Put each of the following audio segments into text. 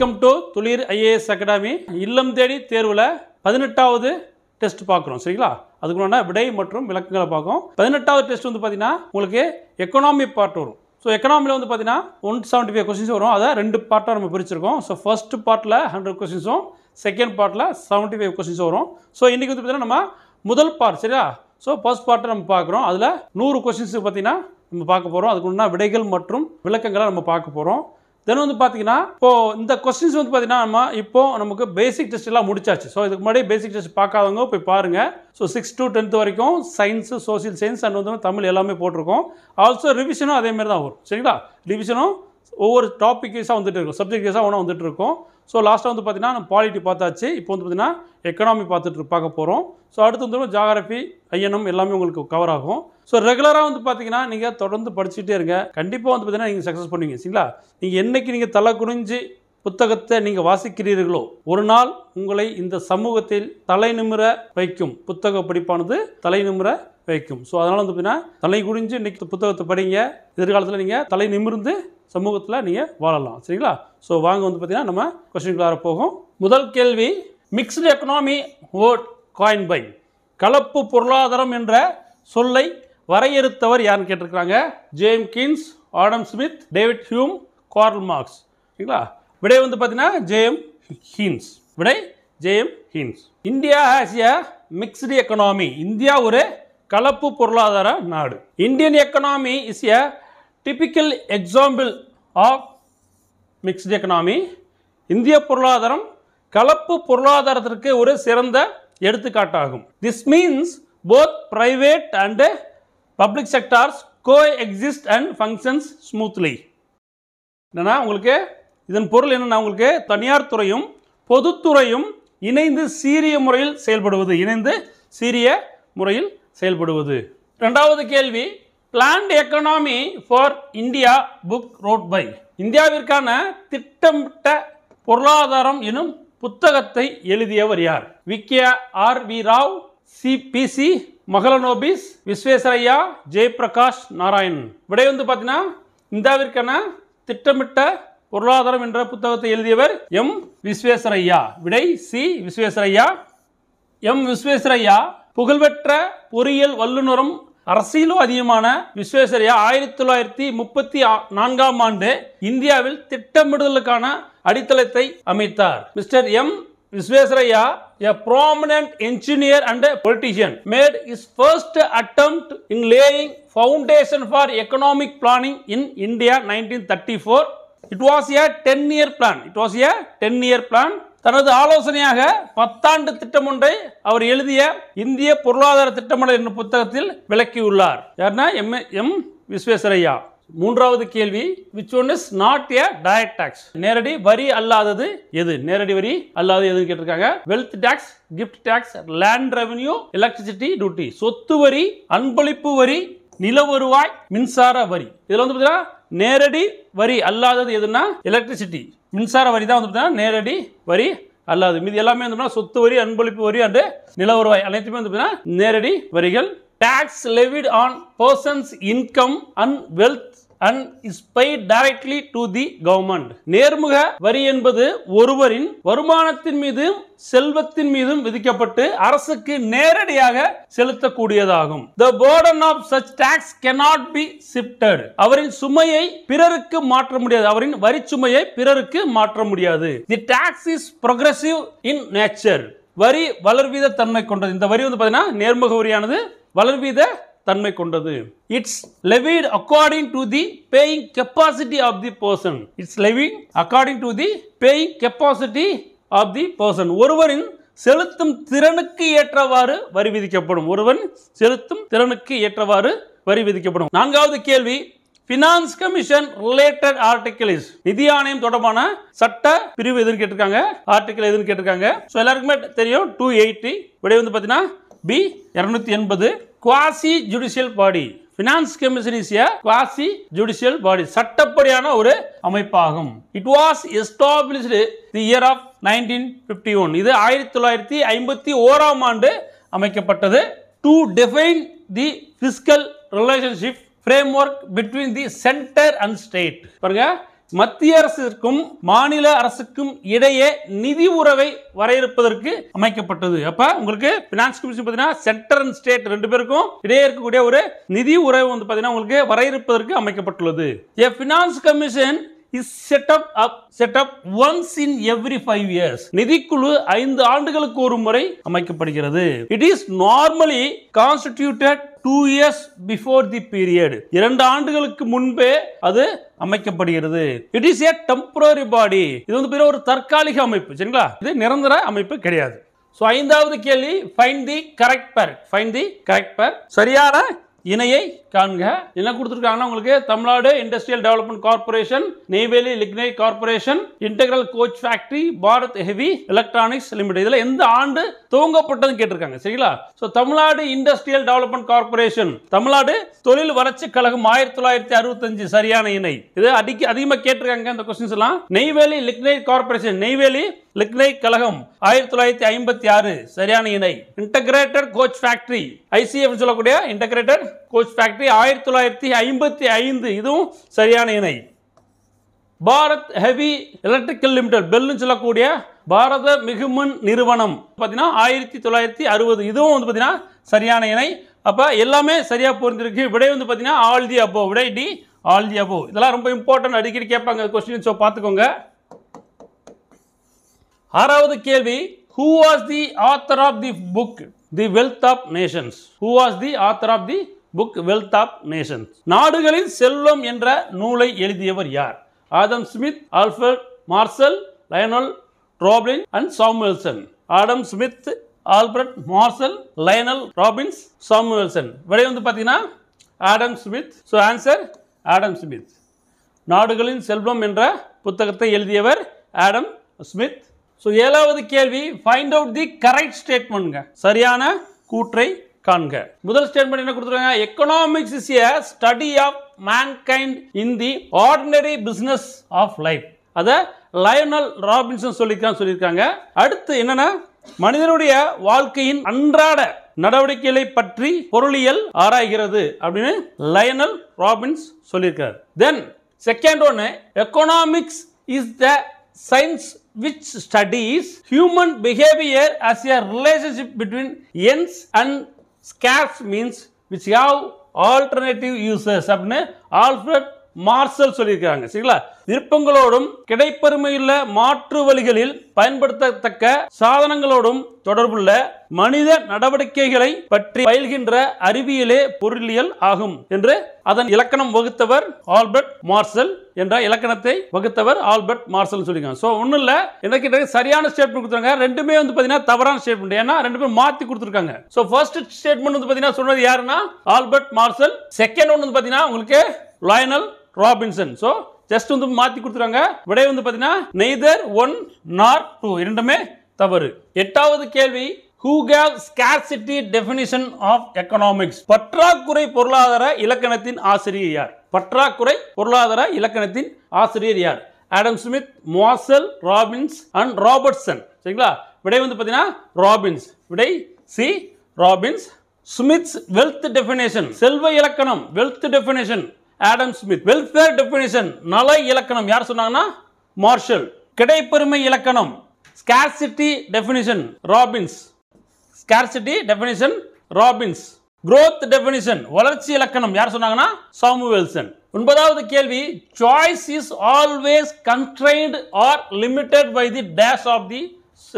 Welcome to Thulir IAS academy Illam Thedi தேர்வில் பதினெட்டாவது test பார்க்குறோம் சரிங்களா அதுக்குள்ளான விடை மற்றும் விளக்கங்களை பார்க்கும் பதினெட்டாவது டெஸ்ட் வந்து பார்த்தீங்கன்னா உங்களுக்கு எக்கனாமி பார்ட் வரும் ஸோ எக்கனாமியில் வந்து பார்த்தீங்கன்னா ஒன் செவன்ட்டி ஃபைவ் கொஸ்டின்ஸ் வரும் அதை ரெண்டு பார்ட்டாக நம்ம பிரிச்சிருக்கோம் ஸோ ஃபர்ஸ்ட் பார்ட்டில் ஹண்ட்ரட் கொஸ்டின்ஸும் செகண்ட் பார்ட்டில் செவன்ட்டி ஃபைவ் கொஸ்டின்ஸ் வரும் ஸோ இன்றைக்கி வந்து பார்த்தீங்கன்னா நம்ம முதல் பார்ட் சரியா ஸோ ஃபர்ஸ்ட் பார்ட்டை நம்ம பார்க்குறோம் அதில் நூறு கொஸ்டின்ஸுக்கு பார்த்தீங்கன்னா நம்ம பார்க்க போகிறோம் அதுக்குன்னா விடைகள் மற்றும் விளக்கங்களை நம்ம பார்க்க போகிறோம் தென் வந்து பார்த்தீங்கன்னா இப்போது இந்த கொஸ்டின்ஸ் வந்து பார்த்தீங்கன்னா நம்ம இப்போ நமக்கு பேசிக் டெஸ்ட் எல்லாம் முடிச்சாச்சு ஸோ இதுக்கு முன்னாடி பேசிக் டெஸ்ட் பார்க்காதவங்க போய் பாருங்கள் ஸோ சிக்ஸ் டு டென்த் வரைக்கும் சயின்ஸு சோசியல் சயின்ஸ் அண்ட் வந்து தமிழ் எல்லாமே போட்டிருக்கோம் ஆல்சோ ரிவிஷனும் அதேமாரி தான் வரும் சரிங்களா ரிவிஷனும் ஒவ்வொரு டாபிக் வைஸாக வந்துட்டு இருக்கும் சப்ஜெக்ட் வைஸாக ஒன்றும் வந்துட்டு இருக்கும் ஸோ லாஸ்ட்டாக வந்து பார்த்தீங்கன்னா நம்ம பாலிட்டி பார்த்தாச்சு இப்போ வந்து பார்த்தீங்கன்னா எக்கனாமி பார்த்துட்டு பார்க்க போகிறோம் ஸோ அடுத்து வந்து ஜாகிரஃபி ஐஎன்எம் எல்லாமே உங்களுக்கு கவர் ஆகும் ஸோ ரெகுலராக வந்து பார்த்தீங்கன்னா நீங்கள் தொடர்ந்து படிச்சுட்டே இருங்க கண்டிப்பாக வந்து பார்த்தீங்கன்னா நீங்கள் சக்ஸஸ் பண்ணுவீங்க சரிங்களா நீங்கள் என்றைக்கு நீங்கள் தலை குனிஞ்சு புத்தகத்தை நீங்கள் வாசிக்கிறீர்களோ ஒரு நாள் உங்களை இந்த சமூகத்தில் தலை நிமிர வைக்கும் புத்தக படிப்பானது தலை நிமிர வைக்கும் ஸோ அதனால் வந்து பார்த்தீங்கன்னா தலை குடிஞ்சு இன்றைக்கி புத்தகத்தை படிங்க எதிர்காலத்தில் நீங்கள் தலை நிமிர்ந்து சமூகத்தில் நீங்கள் வாழலாம் சரிங்களா ஸோ வாங்க வந்து பார்த்தீங்கன்னா நம்ம கொஸ்டின்குள்ளார போகும் முதல் கேள்வி mixed economy word coined by கலப்பு பொருளாதாரம் என்ற சொல்லை வரையறுத்தவர் யாருன்னு கேட்டிருக்கிறாங்க JM Keynes Adam Smith David Hume Karl Marx சரிங்களா விடை வந்து பார்த்தீங்கன்னா ஜேம் ஹீன்ஸ் விடை JM Keynes India has a mixed economy India ஒரு கலப்பு பொருளாதார நாடு Indian economy is a typical example of mixed economy இந்திய பொருளாதாரம் கலப்பு பொருளாதாரத்திற்கு ஒரு சிறந்த எடுத்துக்காட்டாகும் this means both private and public sectors coexist and functions smoothly என்னென்னா உங்களுக்கு இதன் பொருள் என்னென்னா உங்களுக்கு தனியார் துறையும் பொதுத்துறையும் இணைந்து சீரிய முறையில் செயல்படுவது இணைந்து சீரிய முறையில் செயல்படுவது ரெண்டாவது கேள்வி planned economy for India book wrote by இந்தியாவிற்கான திட்டமிட்ட பொருளாதாரம் எனும் புத்தகத்தை எழுதியவர் யார் விக்கிய ஆர் வி ராவ் சிபிசி மகளநோபிஸ் விஸ்வேஸ்வரையா ஜெயபிரகாஷ் நாராயண் விடை வந்து பார்த்தீங்கன்னா இந்தியாவிற்கான திட்டமிட்ட பொருளாதாரம் என்ற புத்தகத்தை எழுதியவர் எம் விஸ்வேஸ்வரையா விடை சி விஸ்வேஸ்வரையா எம் விஸ்வேஸ்வரையா புகழ்பெற்ற பொறியியல் வல்லுநரும் அரசியலும் அதிகமான விஸ்வேஸ்வரையா ஆயிரத்தி தொள்ளாயிரத்தி முப்பத்தி நான்காம் ஆண்டு இந்தியாவில் திட்டமிடுதலுக்கான அடித்தளத்தை அமைத்தார் mister M Visvesaraya, a prominent engineer and a politician, made his first attempt in laying foundation for economic planning in India 1934. It was a 10 year plan. It was a 10 year plan. தனது ஆலோசனையாக பத்தாண்டு திட்டம் ஒன்றை அவர் எழுதிய இந்திய பொருளாதார திட்டமிடல் என்னும் புத்தகத்தில் விளக்கியுள்ளார் யாருன்னா எம் எம் விஸ்வேஸ்வரையா மூன்றாவது கேள்வி which one is not a டயட் டாக்ஸ் நேரடி வரி அல்லாதது எது நேரடி வரி அல்லாதது எதுன்னு கேட்டிருக்காங்க wealth tax gift tax land revenue electricity duty சொத்து வரி அன்பளிப்பு வரி நில வருவாய் மின்சார வரி இதில் வந்து பார்த்தீங்கன்னா நேரடி வரி அல்லாதது எதுனா எலக்ட்ரிசிட்டி மின்சார வரி தான் வந்து பார்த்தீங்கன்னா நேரடி வரி அல்லாது மீது எல்லாமே வந்து சொத்து வரி அன்பளிப்பு வரி அண்டு நில வருவாய் அனைத்துமே வந்து பார்த்தீங்கன்னா நேரடி வரிகள் tax levied on persons income and wealth and is paid directly to the government நேர்முக வரி என்பது ஒருவரின் வருமானத்தின் மீதும் செல்வத்தின் மீதும் விதிக்கப்பட்டு அரசுக்கு நேரடியாக செலுத்தக்கூடியதாகும் the burden of such tax cannot be shifted அவரின் சுமையை பிறருக்கு மாற்ற முடியாது அவரின் வரி சுமையை பிறருக்கு மாற்ற முடியாது the tax is progressive in nature வரி வளர்வீத தன்மை கொண்டது இந்த வரி வந்து பார்த்தீங்கன்னா நேர்முக வரியானது வளர்வீத தன்மை கொண்டது it's levied according to the paying capacity of the person it's levying according to the paying capacity of the person ஒருவரின் செலுத்தும் திறனுக்கு ஏற்றவாறு வரி விதிக்கப்படும் ஒருவன் செலுத்தும் திறனுக்கு ஏற்றவாறு வரி விதிக்கப்படும் நான்காவது கேள்வி பினான்ஸ் கமிஷன் ரிலேட்டட் ஆர்டிகிள் நிதி ஆணையம் தொடர்பான சட்ட பிரிவு எதுன்னு கேட்டிருக்காங்க ஆர்டிகல் எதுன்னு கேட்டிருக்காங்க ஸோ எல்லாருக்குமே தெரியும் டூ எயிட்டி விடை வந்து பார்த்தீங்கன்னா பி இரநூத்தி எண்பது quasi judicial body finance commission is a quasi judicial body சட்டப்படியான ஒரு அமைப்பாகும் it was established the year of nineteen fifty one இது ஆயிரத்தி தொள்ளாயிரத்தி ஐம்பத்தி ஓராம் ஆண்டு அமைக்கப்பட்டது to define the fiscal relationship framework between the centre and state பாருங்க மத்திய அரசிற்கும் மாநில அரசுக்கும் இடையே நிதி உறவை வரையறுப்பதற்கு அமைக்கப்பட்டது அப்ப உங்களுக்கு பினான்ஸ் கமிஷன் பார்த்தீங்கன்னா சென்டர் அண்ட் ஸ்டேட் ரெண்டு பேருக்கும் இடையே இருக்கக்கூடிய ஒரு நிதி உறவு வந்து பார்த்தீங்கன்னா உங்களுக்கு வரையறுப்பதற்கு அமைக்கப்பட்டுள்ளது a commission is set up up set up once in every five years நிதிக்குழு ஐந்து ஆண்டுகளுக்கு ஒரு முறை அமைக்கப்படுகிறது it is normally constituted two years before the period இரண்டு ஆண்டுகளுக்கு முன்பே அது அமைக்கப்படுகிறது it is a temporary body இது வந்து ஒரு தற்காலிக அமைப்பு சரிங்களா இது நிரந்தர அமைப்பு கிடையாது ஸோ ஐந்தாவது கேள்வி find the correct pair find the correct pair சரியான இணையை காண்க என்ன கொடுத்துருக்காங்கன்னா உங்களுக்கு Tamil Nadu industrial development corporation Neyveli lignite corporation integral coach factory Bharat heavy electronics limited இதில் எந்த ஆண்டு துவங்கப்பட்டதுன்னு கேட்டிருக்காங்க சரிங்களா so Tamil Nadu industrial development corporation Tamil Nadu தொழில் வளர்ச்சி கழகம் ஆயிரத்தி தொள்ளாயிரத்தி அறுபத்தஞ்சு சரியான இணை இது அடிக்க அதிகமாக கேட்டிருக்காங்க இந்த கொஸ்டின்ஸ் எல்லாம் Neyveli lignite corporation Neyveli lignite கழகம் ஆயிரத்தி தொள்ளாயிரத்தி ஐம்பத்தி ஆறு சரியான இணை இன்டகிரேட்டட் கோச் ஃபேக்டரி ஐசிஎஃப் சொல்லக்கூடிய இன்டகிரேட்டட் கோச் ஃபேக்டரி ஆயிரத்தி தொள்ளாயிரத்தி ஐம்பத்தி ஐந்து இதுவும் சரியான இணை பாரத் ஹெவி எலக்ட்ரிக்கல் லிமிடெட் பெல்னு சொல்லக்கூடிய பாரத மிகுமன் நிறுவனம் பார்த்தீங்கன்னா ஆயிரத்தி தொள்ளாயிரத்தி அறுபது இதுவும் வந்து பார்த்தீங்கன்னா சரியான இணை அப்போ எல்லாமே சரியாக பொருந்திருக்கு விடை வந்து பார்த்தீங்கன்னா ஆல் தி அபோவ் விடை டி ஆல் தி அபோவ் இதெல்லாம் ரொம்ப இம்பார்ட்டன்ட் அடிக்கடி கேட்பாங்க கொஸ்டின் ஸோ பார்த்துக்கோங்க ஆறாவது கேள்வி who was the author of the book the wealth of nations who was the author of the book wealth of nations நாடுகளின் செல்வம் என்ற நூலை எழுதியவர் யார் Adam Smith Alfred Marshall Lionel Robin and Samuelson Adam Smith Albert Marshall Lionel Robbins Samuelson விடை வந்து பார்த்தீங்கன்னா Adam Smith so answer Adam Smith நாடுகளின் செல்வம் என்ற புத்தகத்தை எழுதியவர் ஆடம் ஸ்மித் ஸோ ஏழாவது கேள்வி ஃபைண்ட் அவுட் தி கரெக்ட் ஸ்டேட்மெண்ட்ங்க சரியான கூற்றை காண்க முதல் ஸ்டேட்மெண்ட் என்ன கொடுத்துருக்காங்க economics is a study of mankind in the ordinary business of life அதை லயனல் ராபின்சன் சொல்லியிருக்கான்னு சொல்லியிருக்காங்க அடுத்து என்னன்னா மனிதனுடைய வாழ்க்கையின் அன்றாட நடவடிக்கைகளை பற்றி பொருளியல் ஆராய்கிறது அப்படின்னு லயனல் ராபின்ஸ் சொல்லியிருக்கார் தென் செகண்ட் ஒன்று economics is the science which studies human behavior as a relationship between ends and scarce means which have alternative uses. Alfred Marshall சொல்லியிருக்கிறாங்க சரிங்களா விருப்பங்களோடும் கிடைப்பெருமையுள்ள மாற்று வழிகளில் பயன்படுத்தத்தக்க சாதனங்களோடும் தொடர்புள்ள மனித நடவடிக்கைகளை பற்றி பயில்கின்ற அறிவியலே பொருளியல் ஆகும் என்று அதன் இலக்கணம் வகுத்தவர் ஆல்பர்ட் மார்சல் என்ற இலக்கணத்தை வகுத்தவர் ஆல்பர்ட் மார்சல் சொல்லியிருக்காங்க ஸோ ஒன்றும் இல்லை சரியான ஸ்டேட்மெண்ட் கொடுத்துருக்காங்க ரெண்டுமே வந்து பார்த்தீங்கன்னா தவறான ஸ்டேட்மெண்ட் ஏன்னா ரெண்டு பேரும் மாற்றி கொடுத்துருக்காங்க ஸோ ஃபர்ஸ்ட் ஸ்டேட்மெண்ட் வந்து பார்த்தீங்கன்னா சொன்னது யாருன்னா ஆல்பர்ட் மார்சல் செகண்ட் ஒன்று வந்து பார்த்தீங்கன்னா உங்களுக்கு லாயனல் ராபின்சன் ஸோ ஜஸ்ட் வந்து மாற்றி கொடுத்துருவாங்க விடை வந்து பார்த்தீங்கன்னா நெய்தர் ஒன் நார் டூ இரண்டுமே தவறு எட்டாவது கேள்வி who gave scarcity definition of economics பற்றாக்குறை பொருளாதார இலக்கணத்தின் ஆசிரியர் யார் பற்றாக்குறை பொருளாதார இலக்கணத்தின் ஆசிரியர் யார் Adam Smith Marshall Robbins and Robertson சரிங்களா விடை வந்து பார்த்தீங்கன்னா ராபின்ஸ் விடை C Robbins Smith's wealth definition செல்வ இலக்கணம் wealth definition Adam Smith welfare definition நல இலக்கணம் யார் சொன்னாங்கன்னா மார்ஷல் கிடைப்பெருமை இலக்கணம் scarcity definition Robbins scarcity definition Robbins growth definition வளர்ச்சி இலக்கணம் யார் சொன்னாங்கன்னா சாமுவேல்சன் ஒன்பதாவது கேள்வி choice is always constrained or limited by the dash of the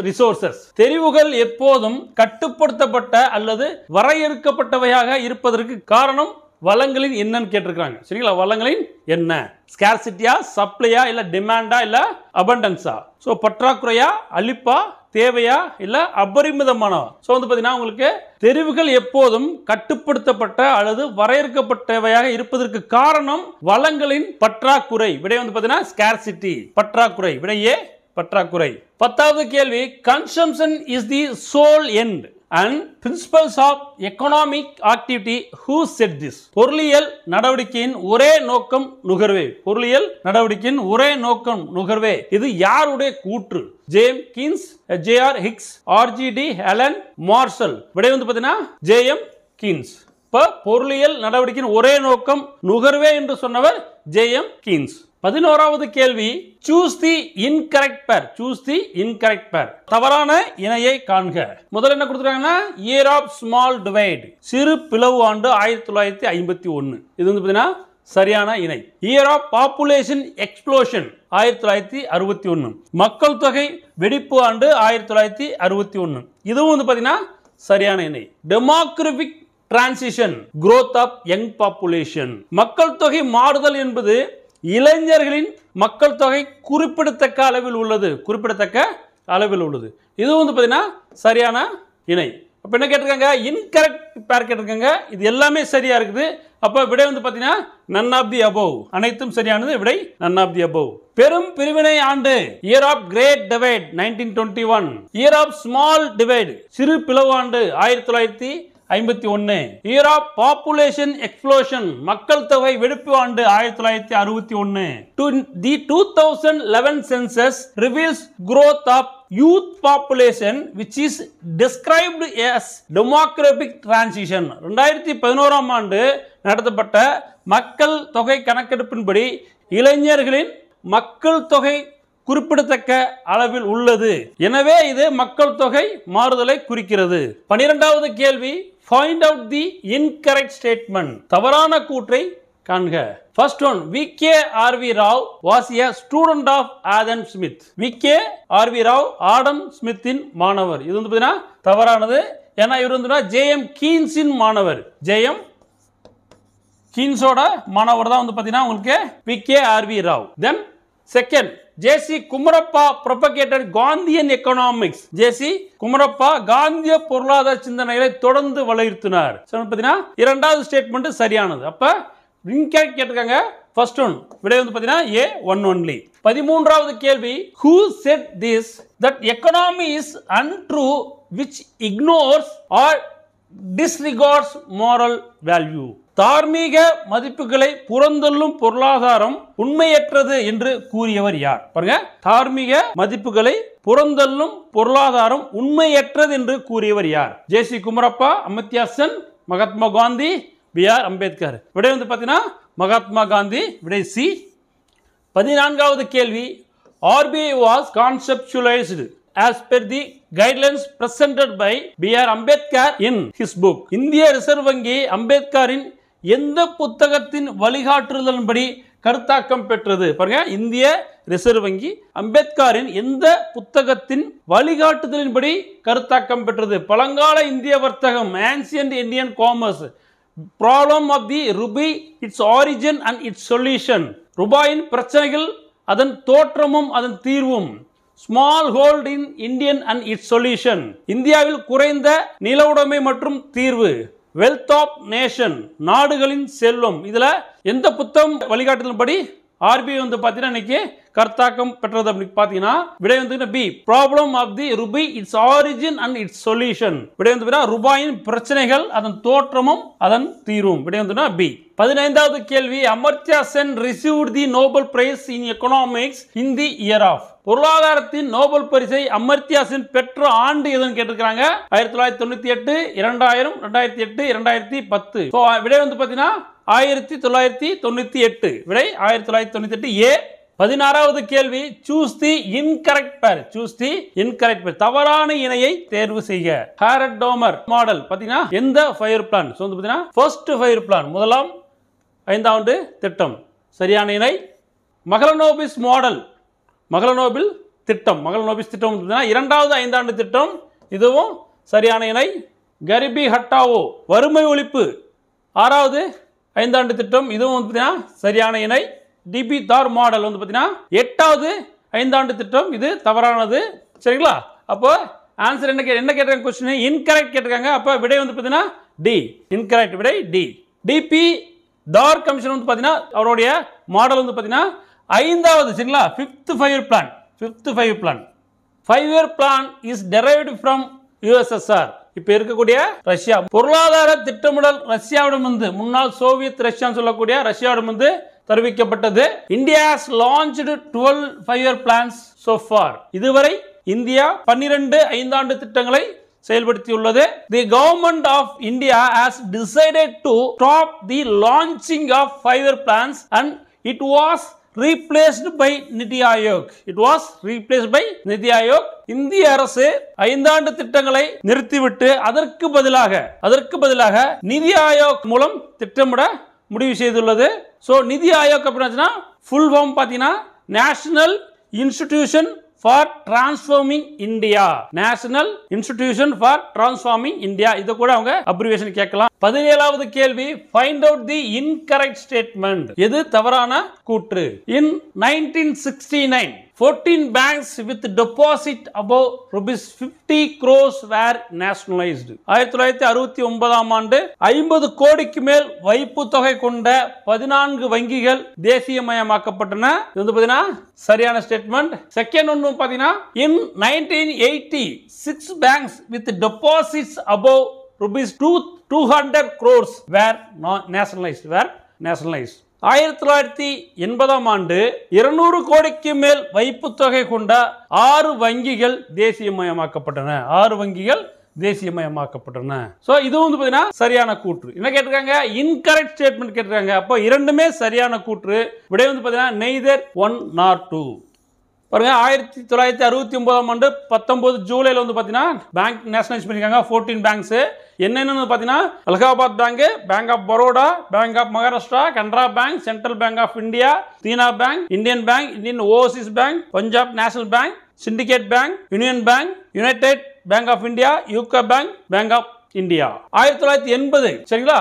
resources தெரிவுகள் எப்போதும் கட்டுப்படுத்தப்பட்ட அல்லது வரையறுக்கப்பட்டவையாக இருப்பதற்கு காரணம் வளங்களின் என்னன்னு கேட்டிருக்காங்க சரிங்களா வளங்களின் என்ன ஸ்கேர்சிட்டியா சப்ளையா இல்லை டிமாண்டா இல்லை அபண்டன்ஸா ஸோ பற்றாக்குறையா அழிப்பா தேவையா இல்லை அபரிமிதமானவா ஸோ வந்து பார்த்தீங்கன்னா உங்களுக்கு தெரிவுகள் எப்போதும் கட்டுப்படுத்தப்பட்ட அல்லது வரையறுக்கப்பட்டவையாக இருப்பதற்கு காரணம் வளங்களின் பற்றாக்குறை விடை வந்து பார்த்தீங்கன்னா ஸ்கேர்சிட்டி பற்றாக்குறை விடையே பற்றாக்குறை பத்தாவது கேள்வி consumption is the sole end and principles of economic activity who said this பொருளியல் நடவடிக்கையின் ஒரே நோக்கம் நுகர்வே பொருளியல் நடவடிக்கையின் ஒரே நோக்கம் நுகர்வே இது யாருடைய கூற்று JM Keynes J R Hicks RGD Allen Marshall விடை வந்து பார்த்தீங்கன்னா ஜேஎம் கின்ஸ் இப்போ பொருளியல் நடவடிக்கையின் ஒரே நோக்கம் நுகர்வே என்று சொன்னவர் ஜேஎம் கின்ஸ் பதினோராவது கேள்வி choose the incorrect pair choose the incorrect pair தவறான இணையை காண்க முதல்ல என்ன கொடுத்துருக்காங்கன்னா இயர் ஆஃப் ஸ்மால் டிவைட் சிறு பிளவு ஆண்டு ஆயிரத்தி தொள்ளாயிரத்தி ஐம்பத்தி ஒன்று இது வந்து பார்த்தீங்கன்னா சரியான இணை இயர் ஆஃப் பாப்புலேஷன் எக்ஸ்ப்ளோஷன் ஆயிரத்தி தொள்ளாயிரத்தி அறுபத்தி ஒன்று மக்கள் தொகை வெடிப்பு ஆண்டு ஆயிரத்தி தொள்ளாயிரத்தி அறுபத்தி ஒன்று இதுவும் வந்து பார்த்தீங்கன்னா சரியான இணை demographic transition growth of young population மக்கள் தொகை மாறுதல் என்பது இளைஞர்களின் மக்கள் தொகை குறிப்பிடத்தக்க அளவில் உள்ளது குறிப்பிடத்தக்க அளவில் உள்ளது இது வந்து பார்த்தீங்கன்னா சரியான இணை அப்போ என்ன கேட்டிருக்காங்க இன்கரெக்ட் பேர் கேட்டிருக்காங்க இது எல்லாமே சரியாக இருக்குது அப்போ விடை வந்து பார்த்தீங்கன்னா நன் ஆஃப் தி அபோவ் அனைத்தும் சரியானது விடை நன் ஆஃப் தி அபோவ் பெரும் பிரிவினை ஆண்டு year of great divide nineteen twenty one year of small divide சிறு பிளவு ஆண்டு ஆயிரத்தி தொள்ளாயிரத்தி ஐம்பத்தி ஒன்று ஈராப் பாப்புலேஷன் எக்ஸ்பிளோஷன் மக்கள் தொகை வெடிப்பு ஆண்டு ஆயிரத்தி தொள்ளாயிரத்தி அறுபத்தி ஒன்று the two thousand eleven census reveals growth of youth population which is described as demographic transition ரெண்டாயிரத்தி பதினோராம் ஆண்டு நடத்தப்பட்ட மக்கள் தொகை கணக்கெடுப்பின்படி இளைஞர்களின் மக்கள் தொகை குறிப்பிடத்தக்க அளவில் உள்ளது எனவே இது மக்கள் தொகை மாறுதலை குறிக்கிறது பனிரெண்டாவது கேள்வி find out the incorrect statement தவறான கூற்றை காண்க first one V K R V Rao was a student of Adam Smith V K R V Rao Adam ஸ்மித்தின் மாணவர் இது வந்து பார்த்தீங்கன்னா தவறானது ஏன்னா இவர் வந்து ஜேஎம் கீன்ஸின் மாணவர் ஜேஎம் கீன்ஸோட மாணவர் தான் வந்து பார்த்தீங்கன்னா உங்களுக்கு V K R V Rao then second J C Kumarappa propagated Gandhian economics J C Kumarappa காந்திய பொருளாதார சிந்தனைகளை தொடர்ந்து வலியுறுத்தினார் பார்த்தீங்கன்னா இரண்டாவது ஸ்டேட்மெண்ட் சரியானது அப்போ இன்கேட் கேட்டிருக்காங்க ஃபர்ஸ்ட் ஒன் விடை வந்து பார்த்தீங்கன்னா ஏ ஒன் ஒன்லி பதிமூன்றாவது கேள்வி who said this that economy is untrue which ignores or disregards moral value தார்மீக மதிப்புகளை புறந்தள்ளும் பொருளாதாரம் உண்மையற்றது என்று கூறியவர் யார் பாருங்க தார்மீக மதிப்புகளை புறந்தள்ளும் பொருளாதாரம் உண்மையற்றது என்று கூறியவர் யார் ஜே சி குமரப்பா அமித்யாசன் மகாத்மா காந்தி பி ஆர் அம்பேத்கர் விடை வந்து பார்த்தீங்கன்னா மகாத்மா காந்தி விடை சி பதினான்காவது கேள்வி RBI was conceptualised as per the guidelines presented by B.R. Ambedkar in his book. இந்திய ரிசர்வ் வங்கி அம்பேத்கரின் எந்த புத்தகத்தின் வழிகாட்டுதலின்படி கருத்தாக்கம் பெற்றது பாருங்க இந்திய ரிசர்வ் வங்கி அம்பேத்கரின் எந்த புத்தகத்தின் வழிகாட்டுதலின்படி கருத்தாக்கம் பெற்றது பழங்கால இந்திய வர்த்தகம் ancient Indian commerce problem of the rupee its origin and its solution ரூபாயின் பிரச்சனைகள் அதன் தோற்றமும் அதன் தீர்வும் small hold in Indian and its solution இந்தியாவில் குறைந்த நில உடைமை மற்றும் தீர்வு வெல்த் ஆஃப் நேஷன் நாடுகளின் செல்வம் இதில் எந்த புத்தகம் வழிகாட்டுதலின்படி ஆர்பிஐ வந்து பார்த்தீங்கன்னா இன்னைக்கு கர்த்தாக்கம் பெற்றது அப்படின்னு பார்த்தீங்கன்னா விடை வந்து B problem of the rupee its origin and its solution விடை வந்து ரூபாயின் பிரச்சனைகள் அதன் தோற்றமும் அதன் தீர்வும் விடை வந்து பி பதினைந்தாவது கேள்வி Amartya Sen receive the Nobel prize in economics in the year of பொருளாதாரத்தின் நோபல் பரிசை அமர்த்தியாசின் பெற்ற ஆண்டு எதுன்னு கேட்டிருக்காங்க ஆயிரத்தி தொள்ளாயிரத்தி தொண்ணூற்றி எட்டு இரண்டாயிரம் ரெண்டாயிரத்தி எட்டு இரண்டாயிரத்தி பத்து விடை வந்து பார்த்தீங்கன்னா ஆயிரத்தி தொள்ளாயிரத்தி தொண்ணூற்றி எட்டு விடை ஆயிரத்தி தொள்ளாயிரத்தி தொண்ணூற்றி எட்டு ஏ பதினாறாவது கேள்வி choose the incorrect pair choose the incorrect pair தவறான இணையை தேர்வு செய்ய ஹேரட் டோமர் மாடல் பார்த்தீங்கன்னா எந்த ஃபயர் பிளான் ஸோ வந்து பார்த்தீங்கன்னா ஃபர்ஸ்ட் ஃபயர் பிளான் முதலாம் ஐந்தாண்டு திட்டம் சரியான இணை மகளனோபிஸ் மாடல் மகளநோபில் திட்டம் நோபில் திட்டம் இரண்டாவது ஐந்தாண்டு திட்டம் இதுவும் சரியான இணை கரிபி ஹட்டாவோ வறுமை ஒழிப்பு ஆறாவது ஐந்தாண்டு திட்டம் இதுவும் வந்து சரியான இணை டிபி தார் மாடல் வந்து பார்த்தீங்கன்னா எட்டாவது ஐந்தாண்டு திட்டம் இது தவறானது சரிங்களா அப்போ ஆன்சர் என்ன கே என்ன கேட்டிருக்காங்க கொஸ்டின் இன்கரெக்ட் கேட்டிருக்காங்க அப்போ விடை வந்து பார்த்தீங்கன்னா டி இன்கரெக்ட் விடை டி டிபி தார் கமிஷன் வந்து பார்த்தீங்கன்னா அவருடைய மாடல் வந்து பார்த்தீங்கன்னா ஐந்தாவது சரிங்களா fifth five year plan fifth five plan five year plan is derived from USSR இப்போ இருக்கக்கூடிய ரஷ்யா பொருளாதார திட்டமிடல் ரஷ்யாவிடம் வந்து முன்னாள் சோவியத் ரஷ்யான்னு சொல்லக்கூடிய ரஷ்யாவிடம் ரஷ்யாவிடமிருந்து தெரிவிக்கப்பட்டது India's launched twelve five year plans for இதுவரை இந்தியா பன்னிரண்டு ஐந்தாண்டு திட்டங்களை செயல்படுத்தியுள்ளது the government of India has decided to stop the launching of five year plans and it was replaced by NITI Aayog it was replace by NITI Aayog இந்திய அரசு ஐந்தாண்டு திட்டங்களை நிறுத்திவிட்டு அதற்கு பதிலாக அதற்கு பதிலாக நிதி ஆயோக் மூலம் திட்டமிட முடிவு செய்துள்ளது ஸோ நிதி ஆயோக் அப்படின்னா ஃபுல் ஃபார்ம் பார்த்தீங்கன்னா national institution for transforming India national institution for transforming India இதை கூட அவங்க அப்ரிவேஷன் கேட்கலாம் பதினேழாவது கேள்வி find out the incorrect statement எது தவறான கூற்று in nineteen sixty nine fourteen banks with deposit above rupees fifty crores were nationalised ஆயிரத்தி தொள்ளாயிரத்தி அறுபத்தி ஒன்பதாம் ஆண்டு ஐம்பது கோடிக்கு மேல் வைப்பு தொகை கொண்ட பதினான்கு வங்கிகள் தேசியமயமாக்கப்பட்டன இது வந்து பார்த்தீங்கன்னா சரியான ஸ்டேட்மெண்ட் செகண்ட் ஒன்று பார்த்தீங்கன்னா in nineteen eighty six banks with deposits above rupees two two hundred crores were nationalised were nationalised ஆயிரத்தி தொள்ளாயிரத்தி எண்பதாம் ஆண்டு இருநூறு கோடிக்கு மேல் வைப்புத்தொகை கொண்ட ஆறு வங்கிகள் தேசியமயமாக்கப்பட்டன ஆறு வங்கிகள் தேசியமயமாக்கப்பட்டன ஸோ இது வந்து பார்த்தீங்கன்னா சரியான கூற்று என்ன கேட்டிருக்காங்க இன்கரெக்ட் ஸ்டேட்மெண்ட் கேட்டிருக்காங்க அப்போ இரண்டுமே சரியான கூற்று விடை வந்து பார்த்தீங்கன்னா நெய்தர் ஒன் நார் டூ பாருங்க ஆயிரத்தி தொள்ளாயிரத்தி அறுபத்தி ஒன்பதாம் ஆண்டு பத்தொன்பது ஜூலைல வந்து பார்த்தீங்கன்னா பேங்க் நேஷனலைஸ் பண்ணிருக்காங்க ஃபோர்டீன் பேங்க்ஸ் என்னென்னு பார்த்தீங்கன்னா Allahabad bank bank of Baroda bank of Maharashtra Canara bank central bank of India Dena bank Indian bank Indian overseas bank Punjab national bank syndicate bank union bank united bank of India UCO bank bank of India ஆயிரத்தி தொள்ளாயிரத்தி எண்பது சரிங்களா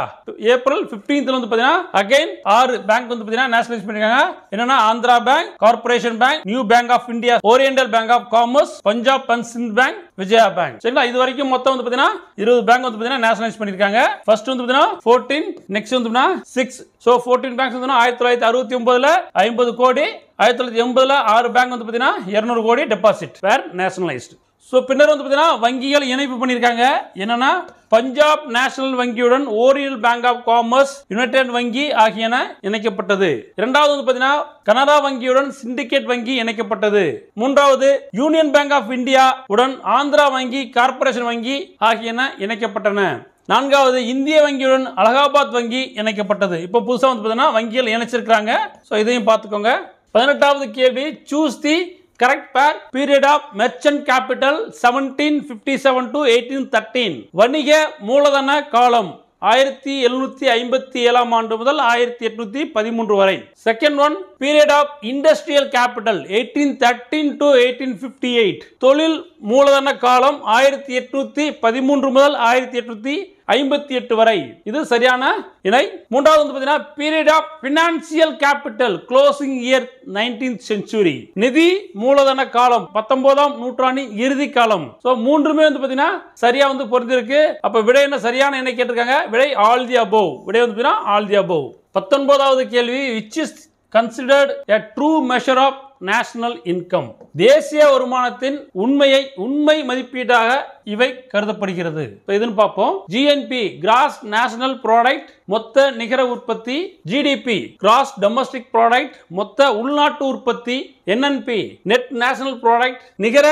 April பிப்டீன்த்ல வந்து பாத்தீங்கன்னா again ஆறு bank வந்து பாத்தீங்கன்னா nationalise பண்ணிருக்காங்க என்னன்னா Andhra bank corporation bank new bank of India oriental bank of commerce Punjab and Sind bank Vijaya bank சரிங்களா இது வரைக்கும் மொத்தம் வந்து பாத்தீங்கன்னா இருபது பேங்க் வந்து பாத்தீங்கன்னா நேஷனலைஸ் பண்ணிருக்காங்க ஃபர்ஸ்ட் வந்து பாத்தீங்கன்னா ஃபோர்டீன் நெக்ஸ்ட் வந்து பாத்தீங்கன்னா சிக்ஸ் ஸோ ஃபோர்டீன் பேங்க்ஸ் வந்து ஆயிரத்தி தொள்ளாயிரத்தி அறுபத்தி ஒன்பதுல ஐம்பது கோடி ஆயிரத்தி தொள்ளாயிரத்தி எண்பதுல ஆறு பேங்க் வந்து பாத்தீங்கன்னா இருநூறு கோடி டெபாசிட் வேர் நேஷனலைஸ்டு ஸோ பின்னர் வந்து பார்த்தீங்கன்னா வங்கிகள் இணைப்பு பண்ணியிருக்காங்க என்னன்னா பஞ்சாப் நேஷனல் வங்கியுடன் ஓரியல் பேங்க் ஆஃப் காமர்ஸ் யுனைடெட் வங்கி ஆகியன இணைக்கப்பட்டது இரண்டாவது வந்து பார்த்தீங்கன்னா கனடா வங்கியுடன் சிண்டிகேட் வங்கி இணைக்கப்பட்டது மூன்றாவது யூனியன் பேங்க் ஆஃப் இந்தியா உடன் ஆந்திரா வங்கி கார்பரேஷன் வங்கி ஆகியன இணைக்கப்பட்டன நான்காவது இந்திய வங்கியுடன் அலகாபாத் வங்கி இணைக்கப்பட்டது இப்போ புதுசாக வந்து பார்த்தீங்கன்னா வங்கிகள் இணைச்சிருக்கிறாங்க ஸோ இதையும் பார்த்துக்கோங்க பதினெட்டாவது கேள்வி choose the correct pair period of merchant capital seventeen fifty seven to eighteen thirteen வணிக மூலதன காலம் ஆயிரத்தி எழுநூத்தி ஐம்பத்தி ஏழாம் ஆண்டு முதல் ஆயிரத்தி எட்நூத்தி பதிமூன்று வரை second one period of industrial capital eighteen thirteen to eighteen fifty eight தொழில் மூலதன காலம் ஆயிரத்தி எட்நூத்தி பதிமூன்று முதல் ஆயிரத்தி எட்நூத்தி ஐம்பத்தி எட்டு வரை இது சரியான இணை மூன்றாவது வந்து பார்த்தீங்கன்னா period of financial capital closing year nineteen century நிதி மூலதன காலம் பத்தொன்பதாம் நூற்றாண்டின் இறுதி காலம் ஸோ மூன்றுமே வந்து பார்த்தீங்கன்னா சரியா வந்து பொருந்திருக்கு அப்போ விடை என்ன சரியான இணை கேட்டிருக்காங்க விடை ஆல் தி அபோவ் விடை வந்து பார்த்தீங்கன்னா ஆல் தி அபோவ் பத்தொன்பதாவது கேள்வி which is considered a true measure of national income தேசிய வருமானத்தின் உண்மையை உண்மை மதிப்பீடாக இவை கருதப்படுகிறது இப்போ இதுன்னு பார்ப்போம் ஜிஎன்பி கிராஸ் நேஷனல் ப்ராடக்ட் மொத்த நிகர உற்பத்தி ஜிடிபி கிராஸ் டொமஸ்டிக் ப்ராடக்ட் மொத்த உள்நாட்டு உற்பத்தி என்என்பி நெட் நேஷனல் ப்ராடக்ட் நிகர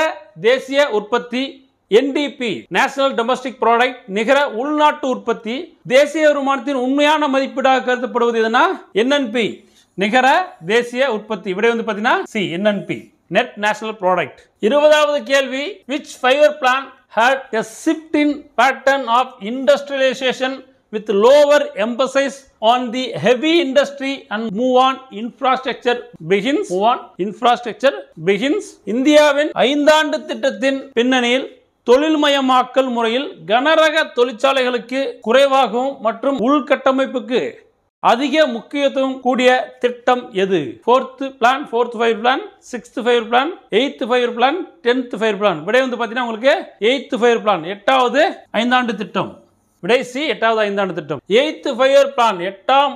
தேசிய உற்பத்தி என்டிபி நேஷனல் டொமஸ்டிக் ப்ராடக்ட் நிகர உள்நாட்டு உற்பத்தி தேசிய வருமானத்தின் உண்மையான மதிப்பீடாக கருதப்படுவது எதுனா என்என்பி நிகர தேசிய உற்பத்தி விடை வந்து பார்த்தீங்கன்னா C NNP net national product இருபதாவது கேள்வி which five year plan had a shift in pattern of industrialisation with lower emphasis on the heavy industry and move on infrastructure begins move on infrastructure begins இந்தியாவின் ஐந்தாண்டு திட்டத்தின் பின்னணியில் தொழில்மயமாக்கல் முறையில் கனரக தொழிற்சாலைகளுக்கு குறைவாகவும் மற்றும் உள்கட்டமைப்புக்கு அதிக முக்கியத்துவம் கூடிய திட்டம் எது fourth plan fourth five plan sixth five plan eighth five plan tenth five plan விடை வந்து பார்த்தீங்கன்னா உங்களுக்கு எயித்து ஃபைவ் பிளான் எட்டாவது ஐந்தாண்டு திட்டம் விடை சி எட்டாவது ஐந்தாண்டு திட்டம் எயித்து ஃபைவர் பிளான் எட்டாம்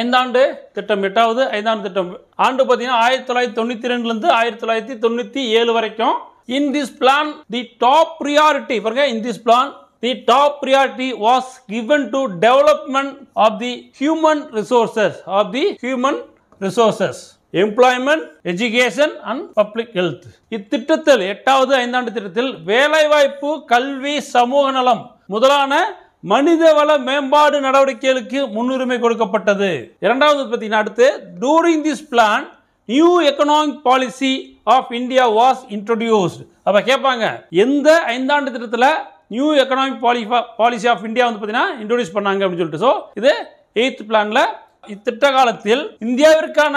ஐந்தாண்டு திட்டம் எட்டாவது ஐந்தாண்டு திட்டம் ஆண்டு பார்த்தீங்கன்னா ஆயிரத்தி தொள்ளாயிரத்தி தொண்ணூற்றி ரெண்டுலேருந்து ஆயிரத்தி தொள்ளாயிரத்தி தொண்ணூற்றி ஏழு வரைக்கும் in this plan, the top priority forget in this plan, the top priority was given to development of the human resources, of the human resources employment education and public health இத்திட்டத்தில் எட்டாவது ஐந்தாண்டு திட்டத்தில் வேலைவாய்ப்பு கல்வி சமூக நலம் முதலான மனிதவள மேம்பாடு நடவடிக்கைகளுக்கு முன்னுரிமை கொடுக்கப்பட்டது இரண்டாவது பார்த்தீங்கன்னா அடுத்து during this plan new economic policy of India was introduced அப்போ கேட்பாங்க எந்த ஐந்தாண்டு திட்டத்தில் நியூ எக்கனாமிக் பாலிஃபா பாலிசி ஆஃப் இந்தியா வந்து பார்த்தீங்கன்னா இன்ட்ரடியூஸ் பண்ணாங்க அப்படின்னு சொல்லிட்டு ஸோ இது எயித் பிளானில் இத்திட்ட காலத்தில் இந்தியாவிற்கான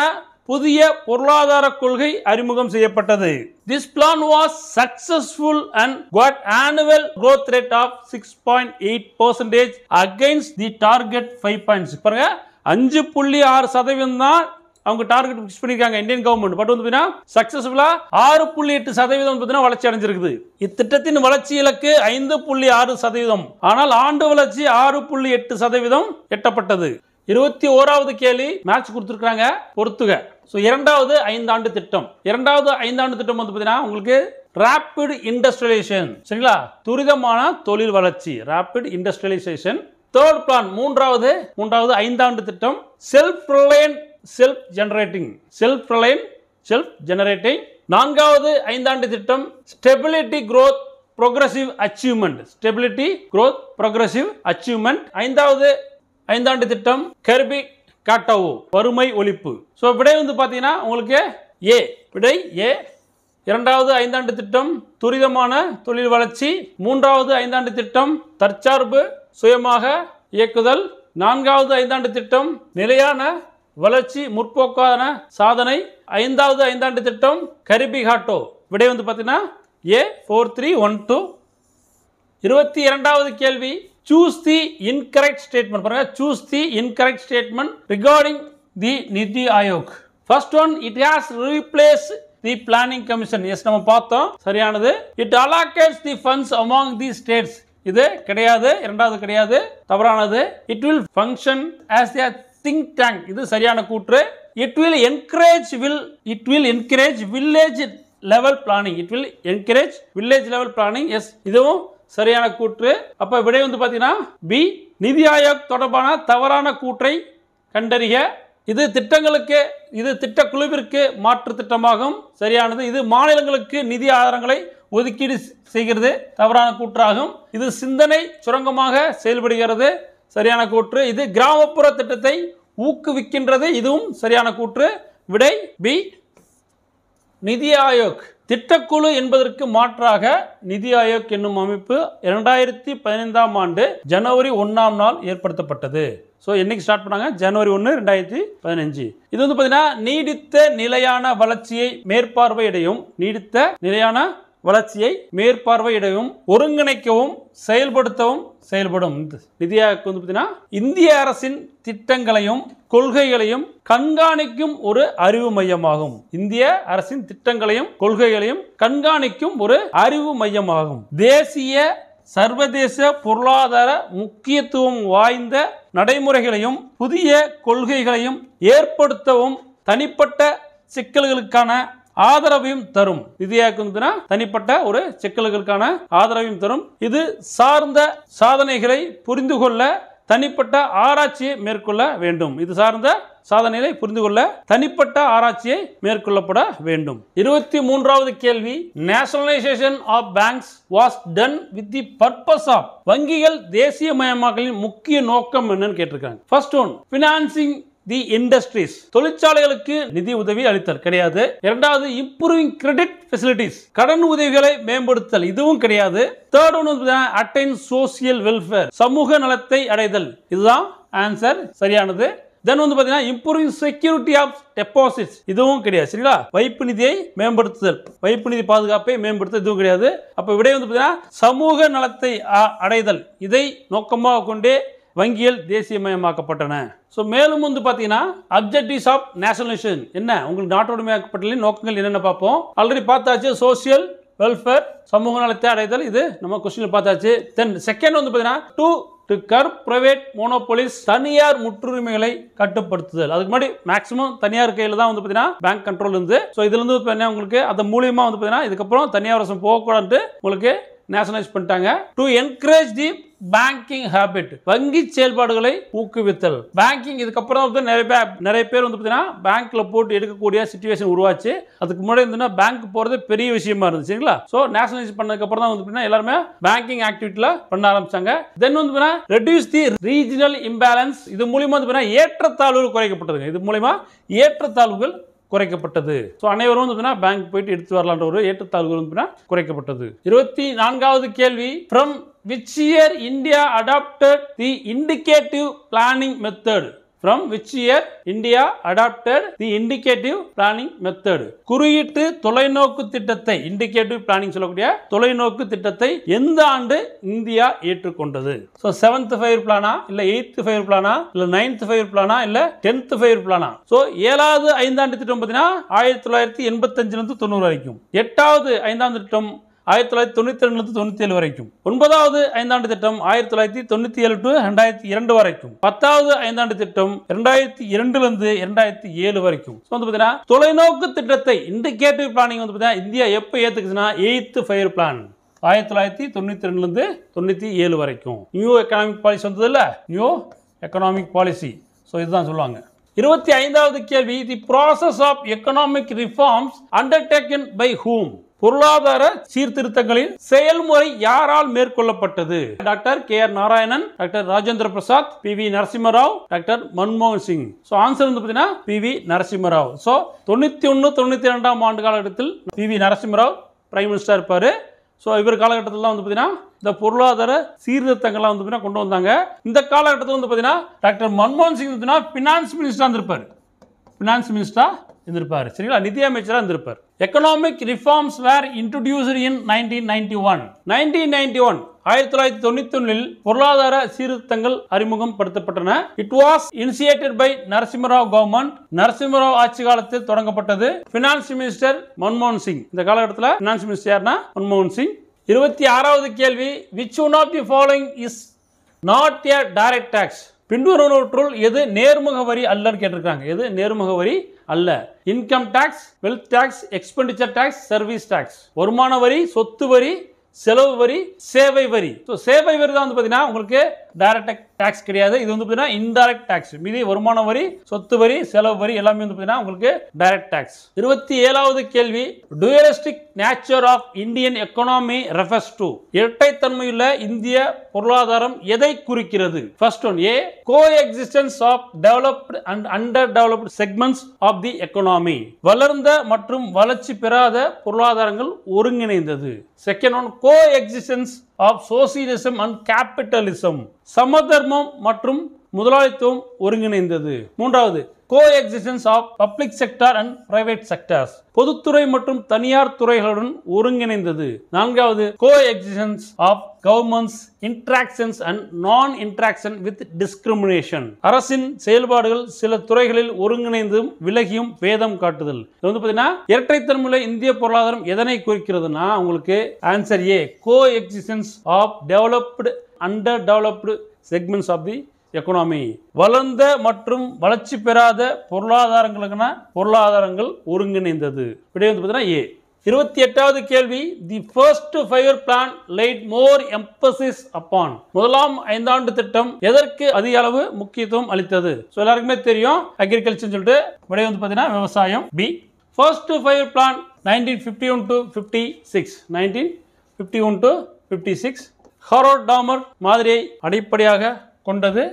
புதிய பொருளாதார கொள்கை அறிமுகம் செய்யப்பட்டது this plan was successful and got annual growth rate of six point eight percentage against the target five points பாருங்க அஞ்சு புள்ளி ஆறு சதவீதம் தான் அவங்க டார்கெட் ஃபிக்ஸ் பண்ணியிருக்காங்க இந்தியன் கவர்மெண்ட் பட் வந்து பார்த்தீங்கன்னா சக்ஸஸ்ஃபுல்லாக ஆறு புள்ளி எட்டு சதவீதம் பார்த்தீங்கன்னா வளர்ச்சி அடைஞ்சிருக்குது இத்திட்டத்தின் வளர்ச்சி இலக்கு ஐந்து புள்ளி ஆறு சதவீதம் ஆனால் ஆண்டு வளர்ச்சி ஆறு புள்ளி எட்டு சதவீதம் எட்டப்பட்டது இருபத்தி ஓராவது கேள்வி மேட்ச் கொடுத்துருக்காங்க பொறுத்துக ஸோ இரண்டாவது ஐந்தாண்டு திட்டம் இரண்டாவது ஐந்தாண்டு திட்டம் வந்து பார்த்தீங்கன்னா உங்களுக்கு ராபிட் இண்டஸ்ட்ரியலைசேஷன் சரிங்களா துரிதமான தொழில் வளர்ச்சி ராபிட் இண்டஸ்ட்ரியலைசேஷன் தேர்ட் பிளான் மூன்றாவது மூன்றாவது ஐந்தாண்டு திட்டம் self reliant self generating self reliant self generating நான்காவது ஐந்தாண்டு திட்டம் stability growth progressive achievement stability growth progressive achievement ஐந்தாவது ஐந்தாண்டு திட்டம் கர்பி காட்டவோ வறுமை ஒழிப்பு ஸோ விடை வந்து பார்த்தீங்கன்னா உங்களுக்கு ஏ விடை ஏ இரண்டாவது ஐந்தாண்டு திட்டம் துரிதமான தொழில் வளர்ச்சி மூன்றாவது ஐந்தாண்டு திட்டம் தற்சார்பு சுயமாக இயக்குதல் நான்காவது ஐந்தாண்டு திட்டம் நிலையான வளர்ச்சி முற்போக்கான சாதனை ஐந்தாவது ஐந்தாண்டு திட்டம் கரிபிகாட்டோ விடை வந்து பார்த்தீங்கன்னா A four three one two இருபத்தி இரண்டாவது கேள்வி சூஸ் தி இன்கரெக்ட் ஸ்டேட்மெண்ட் பாருங்க choose the incorrect statement regarding the NITI Aayog first one it has replace the planning commission yes நம்ம பார்த்தோம் சரியானது it allocates the funds among the states இது கிடையாது இரண்டாவது கிடையாது தவறானது it will function as a think tank இது சரியான கூற்று it will encourage will it will encourage village level planning it will encourage village level planning yes இதுவும் சரியான கூற்று அப்போ விடை வந்து பார்த்தீங்கன்னா பி நிதி ஆயோக் தொடர்பான தவறான கூற்றை கண்டறிய இது திட்டங்களுக்கு இது திட்ட குழுவிற்கு மாற்று திட்டமாகும் சரியானது இது மாநிலங்களுக்கு நிதி ஆதாரங்களை ஒதுக்கீடு செய்கிறது தவறான கூற்றாகும் இது சிந்தனை சுரங்கமாக செயல்படுகிறது சரியான கூற்று இது கிராமப்புற திட்டத்தை ஊக்குவிக்கின்றது இதுவும் சரியான கூற்று விடை பி நிதி ஆயோக் திட்டக்குழு என்பதற்கு மாற்றாக நிதி ஆயோக் என்னும் அமைப்பு இரண்டாயிரத்தி பதினைந்தாம் ஆண்டு ஜனவரி ஒன்றாம் நாள் ஏற்படுத்தப்பட்டது ஸோ என்னைக்கு ஸ்டார்ட் பண்ணாங்க ஜனவரி ஒன்று ரெண்டாயிரத்தி பதினஞ்சு இது வந்து பார்த்தீங்கன்னா நீடித்த நிலையான வளர்ச்சியை மேற்பார்வையிடையும் நீடித்த நிலையான வளர்ச்சியை மேற்பார்வையிடவும் ஒருங்கிணைக்கவும் செயல்படுத்தவும் செயல்படும் நிதியாக வந்து பார்த்தீங்கன்னா இந்திய அரசின் திட்டங்களையும் கொள்கைகளையும் கண்காணிக்கும் ஒரு அறிவு மையமாகும் இந்திய அரசின் திட்டங்களையும் கொள்கைகளையும் கண்காணிக்கும் ஒரு அறிவு மையமாகும் தேசிய சர்வதேச பொருளாதார முக்கியத்துவம் வாய்ந்த நடைமுறைகளையும் புதிய கொள்கைகளையும் ஏற்படுத்தவும் தனிப்பட்ட சிக்கல்களுக்கான ஆதரவையும் தரும் நிதியாக்குதுன்னா தனிப்பட்ட ஒரு சிக்கல்களுக்கான ஆதரவையும் தரும் இது சார்ந்த சாதனைகளை புரிந்து கொள்ள தனிப்பட்ட ஆராய்ச்சியை மேற்கொள்ள வேண்டும் இது சார்ந்த சாதனைகளை புரிந்து கொள்ள தனிப்பட்ட ஆராய்ச்சியை மேற்கொள்ளப்பட வேண்டும் இருபத்தி மூன்றாவது கேள்வி nationalisation of banks was done with the purpose of வங்கிகள் தேசிய மயமாக்கலின் முக்கிய நோக்கம் என்னன்னு கேட்டிருக்காங்க first one financing the industries தொழிற்சாலைகளுக்கு நிதி உதவி அளித்தல் கிடையாது இரண்டாவது இம்ப்ரூவிங் கிரெடிட் ஃபெசிலிட்டிஸ் கடன் உதவிகளை மேம்படுத்தல் இதுவும் கிடையாது third one attain social welfare சமூக நலத்தை அடைதல் இதுதான் ஆன்சர் சரியானது தென் வந்து பார்த்தீங்கன்னா இம்ப்ரூவிங் செக்யூரிட்டி ஆஃப் டெபாசிட்ஸ் இதுவும் கிடையாது சரிங்களா வைப்பு நிதியை மேம்படுத்துதல் வைப்பு நிதி பாதுகாப்பை மேம்படுத்த இதுவும் கிடையாது அப்போ விடை வந்து பார்த்தீங்கன்னா சமூக நலத்தை அடைதல் இதை நோக்கமாக கொண்டே வங்கிகள் தேசியமயமாக்கப்பட்டன ஸோ மேலும் வந்து பார்த்தீங்கன்னா அப்ஜெக்டிவ்ஸ் ஆஃப் நேஷனலைசேஷன் என்ன உங்களுக்கு நாட்டோடமையாக்கப்பட்ட நோக்கங்கள் என்னென்ன பார்ப்போம் ஆல்ரெடி பார்த்தாச்சு சோசியல் வெல்ஃபேர் சமூக நலத்தை அடைதல் இது நம்ம கொஸ்டினில் பார்த்தாச்சு தென் செகண்ட் வந்து பார்த்தீங்கன்னா two to curb private monopolies தனியார் முற்றுரிமைகளை கட்டுப்படுத்துதல் அதுக்கு முன்னாடி மேக்ஸிமம் தனியார் கையில் தான் வந்து பார்த்தீங்கன்னா பேங்க் கண்ட்ரோல் இருந்து ஸோ இதுலேருந்து உங்களுக்கு அது மூலியமாக வந்து பார்த்தீங்கன்னா இதுக்கப்புறம் தனியார் அரசு போகக்கூடாது உங்களுக்கு நேஷனலைஸ் பண்ணிட்டாங்க to encourage the banking habit வங்கி செயல்பாடுகளை ஊக்குவித்தல் பேங்கிங் இதுக்கப்புறம் வந்து நிறைய பேர் நிறைய பேர் வந்து பார்த்தீங்கன்னா பேங்க்ல போட்டு எடுக்கக்கூடிய சுச்சுவேஷன் உருவாச்சு அதுக்கு முன்னாடி இருந்துன்னா பேங்க் போறது பெரிய விஷயமா இருந்துச்சு சரிங்களா ஸோ நேஷனலைஸ் பண்ணதுக்கப்புறம் தான் வந்து பார்த்தீங்கன்னா எல்லாருமே பேங்கிங் ஆக்டிவிட்டியில் பண்ண ஆரம்பிச்சாங்க தென் வந்து பார்த்தீங்கன்னா ரெடியூஸ் தி ரீஜினல் இம்பேலன்ஸ் இது மூலியமா வந்து பார்த்தீங்கன்னா ஏற்றத்தாழ்வுகள் குறைக்கப்பட்டதுங்க இது மூலியமா ஏற்றத்தாழ்வுகள் குறைக்கப்பட்டது ஸோ அனைவரும் வந்து பேங்க் போயிட்டு எடுத்து வரலான்ற ஒரு ஏற்றத்தாழ்வு வந்து குறைக்கப்பட்டது இருபத்தி நான்காவது கேள்வி from which year India adopted the indicative planning method from which year India adopted the indicative planning method குறியீட்டு தொலைநோக்கு திட்டத்தை இண்டிகேட்டிவ் பிளானிங் சொல்லக்கூடிய தொலைநோக்கு திட்டத்தை எந்த ஆண்டு இந்தியா ஏற்றுக்கொண்டது ஸோ செவன்த் ஃபைவ் பிளானா இல்லை எயித்து ஃபைவ் பிளானா இல்லை நைன்த் ஃபைவ் பிளானா இல்லை டென்த் ஃபைவ் பிளானா ஸோ ஏழாவது ஐந்தாண்டு திட்டம் பார்த்தீங்கன்னா ஆயிரத்தி தொள்ளாயிரத்தி எண்பத்தஞ்சுலேருந்து தொண்ணூறு வரைக்கும் எட்டாவது ஐந்தாண்டு திட்டம் ஆயிரத்தி தொள்ளாயிரத்தி தொண்ணூற்றி ரெண்டுலேருந்து தொண்ணூற்றி ஏழு வரைக்கும் ஒன்பதாவது ஐந்தாண்டு திட்டம் ஆயிரத்தி தொள்ளாயிரத்தி தொண்ணூற்றி ஏழு டு ரெண்டாயிரத்தி இரண்டு வரைக்கும் பத்தாவது ஐந்தாண்டு திட்டம் ரெண்டாயிரத்தி இரண்டுலேருந்து ரெண்டாயிரத்தி ஏழு வரைக்கும் ஸோ வந்து தொலைநோக்கு திட்டத்தை இண்டிகேட்டிவ் பிளானிங் வந்து பார்த்தீங்கன்னா இந்தியா எப்போ ஏற்றுக்குச்சுன்னா எயித்து ஃபயர் பிளான் ஆயிரத்தி தொள்ளாயிரத்தி தொண்ணூற்றி ரெண்டுலேருந்து தொண்ணூற்றி ஏழு வரைக்கும் நியூ எக்கனாமிக் பாலிசி வந்தது இல்ல நியூ எக்கனாமிக் பாலிசி ஸோ இதுதான் சொல்லுவாங்க இருபத்தி ஐந்தாவது கேள்வி the process of economic reforms undertaking by whom பொருளாதார சீர்திருத்தங்களின் செயல்முறை யாரால் மேற்கொள்ளப்பட்டது doctor K R Narayanan doctor Rajendra Prasad P V Narasimha Rao doctor மன்மோகன் சிங் ஸோ ஆன்சர் வந்து பார்த்தீங்கன்னா பி வி நரசிம்மராவ் ஸோ தொண்ணூற்றி ஒன்று தொண்ணூற்றி ரெண்டாம் ஆண்டு காலகட்டத்தில் P V Narasimha Rao prime minister இருப்பார் ஸோ இவர் காலகட்டத்தில் வந்து பார்த்தீங்கன்னா இந்த பொருளாதார சீர்திருத்தங்கள்லாம் வந்து பார்த்தீங்கன்னா கொண்டு வந்தாங்க இந்த காலகட்டத்தில் வந்து பார்த்தீங்கன்னா டாக்டர் மன்மோகன் சிங் வந்து ஃபினான்ஸ் மினிஸ்டராக இருந்திருப்பார் ஃபினான்ஸ் மினிஸ்டராக இருந்திருப்பார் சரிங்களா நிதி அமைச்சராக இருந்திருப்பார் economic reforms where introduced in nineteen ninety one nineteen ninety one ஆயிரத்தி தொள்ளாயிரத்தி தொண்ணூத்தி ஒன்றில் பொருளாதார சீர்திருத்தங்கள் அறிமுகப்படுத்தப்பட்டன it was initiated by Narasimha Rao government Narasimha Rao ஆட்சி காலத்தில் தொடங்கப்பட்டது பினான்ஸ் மினிஸ்டர் மன்மோகன் சிங் இந்த காலகட்டத்தில் பினான்ஸ் மினிஸ்டர் யார்னா மன்மோகன் சிங் இருபத்தி ஆறாவது கேள்வி which one of the following is not a direct tax பின்வருவனவற்றுள் எது நேர்முக வரி அல்லன்னு கேட்டிருக்காங்க எது நேர்முக வரி அல்ல income tax wealth tax expenditure tax service tax வருமான வரி சொத்து வரி செலவு வரி சேவை வரி ஸோ சேவை வரி தான் வந்து பார்த்தீங்கன்னா உங்களுக்கு டைரக்ட் டேக்ஸ் கிடையாது இது வந்து பார்த்தீங்கன்னா இன்டைரக்ட் டேக்ஸ் மீதி வருமான வரி சொத்து வரி செலவு வரி எல்லாமே வந்து பார்த்தீங்கன்னா உங்களுக்கு டைரக்ட் டேக்ஸ் இருபத்தி ஏழாவது கேள்வி dualistic nature of Indian economy refers to இரட்டைத்தன்மையுள்ள இந்திய பொருளாதாரம் எதை குறிக்கிறது first one a coexistence of developed and underdeveloped segments of the economy வளர்ந்த மற்றும் வளர்ச்சி பெறாத பொருளாதாரங்கள் ஒருங்கிணைந்தது second one coexistence of socialism and capitalism சமதர்மம் மற்றும் முதலாளித்துவம் ஒருங்கிணைந்தது மூன்றாவது coexistence of public sector and private sectors பொதுத்துறை மற்றும் தனியார் துறைகளுடன் ஒருங்கிணைந்தது நான்காவது coexistence of governments interactions and நான் இன்ட்ராக்ஷன் வித் டிஸ்கிரிமினேஷன் அரசின் செயல்பாடுகள் சில துறைகளில் ஒருங்கிணைந்தும் விலகியும் வேதம் காட்டுதல் இது வந்து பார்த்தீங்கன்னா இரட்டைத்தன்மையில இந்திய பொருளாதாரம் எதனை குறிக்கிறதுனா உங்களுக்கு answer A coexistence of developed underdeveloped segments of the economy வளர்ந்த மற்றும் வளர்ச்சி பெறாத பொருளாதாரங்களுக்கான பொருளாதாரங்கள் ஒருங்கிணைந்தது விடை வந்து பார்த்தீங்கன்னா ஏ இருபத்தி எட்டாவது கேள்வி the first five year plan laid more emphasis upon முதலாம் ஐந்தாண்டு திட்டம் எதற்கு அதிக அளவு முக்கியத்துவம் அளித்தது ஸோ எல்லாருக்குமே தெரியும் அக்ரிகல்ச்சர் சொல்லிட்டு விடை வந்து பார்த்தீங்கன்னா விவசாயம் B first five year plan nineteen fifty one to fifty six nineteen fifty one to fifty six Harrod Domar மாதிரியை அடிப்படையாக கொண்டது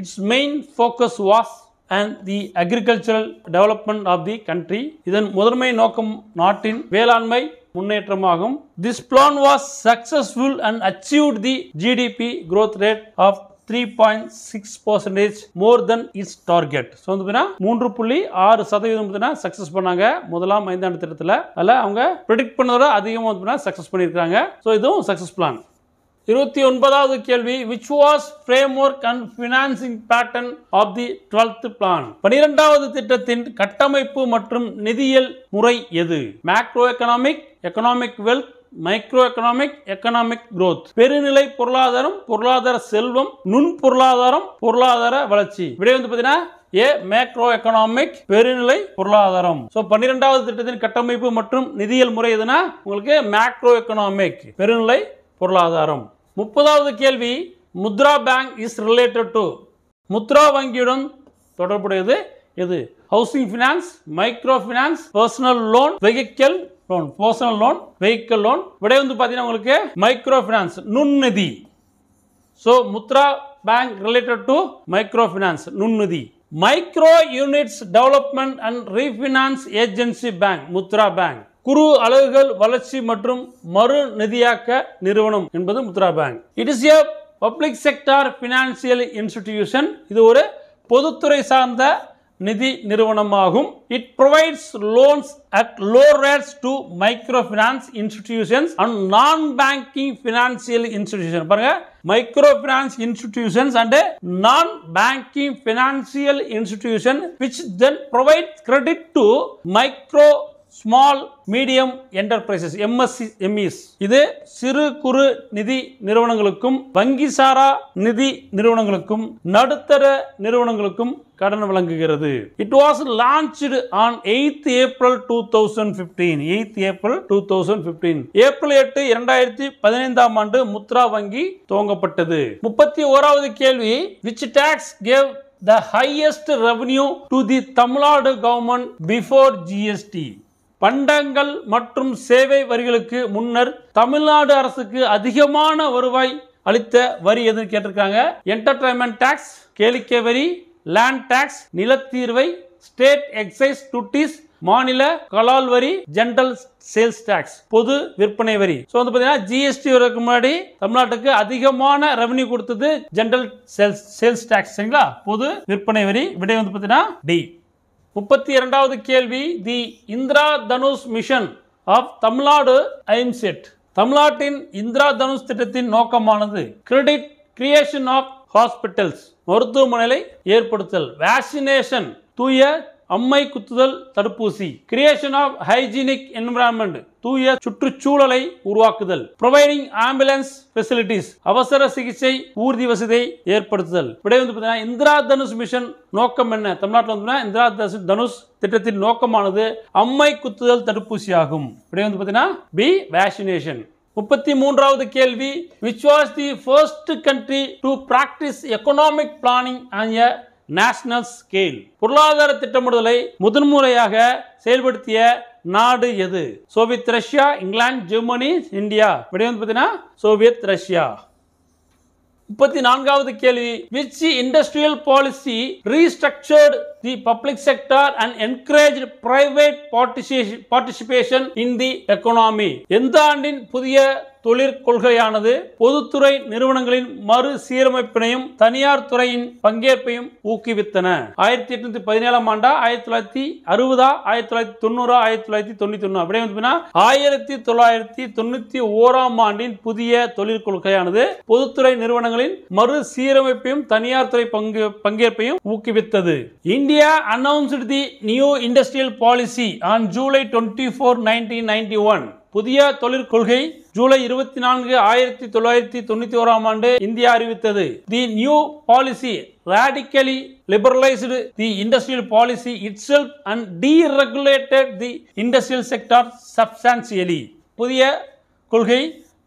its main focus was and the agricultural development of the country இதன் முதன்மை நோக்கம் நாட்டின் வேளாண்மை முன்னேற்றமாகும் this plan was successful and achieved the GDP growth rate of three point six percentage more than its target so வந்து பார்த்தீங்கன்னா மூன்று புள்ளி ஆறு சதவீதம் பார்த்தீங்கன்னா சக்ஸஸ் பண்ணாங்க முதலாம் ஐந்தாண்டு திட்டத்தில் அதில் அவங்க ப்ரெடிக்ட் பண்ணதோட அதிகமாக வந்து சக்ஸஸ் பண்ணியிருக்காங்க ஸோ இதுவும் சக்ஸஸ் பிளான் இருபத்தி ஒன்பதாவது கேள்வி which was framework and financing pattern of the twelfth plan பனிரெண்டாவது திட்டத்தின் கட்டமைப்பு மற்றும் நிதியியல் முறை எது macro economic economic wealth micro economic economic growth பெருநிலை பொருளாதாரம் பொருளாதார செல்வம் நுண் பொருளாதாரம் பொருளாதார வளர்ச்சி விடை வந்து பார்த்தீங்கன்னா ஏ மேக்ரோ எக்கனாமிக் பெருநிலை பொருளாதாரம் ஸோ பன்னிரெண்டாவது திட்டத்தின் கட்டமைப்பு மற்றும் நிதியியல் முறை எதுனா உங்களுக்கு மேக்ரோ எக்கனாமிக் பெருநிலை பொருளாதாரம் முப்பதாவது கேள்வி Mudra bank is related to Mudra வங்கியுடன் தொடர்புடையது எது housing finance micro finance personal loan vehicle loan personal loan vehicle loan விடை வந்து பார்த்தீங்கன்னா உங்களுக்கு மைக்ரோ ஃபினான்ஸ் நுண்ணிதி so Mudra bank related to micro finance நுண்ணிதி micro units development and refinance agency bank Mudra bank குறு அலகுகள் வளர்ச்சி மற்றும் மறுநிதியாக்க நிறுவனம் என்பது Mudra bank it is a public sector financial institution இது ஒரு பொதுத்துறை சார்ந்த நிதி நிறுவனமாகும் it provides loans at low rates to micro finance institutions and non banking financial institution பாருங்க micro finance institutions and non banking financial institution which then provide credit to micro small medium enterprises MSMEs இது சிறு குறு நிதி நிறுவனங்களுக்கும் வங்கி சாரா நிதி நிறுவனங்களுக்கும் நடுத்தர நிறுவனங்களுக்கும் கடன் வழங்குகிறது it was launch on eighth April two thousand fifteen eighth April two thousand fifteen April எட்டு இரண்டாயிரத்தி பதினைந்தாம் ஆண்டு முத்ரா வங்கி துவங்கப்பட்டது முப்பத்தி ஓராவது கேள்வி which tax gave the highest revenue to the Tamil Nadu government before GST பண்டங்கள் மற்றும் சேவை வரிகளுக்கு முன்னர் தமிழ்நாடு அரசுக்கு அதிகமான வருவாய் அளித்த வரி எதுன்னு கேட்டிருக்காங்க என்டர்டைன்மெண்ட் டாக்ஸ் கேளிக்கை வரி லேண்ட் டாக்ஸ் நிலத்தீர்வை ஸ்டேட் எக்ஸைஸ் டூட்டிஸ் மாநில கலால் வரி ஜென்ரல் சேல்ஸ் டாக்ஸ் பொது விற்பனை வரி ஸோ வந்து பார்த்தீங்கன்னா ஜிஎஸ்டி வரதுக்கு முன்னாடி தமிழ்நாட்டுக்கு அதிகமான ரெவன்யூ கொடுத்தது ஜென்ரல் சேல்ஸ் சேல்ஸ் டாக்ஸ் சரிங்களா பொது விற்பனை வரி விடை வந்து பார்த்தீங்கன்னா டி முப்பத்தி இரண்டாவது கேள்வி the Indradhanush mission of Tamil Nadu aims at தமிழ்நாட்டின் இந்திரா தனுஷ் திட்டத்தின் நோக்கமானது கிரெடிட் கிரியேஷன் ஆஃப் ஹாஸ்பிட்டல்ஸ் மருத்துவமனைகளை ஏற்படுத்தல் வேக்சினேஷன் தூய அம்மை குத்துதல் தடுப்பூசி கிரியேஷன் ஆஃப் ஹைஜீனிக் என்விரான்மெண்ட் தூய சுற்றுச்சூழலை உருவாக்குதல் ப்ரொவைடிங் ஆம்புலன்ஸ் ஃபெசிலிட்டிஸ் அவசர சிகிச்சை ஊர்தி வசதியை ஏற்படுத்துதல் விடை வந்து பார்த்தீங்கன்னா இந்திரா தனுஷ் மிஷன் நோக்கம் என்ன தமிழ்நாட்டில் வந்து இந்திரா தனுஷ் திட்டத்தின் நோக்கமானது அம்மை குத்துதல் தடுப்பூசி ஆகும் இப்படி வந்து பார்த்தீங்கன்னா பி வேக்சினேஷன் முப்பத்தி மூன்றாவது கேள்வி which was the first country to practice economic planning a national scale பொருளாதார திட்டமிடுதலை முதன்முறையாக செயல்படுத்திய நாடு எது Soviet Russia England Germany India வந்து பார்த்தீங்கன்னா சோவியத் ரஷ்யா முப்பத்தி நான்காவது கேள்வி which industrial policy restructured the public sector and encouraged private participation in the economy எந்த ஆண்டின் புதிய தொழிற்கொள்கையானது பொதுத்துறை நிறுவனங்களின் மறு சீரமைப்பினையும் தனியார் துறையின் பங்கேற்பையும் ஊக்குவித்தன ஆயிரத்தி எட்நூத்தி பதினேழாம் ஆண்டா ஆயிரத்தி தொள்ளாயிரத்தி அறுபதா ஆயிரத்தி தொள்ளாயிரத்தி தொண்ணூறா ஆயிரத்தி தொள்ளாயிரத்தி தொண்ணூத்தி ஒன்று அப்படியே வந்து ஆயிரத்தி தொள்ளாயிரத்தி தொண்ணூத்தி ஓராம் ஆண்டின் புதிய தொழிற்கொள்கையானது பொதுத்துறை நிறுவனங்களின் மறு சீரமைப்பையும் தனியார் துறை பங்கு பங்கேற்பையும் ஊக்குவித்தது இந்த India announced the new industrial policy on July 24, 1991. புதிய தொழிற்கொள்கை ஜூலை இருபத்தி நான்கு ஆயிரத்தி தொள்ளாயிரத்தி தொண்ணூத்தி ஓராம் ஆண்டு இந்தியா அறிவித்தது the new policy radically liberalised the industrial policy itself and deregulated the industrial sector substantially புதிய கொள்கை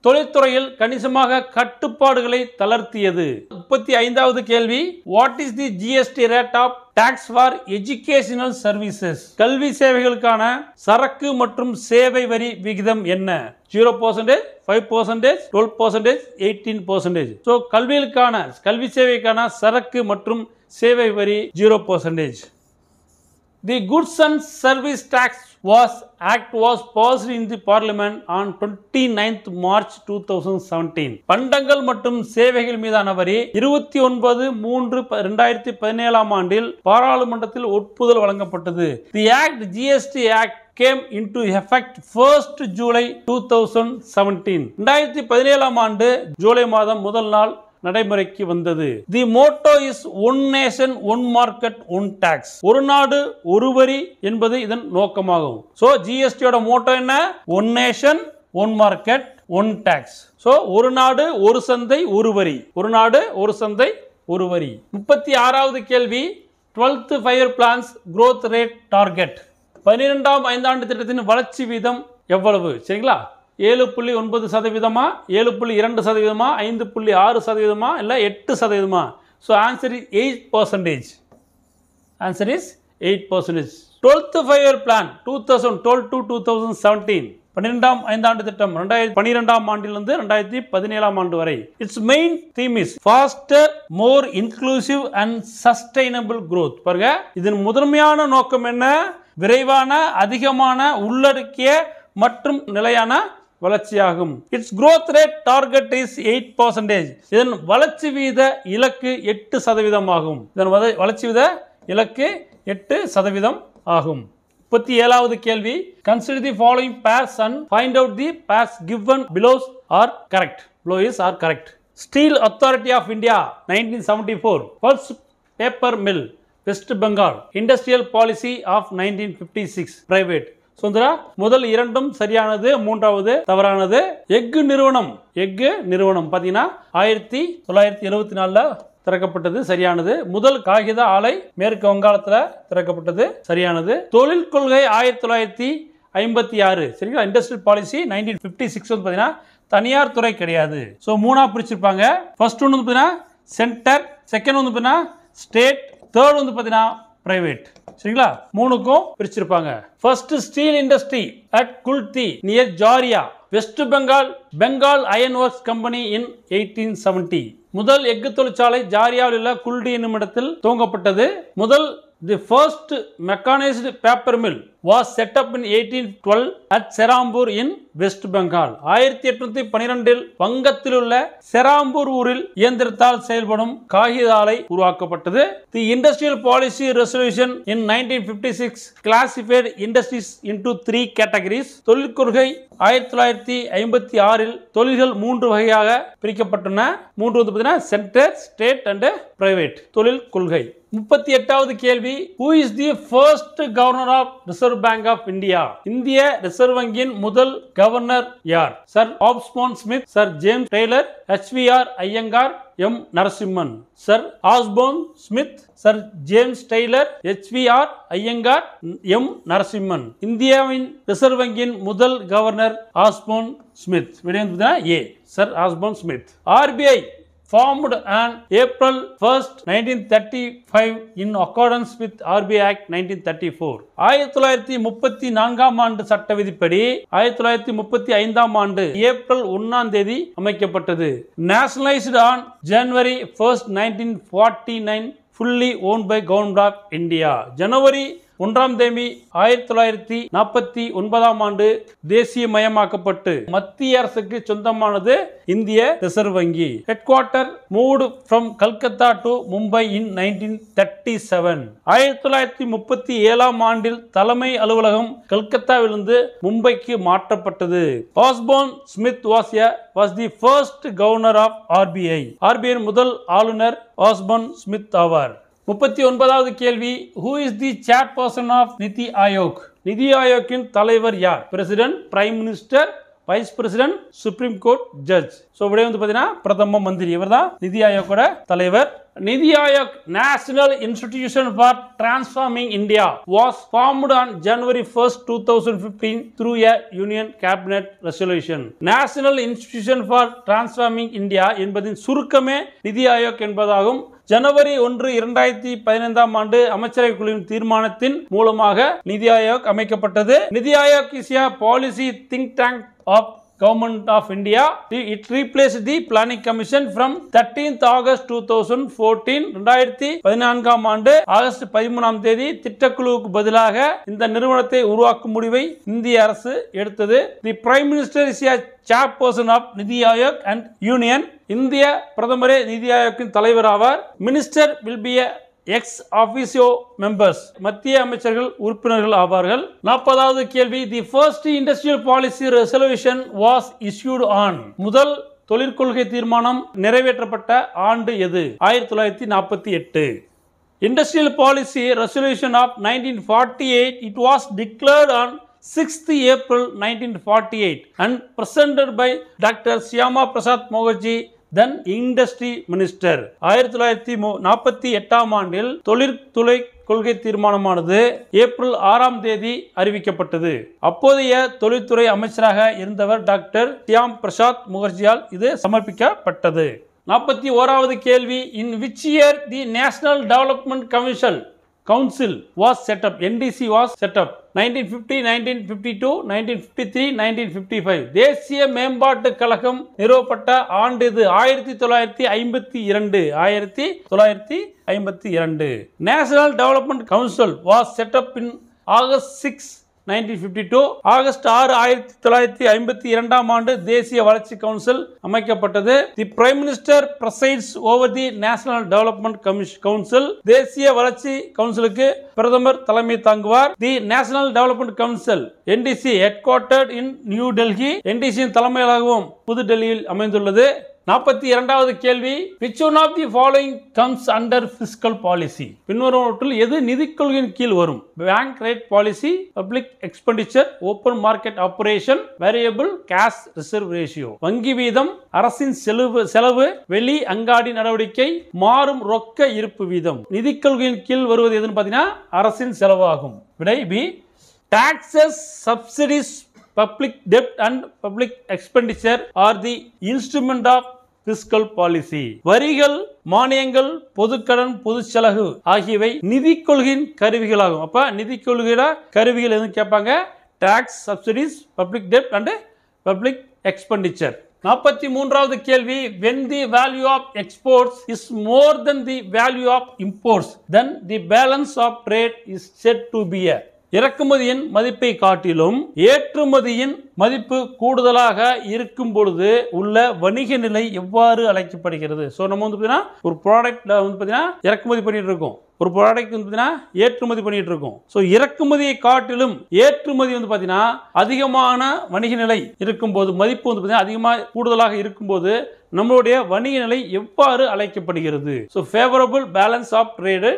தொழில்துறையில் கணிசமாக கட்டுப்பாடுகளை தளர்த்தியது முப்பத்தி ஐந்தாவது கேள்வி what is the GST rate of tax for educational services கல்வி சேவைகளுக்கான சரக்கு மற்றும் சேவை வரி விகிதம் என்ன zero percentage five percentage twelve percentage eighteen percentage so கல்விகளுக்கான கல்வி சேவைக்கான சரக்கு மற்றும் சேவை வரி zero percentage the goods and service Goods was act was was in the parliament on twenty ninth March two thousand seventeen பண்டங்கள் மற்றும் சேவைகள் மீதான வரி இருபத்தி ஒன்பது மூன்று ரெண்டாயிரத்தி பதினேழாம் ஆண்டில் பாராளுமன்றத்தில் ஒப்புதல் வழங்கப்பட்டது the act GST act came into effect first July two thousand seventeen ரெண்டாயிரத்தி பதினேழாம் ஆண்டு ஜூலை மாதம் முதல் நாள் நடைமுறைக்கு வந்தது the motto is one nation one market one tax ஒரு நாடு ஒரு வரி என்பது இதன் நோக்கமாகும் ஸோ ஜிஎஸ்டியோட மோட்டோ என்ன one nation one market one tax so ஒரு நாடு ஒரு சந்தை ஒரு வரி ஒரு நாடு ஒரு சந்தை ஒரு வரி முப்பத்தி ஆறாவது கேள்வி twelfth five year plans growth rate target பன்னிரெண்டாம் ஐந்தாண்டு திட்டத்தின் வளர்ச்சி வீதம் எவ்வளவு சரிங்களா ஏழு புள்ளி ஒன்பது சதவீதமா ஏழு புள்ளி இரண்டு சதவீதமா ஐந்து புள்ளி ஆறு சதவீதமா இல்லை எட்டு சதவீதமா so answer is eight percentage answer is eight percentage twelfth five year plan two thousand twelve to two thousand seventeen பன்னிரெண்டாம் ஐந்தாண்டு திட்டம் ரெண்டாயிரத்தி பன்னிரெண்டாம் ஆண்டிலிருந்து ரெண்டாயிரத்தி பதினேழாம் ஆண்டு வரை its main theme is faster more inclusive and sustainable growth பாருங்க இதன் முதன்மையான நோக்கம் என்ன விரைவான அதிகமான உள்ளடக்கிய மற்றும் நிலையான வளர்ச்சியாகும் its rate target is eight percentage இதன் வளர்ச்சி வீத இலக்கு எட்டு சதவீதம் ஆகும் இதன் வளர்ச்சி வீத இலக்கு எட்டு சதவீதம் ஆகும் முப்பத்தி ஏழாவது கேள்வி consider the following pairs and find out the pairs given below is are correct below is are correct Steel Authority of India nineteen seventy four pulse paper mill West Bengal industrial policy of nineteen fifty six private சுந்தரா முதல் இரண்டும் சரியானது மூன்றாவது தவறானது எஃகு நிறுவனம் எஃகு நிறுவனம் பார்த்தீங்கன்னா ஆயிரத்தி தொள்ளாயிரத்தி எழுபத்தி நாலில் திறக்கப்பட்டது சரியானது முதல் காகித ஆலை மேற்கு வங்காளத்தில் திறக்கப்பட்டது சரியானது தொழில் கொள்கை ஆயிரத்தி தொள்ளாயிரத்தி ஐம்பத்தி ஆறு சரிங்களா industrial policy nineteen fifty six வந்து பார்த்தீங்கன்னா தனியார் துறை கிடையாது ஸோ மூணாக பிரிச்சிருப்பாங்க ஃபர்ஸ்ட் ஒன்று வந்து பார்த்தீங்கன்னா சென்டர் செகண்ட் வந்து பார்த்தீங்கன்னா ஸ்டேட் தேர்ட் வந்து பார்த்தீங்கன்னா ப்ரைவேட் சரிங்களா மூணுக்கும் பிரிச்சிருப்பாங்க first steel industry at Kulti near Jharia West Bengal Bengal Iron Works Company in eighteen seventy முதல் எஃகு தொழிற்சாலை ஜாரியாவில் உள்ள குல்டி என்னும் இடத்தில் துவங்கப்பட்டது முதல் the first mechanised paper mill was set up in eighteen twelve at Serampore in West Bengal ஆயிரத்தி எட்நூத்தி பனிரெண்டில் வங்கத்தில் உள்ள செராம்பூர் ஊரில் இயந்திரத்தால் செயல்படும் காகித ஆலை உருவாக்கப்பட்டது the industrial policy resolution in nineteen fifty six classified industries into three categories தொழில் கொள்கை ஆயிரத்தி தொள்ளாயிரத்தி ஐம்பத்தி ஆறில் தொழில்கள் மூன்று வகையாக பிரிக்கப்பட்டன மூன்று வந்து பார்த்தீங்கன்னா சென்டர் ஸ்டேட் அண்ட் பிரைவேட் தொழில் கொள்கை முப்பத்தி எட்டாவது கேள்வி who is the first governor of Reserve Reserve Bank of India இந்திய ரிசர்வ் வங்கியின் முதல் கவர்னர் யார் sir Osborne Smith sir James Taylor H V R Iyengar M Narasimhan sir Osborne Smith sir James Taylor H V R Iyengar M Narasimhan இந்தியாவின் reserve வங்கியின் முதல் கவர்னர் Osborne Smith A sir Osborne Smith RBI formed on April 1st, 1935 in accordance with RBI Act 1934. ஆயிரத்தி தொள்ளாயிரத்தி முப்பத்தி நான்காம் ஆண்டு சட்ட விதிப்படி ஆயிரத்தி தொள்ளாயிரத்தி முப்பத்தி ஐந்தாம் ஆண்டு ஏப்ரல் ஒன்னாம் தேதி அமைக்கப்பட்டது nationalised on January first nineteen forty nine fully own by government of India ஜனவரி ஒன்றாம் தேதி ஆயிரத்தி தொள்ளாயிரத்தி நாற்பத்தி ஒன்பதாம் ஆண்டு தேசியமயமாக்கப்பட்டு மத்திய அரசுக்கு சொந்தமானது இந்திய ரிசர்வ் வங்கி headquarter moved from Calcutta to Mumbai in nineteen thirty seven ஆயிரத்தி தொள்ளாயிரத்தி முப்பத்தி ஏழாம் ஆண்டில் தலைமை அலுவலகம் கல்கத்தாவிலிருந்து மும்பைக்கு மாற்றப்பட்டது ஆஸ்போன் ஸ்மித் வாசிய was the first governor of RBI RBI முதல் ஆளுநர் ஆஸ்போன் ஸ்மித் ஆவார் முப்பத்தி ஒன்பதாவது கேள்வி who is the chairperson of NITI Aayog NITI ஆயோக்கின் தலைவர் யார் president prime minister vice president supreme court judge so விடை வந்து பார்த்தீங்கன்னா பிரதம மந்திரி இவர் தான் நிதி ஆயோக்கோட தலைவர் NITI Aayog National institution for transforming India was formed on January first two thousand fifteen through a union cabinet resolution National institution for transforming India என்பதின் சுருக்கமே நிதி ஆயோக் என்பதாகும் ஜனவரி ஒன்று இரண்டாயிரத்தி பதினைந்தாம் ஆண்டு அமைச்சரவை குழுவின் தீர்மானத்தின் மூலமாக நிதி ஆயோக் அமைக்கப்பட்டது NITI Aayog is a policy think tank of government of Government it replace the planning commission from Commission August two thousand 2014 ரெண்டாயிரத்தி பதினான்காம் ஆண்டு ஆகஸ்ட் பதிமூணாம் தேதி திட்டக்குழுவுக்கு பதிலாக இந்த நிறுவனத்தை உருவாக்கும் முடிவை இந்திய அரசு எடுத்தது the prime minister is chairperson of NITI Aayog and union இந்திய பிரதமரே நிதி ஆயோக்கின் தலைவர் ஆவார் minister will be ex officio members மத்திய அமைச்சர்கள் உறுப்பினர்கள் ஆவார்கள் நாற்பதாவது கேள்வி the first industrial policy resolution was issued on முதல் தொழிற்கொள்கை தீர்மானம் நிறைவேற்றப்பட்ட ஆண்டு எது ஆயிரத்தி தொள்ளாயிரத்தி நாற்பத்தி எட்டு industrial policy resolution of nineteen forty eight it was declared on sixth April nineteen forty eight and present by doctor Syama Prasad Mukherjee then industry minister ஆயிரத்தி தொள்ளாயிரத்தி நாற்பத்தி எட்டாம் ஆண்டில் தொழிற்துறை கொள்கை தீர்மானமானது ஏப்ரல் ஆறாம் தேதி அறிவிக்கப்பட்டது அப்போதைய தொழில்துறை அமைச்சராக இருந்தவர் டாக்டர் தியாம் பிரசாத் முகர்ஜியால் இது சமர்ப்பிக்கப்பட்டது நாற்பத்தி ஓராவது கேள்வி in which year the national development commission council was set up NDC was set up nineteen fifty nineteen fifty two nineteen fifty three nineteen fifty five தேசிய மேம்பாட்டு கழகம் நிறுவப்பட்ட ஆண்டு இது ஆயிரத்தி தொள்ளாயிரத்தி ஐம்பத்தி இரண்டு ஆயிரத்தி தொள்ளாயிரத்தி ஐம்பத்தி இரண்டு national development council was set up in August six nineteen fifty two August ஆறு ஆயிரத்தி தொள்ளாயிரத்தி ஐம்பத்தி இரண்டாம் ஆண்டு தேசிய வளர்ச்சி கவுன்சில் அமைக்கப்பட்டது the prime minister presides over the national development commission council தேசிய வளர்ச்சி கவுன்சிலுக்கு பிரதமர் தலைமை தாங்குவார் the national development council NDC headquartered in New Delhi என்டிசியின் தலைமையிலாகவும் புதுடெல்லியில் அமைந்துள்ளது நாற்பத்தி இரண்டாவது கேள்வி which one of the following comes under physical policy பின்வருவற்றில் எது நிதி கொள்கையின் கீழ் வரும் bank rate policy public expenditure open market operation variable cash reserve ratio வங்கி வீதம் அரசின் செலவு செலவு வெளி அங்காடி நடவடிக்கை மாறும் ரொக்க இருப்பு வீதம் நிதி கொள்கையின் கீழ் வருவது எதுன்னு பார்த்தீங்கன்னா அரசின் செலவாகும் விடை பி டாக்ஸஸ் சப்சிடிஸ் பப்ளிக் டெப்ட் and public expenditure are the instrument of fiscal policy வரிகள் மானியங்கள் பொதுக்கடன் பொது செலவு ஆகியவை நிதி கொள்கையின் கருவிகளாகும் அப்ப நிதி கொள்கையில கருவிகள் எதுவும் கேட்பாங்க டாக்ஸ் சப்சிடிஸ் பப்ளிக் டெப்ட் அண்ட் பப்ளிக் எக்ஸ்பெண்டிச்சர் நாற்பத்தி மூன்றாவது கேள்வி when the value of exports is more then the value of imports then the balance of trade is set to be இறக்குமதியின் மதிப்பை காட்டிலும் ஏற்றுமதியின் மதிப்பு கூடுதலாக இருக்கும் பொழுது உள்ள வணிக நிலை எவ்வாறு அழைக்கப்படுகிறது ஸோ நம்ம வந்து பார்த்தீங்கன்னா ஒரு ப்ராடக்ட்ல வந்து பார்த்தீங்கன்னா இறக்குமதி பண்ணிட்டு இருக்கோம் ஒரு ப்ராடக்ட் வந்து பார்த்தீங்கன்னா ஏற்றுமதி பண்ணிட்டு இருக்கோம் ஸோ இறக்குமதியை காட்டிலும் ஏற்றுமதி வந்து பார்த்தீங்கன்னா அதிகமான வணிக நிலை இருக்கும்போது மதிப்பு வந்து பார்த்தீங்கன்னா அதிகமாக கூடுதலாக இருக்கும்போது நம்மளுடைய வணிக நிலை எவ்வாறு அழைக்கப்படுகிறது so favourable balance of trade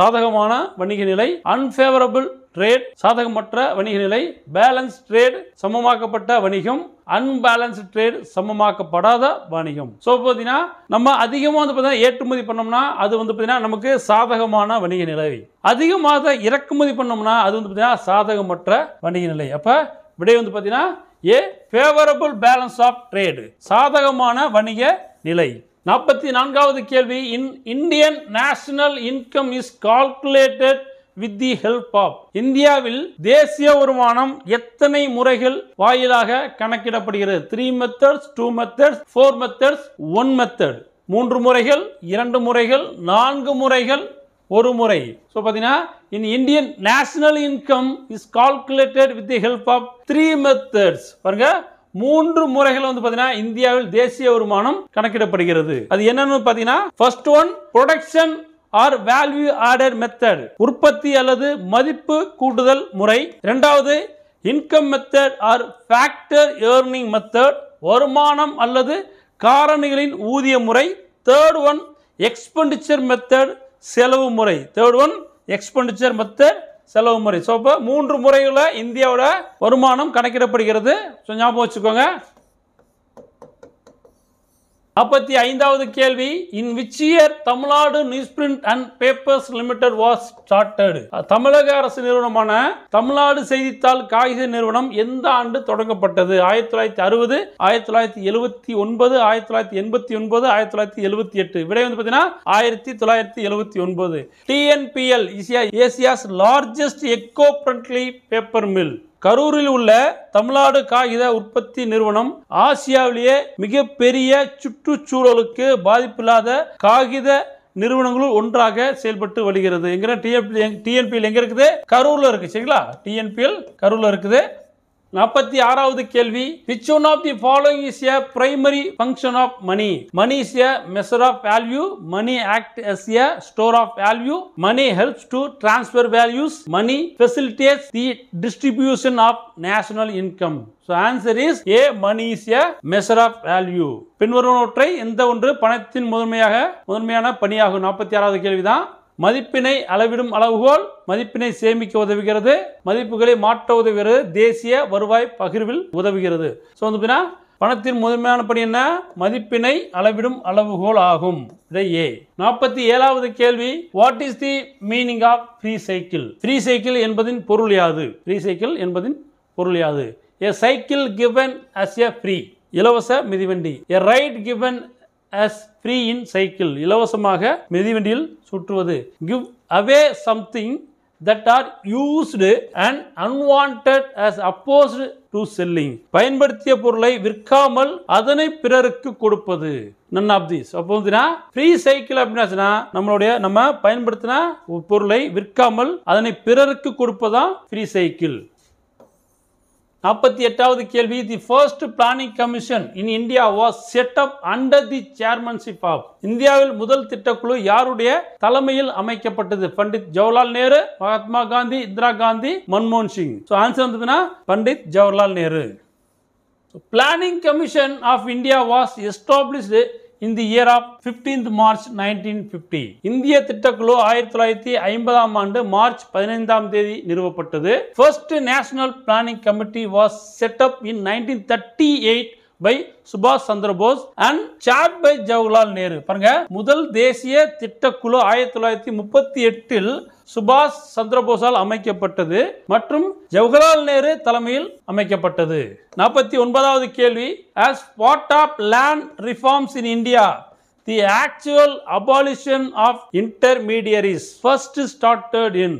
சாதகமான வணிக நிலை அன்ஃபேவரபிள் ட்ரேட் சாதகமற்ற வணிக நிலை பேலன்ஸ் ட்ரேட் சமமாக்கப்பட்ட வணிகம் அன்பேலன்ஸ்டு ட்ரேட் சமமாக்கப்படாத வணிகம் ஸோ பார்த்தீங்கன்னா நம்ம அதிகமாக வந்து பார்த்தீங்கன்னா ஏற்றுமதி பண்ணோம்னா அது வந்து பார்த்தீங்கன்னா நமக்கு சாதகமான வணிக நிலை அதிகமாக இறக்குமதி பண்ணோம்னா அது வந்து பார்த்தீங்கன்னா சாதகமற்ற வணிக நிலை அப்போ விடை வந்து பார்த்தீங்கன்னா a favourable balance of trade சாதகமான வணிக நிலை நாற்பத்தி நான்காவது கேள்வி in Indian national income is calculated with the help of இந்தியாவில் தேசிய வருமானம் எத்தனை முறைகள் வாயிலாக கணக்கிடப்படுகிறது three methods two methods four methods one method மூன்று முறைகள் இரண்டு முறைகள் நான்கு முறைகள் ஒரு முறை ஸோ பார்த்தீங்கன்னா in Indian national income is calculated with the help of three methods பாருங்க மூன்று முறைகள் வந்து பார்த்தீங்கன்னா இந்தியாவில் தேசிய வருமானம் கணக்கிடப்படுகிறது அது என்னன்னு பார்த்தீங்கன்னா first one production or value added method உற்பத்தி அல்லது மதிப்பு கூட்டுதல் முறை இரண்டாவது income method or factor earning method வருமானம் அல்லது காரணிகளின் ஊதிய முறை தேர்ட் ஒன் எக்ஸ்பெண்டிச்சர் மெத்தட் செலவு முறை தேர்ட் ஒன் எக்ஸ்பெண்டிச்சர் மெத்தட் செலவு முறை ஸோ இப்போ மூன்று முறைகளில் இந்தியாவோட வருமானம் கணக்கிடப்படுகிறது ஸோ ஞாபகம் வச்சுக்கோங்க நாற்பத்தி ஐந்தாவது கேள்வி in which year Tamil Nadu Newsprint and Papers Limited was chartered தமிழக அரசு நிறுவனமான தமிழ்நாடு செய்தித்தாள் காகித நிறுவனம் எந்த ஆண்டு தொடங்கப்பட்டது ஆயிரத்தி தொள்ளாயிரத்தி அறுபது ஆயிரத்தி தொள்ளாயிரத்தி எழுபத்தி ஒன்பது ஆயிரத்தி தொள்ளாயிரத்தி எண்பத்தி ஒன்பது ஆயிரத்தி தொள்ளாயிரத்தி எழுபத்தி எட்டு விடை வந்து பார்த்தீங்கன்னா ஆயிரத்தி தொள்ளாயிரத்தி எழுபத்தி ஒன்பது TNPL Asia's largest eco friendly paper mill கரூரில் உள்ள தமிழ்நாடு காகித உற்பத்தி நிறுவனம் ஆசியாவிலேயே மிகப்பெரிய சுற்றுச்சூழலுக்கு பாதிப்பில்லாத காகித நிறுவனங்களும் ஒன்றாக செயல்பட்டு வருகிறது எங்க டிஎன்பி டிஎன்பிஎல் எங்க இருக்குது கரூர்ல இருக்கு சரிங்களா டிஎன்பிஎல் கரூர்ல இருக்குது நாற்பத்தி ஆறாவது கேள்வி which one of the following is a primary function of money money is a measure of value money act as a store of value money helps to transfer values money facilitates the distribution of national income so answer is A money is a measure of value ஒற்றை எந்த ஒன்று பணத்தின் முதன்மையாக முதன்மையான பணியாகும் நாற்பத்தி ஆறாவது கேள்விதான் மதிப்பினை அளவிடும் அளவுகோல் மதிப்பினை சேமிக்க உதவுகிறது மதிப்புகளை மாற்ற உதவுகிறது தேசிய வருவாய் பகிர்வில் உதவுகிறது ஸோ வந்து பணத்தின் முதன்மையான பணி என்ன மதிப்பினை அளவிடும் அளவுகோல் ஆகும் இதை ஏ நாற்பத்தி ஏழாவது கேள்வி what is the meaning of free cycle free cycle என்பதின் பொருள் யாது ஃப்ரீ சைக்கிள் என்பதின் பொருள் யாது a cycle given as a free இலவச மிதிவண்டி a ride given as free in cycle இலவசமாக மிதிவண்டியில் சுற்றுவது give away something that are used and unwanted as opposed to selling பயன்படுத்திய பொருளை விற்காமல் அதனை பிறருக்கு கொடுப்பது நன் ஆஃப் அப்போ வந்துன்னா ஃப்ரீ சைக்கிள் அப்படின்னாச்சுன்னா நம்மளுடைய நம்ம பயன்படுத்தின பொருளை விற்காமல் அதனை பிறருக்கு கொடுப்பதான் ஃப்ரீ சைக்கிள் நாற்பத்தி எட்டாவது கேள்வி the first planning commission in India was set up under the chairmanship of இந்தியாவில் முதல் திட்டக்குழு யாருடைய தலைமையில் அமைக்கப்பட்டது பண்டித் ஜவஹர்லால் நேரு மகாத்மா காந்தி இந்திரா காந்தி மன்மோகன் சிங் ஸோ ஆன்சர் வந்ததுன்னா Pandit Jawaharlal Nehru planning commission of India was established in the year of fifteenth March nineteen fifty இந்திய திட்டக்குழு ஆயிரத்தி தொள்ளாயிரத்தி ஐம்பதாம் ஆண்டு மார்ச் பதினைந்தாம் தேதி நிறுவப்பட்டது first national planning committee was set up in nineteen thirty eight by சுபாஷ் Chandrabose and chaired by Jawaharlal Nehru பாருங்க முதல் தேசிய திட்டக்குழு ஆயிரத்தி தொள்ளாயிரத்தி முப்பத்தி எட்டில் சுபாஷ் சந்திரபோஸால் அமைக்கப்பட்டது மற்றும் ஜவஹர்லால் நேரு தலைமையில் அமைக்கப்பட்டது நாற்பத்தி ஒன்பதாவது கேள்வி as part of land reforms in India the actual abolition of intermediaries first started in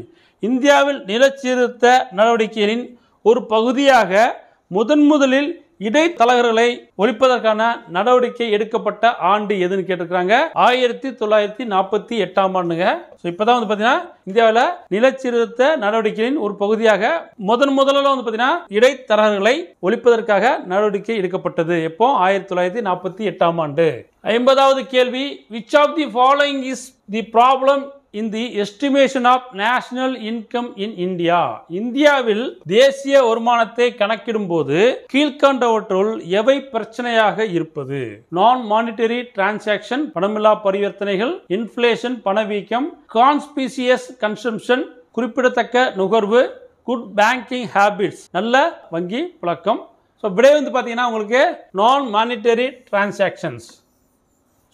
இந்தியாவில் நிலச்சீர்த்த நடவடிக்கைகளின் ஒரு பகுதியாக முதன் முதலில் இடை தலைவர்களை ஒழிப்பதற்கான நடவடிக்கை எடுக்கப்பட்ட ஆண்டு எதுன்னு கேட்டிருக்காங்க ஆயிரத்தி தொள்ளாயிரத்தி நாற்பத்தி எட்டாம் ஆண்டுங்க இப்பதான் வந்து பாத்தீங்கன்னா இந்தியாவில் நிலச்சீர்திருத்த நடவடிக்கையின் ஒரு பகுதியாக முதன் முதல்ல வந்து பாத்தீங்கன்னா இடைத்தரகர்களை ஒழிப்பதற்காக நடவடிக்கை எடுக்கப்பட்டது எப்போ ஆயிரத்தி தொள்ளாயிரத்தி நாற்பத்தி எட்டாம் ஆண்டு ஐம்பதாவது கேள்வி which of the following is the problem in the estimation of national income in India இந்தியாவில் தேசிய வருமானத்தை கணக்கிடும் போது கீழ்கண்டவற்றுள் எவை பிரச்சனையாக இருப்பது நான் மானிட்டரி டிரான்சாக்ஷன் பணமில்லா பரிவர்த்தனைகள் இன்ஃபிளேஷன் பணவீக்கம் கான்ஸ்பீசியஸ் கன்சம்ஷன் குறிப்பிடத்தக்க நுகர்வு குட் பேங்கிங் ஹேபிட்ஸ் நல்ல வங்கி பழக்கம் ஸோ விடை வந்து பார்த்தீங்கன்னா உங்களுக்கு நான் மானிட்டரி டிரான்சாக்ஷன்ஸ்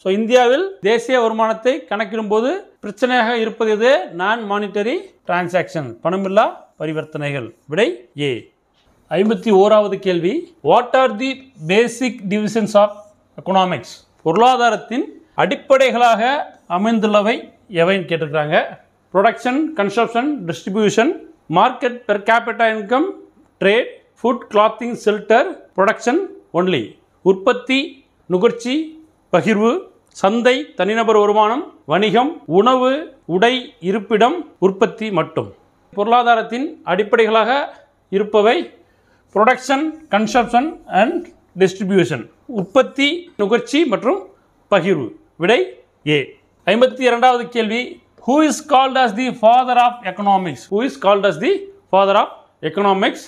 ஸோ இந்தியாவில் தேசிய வருமானத்தை கணக்கிடும்போது பிரச்சனையாக இருப்பது இது நான் மானிட்டரி டிரான்சாக்ஷன் பணமில்லா பரிவர்த்தனைகள் விடை ஏ ஐம்பத்தி ஓராவது கேள்வி what are the basic divisions of economics பொருளாதாரத்தின் அடிப்படைகளாக அமைந்துள்ளவை எவைன்னு கேட்டிருக்காங்க production consumption distribution market per capita income trade food clothing shelter production only உற்பத்தி நுகர்ச்சி பகிர்வு சந்தை தனிநபர் வருமானம் வணிகம் உணவு உடை இருப்பிடம் உற்பத்தி மட்டும் பொருளாதாரத்தின் அடிப்படைகளாக இருப்பவை ப்ரொடக்ஷன் கன்சப்ஷன் அண்ட் டிஸ்ட்ரிபியூஷன் உற்பத்தி நுகர்ச்சி மற்றும் பகிர்வு விடை ஏ ஐம்பத்தி இரண்டாவது கேள்வி who is called as the father of economics who is called as the father of economics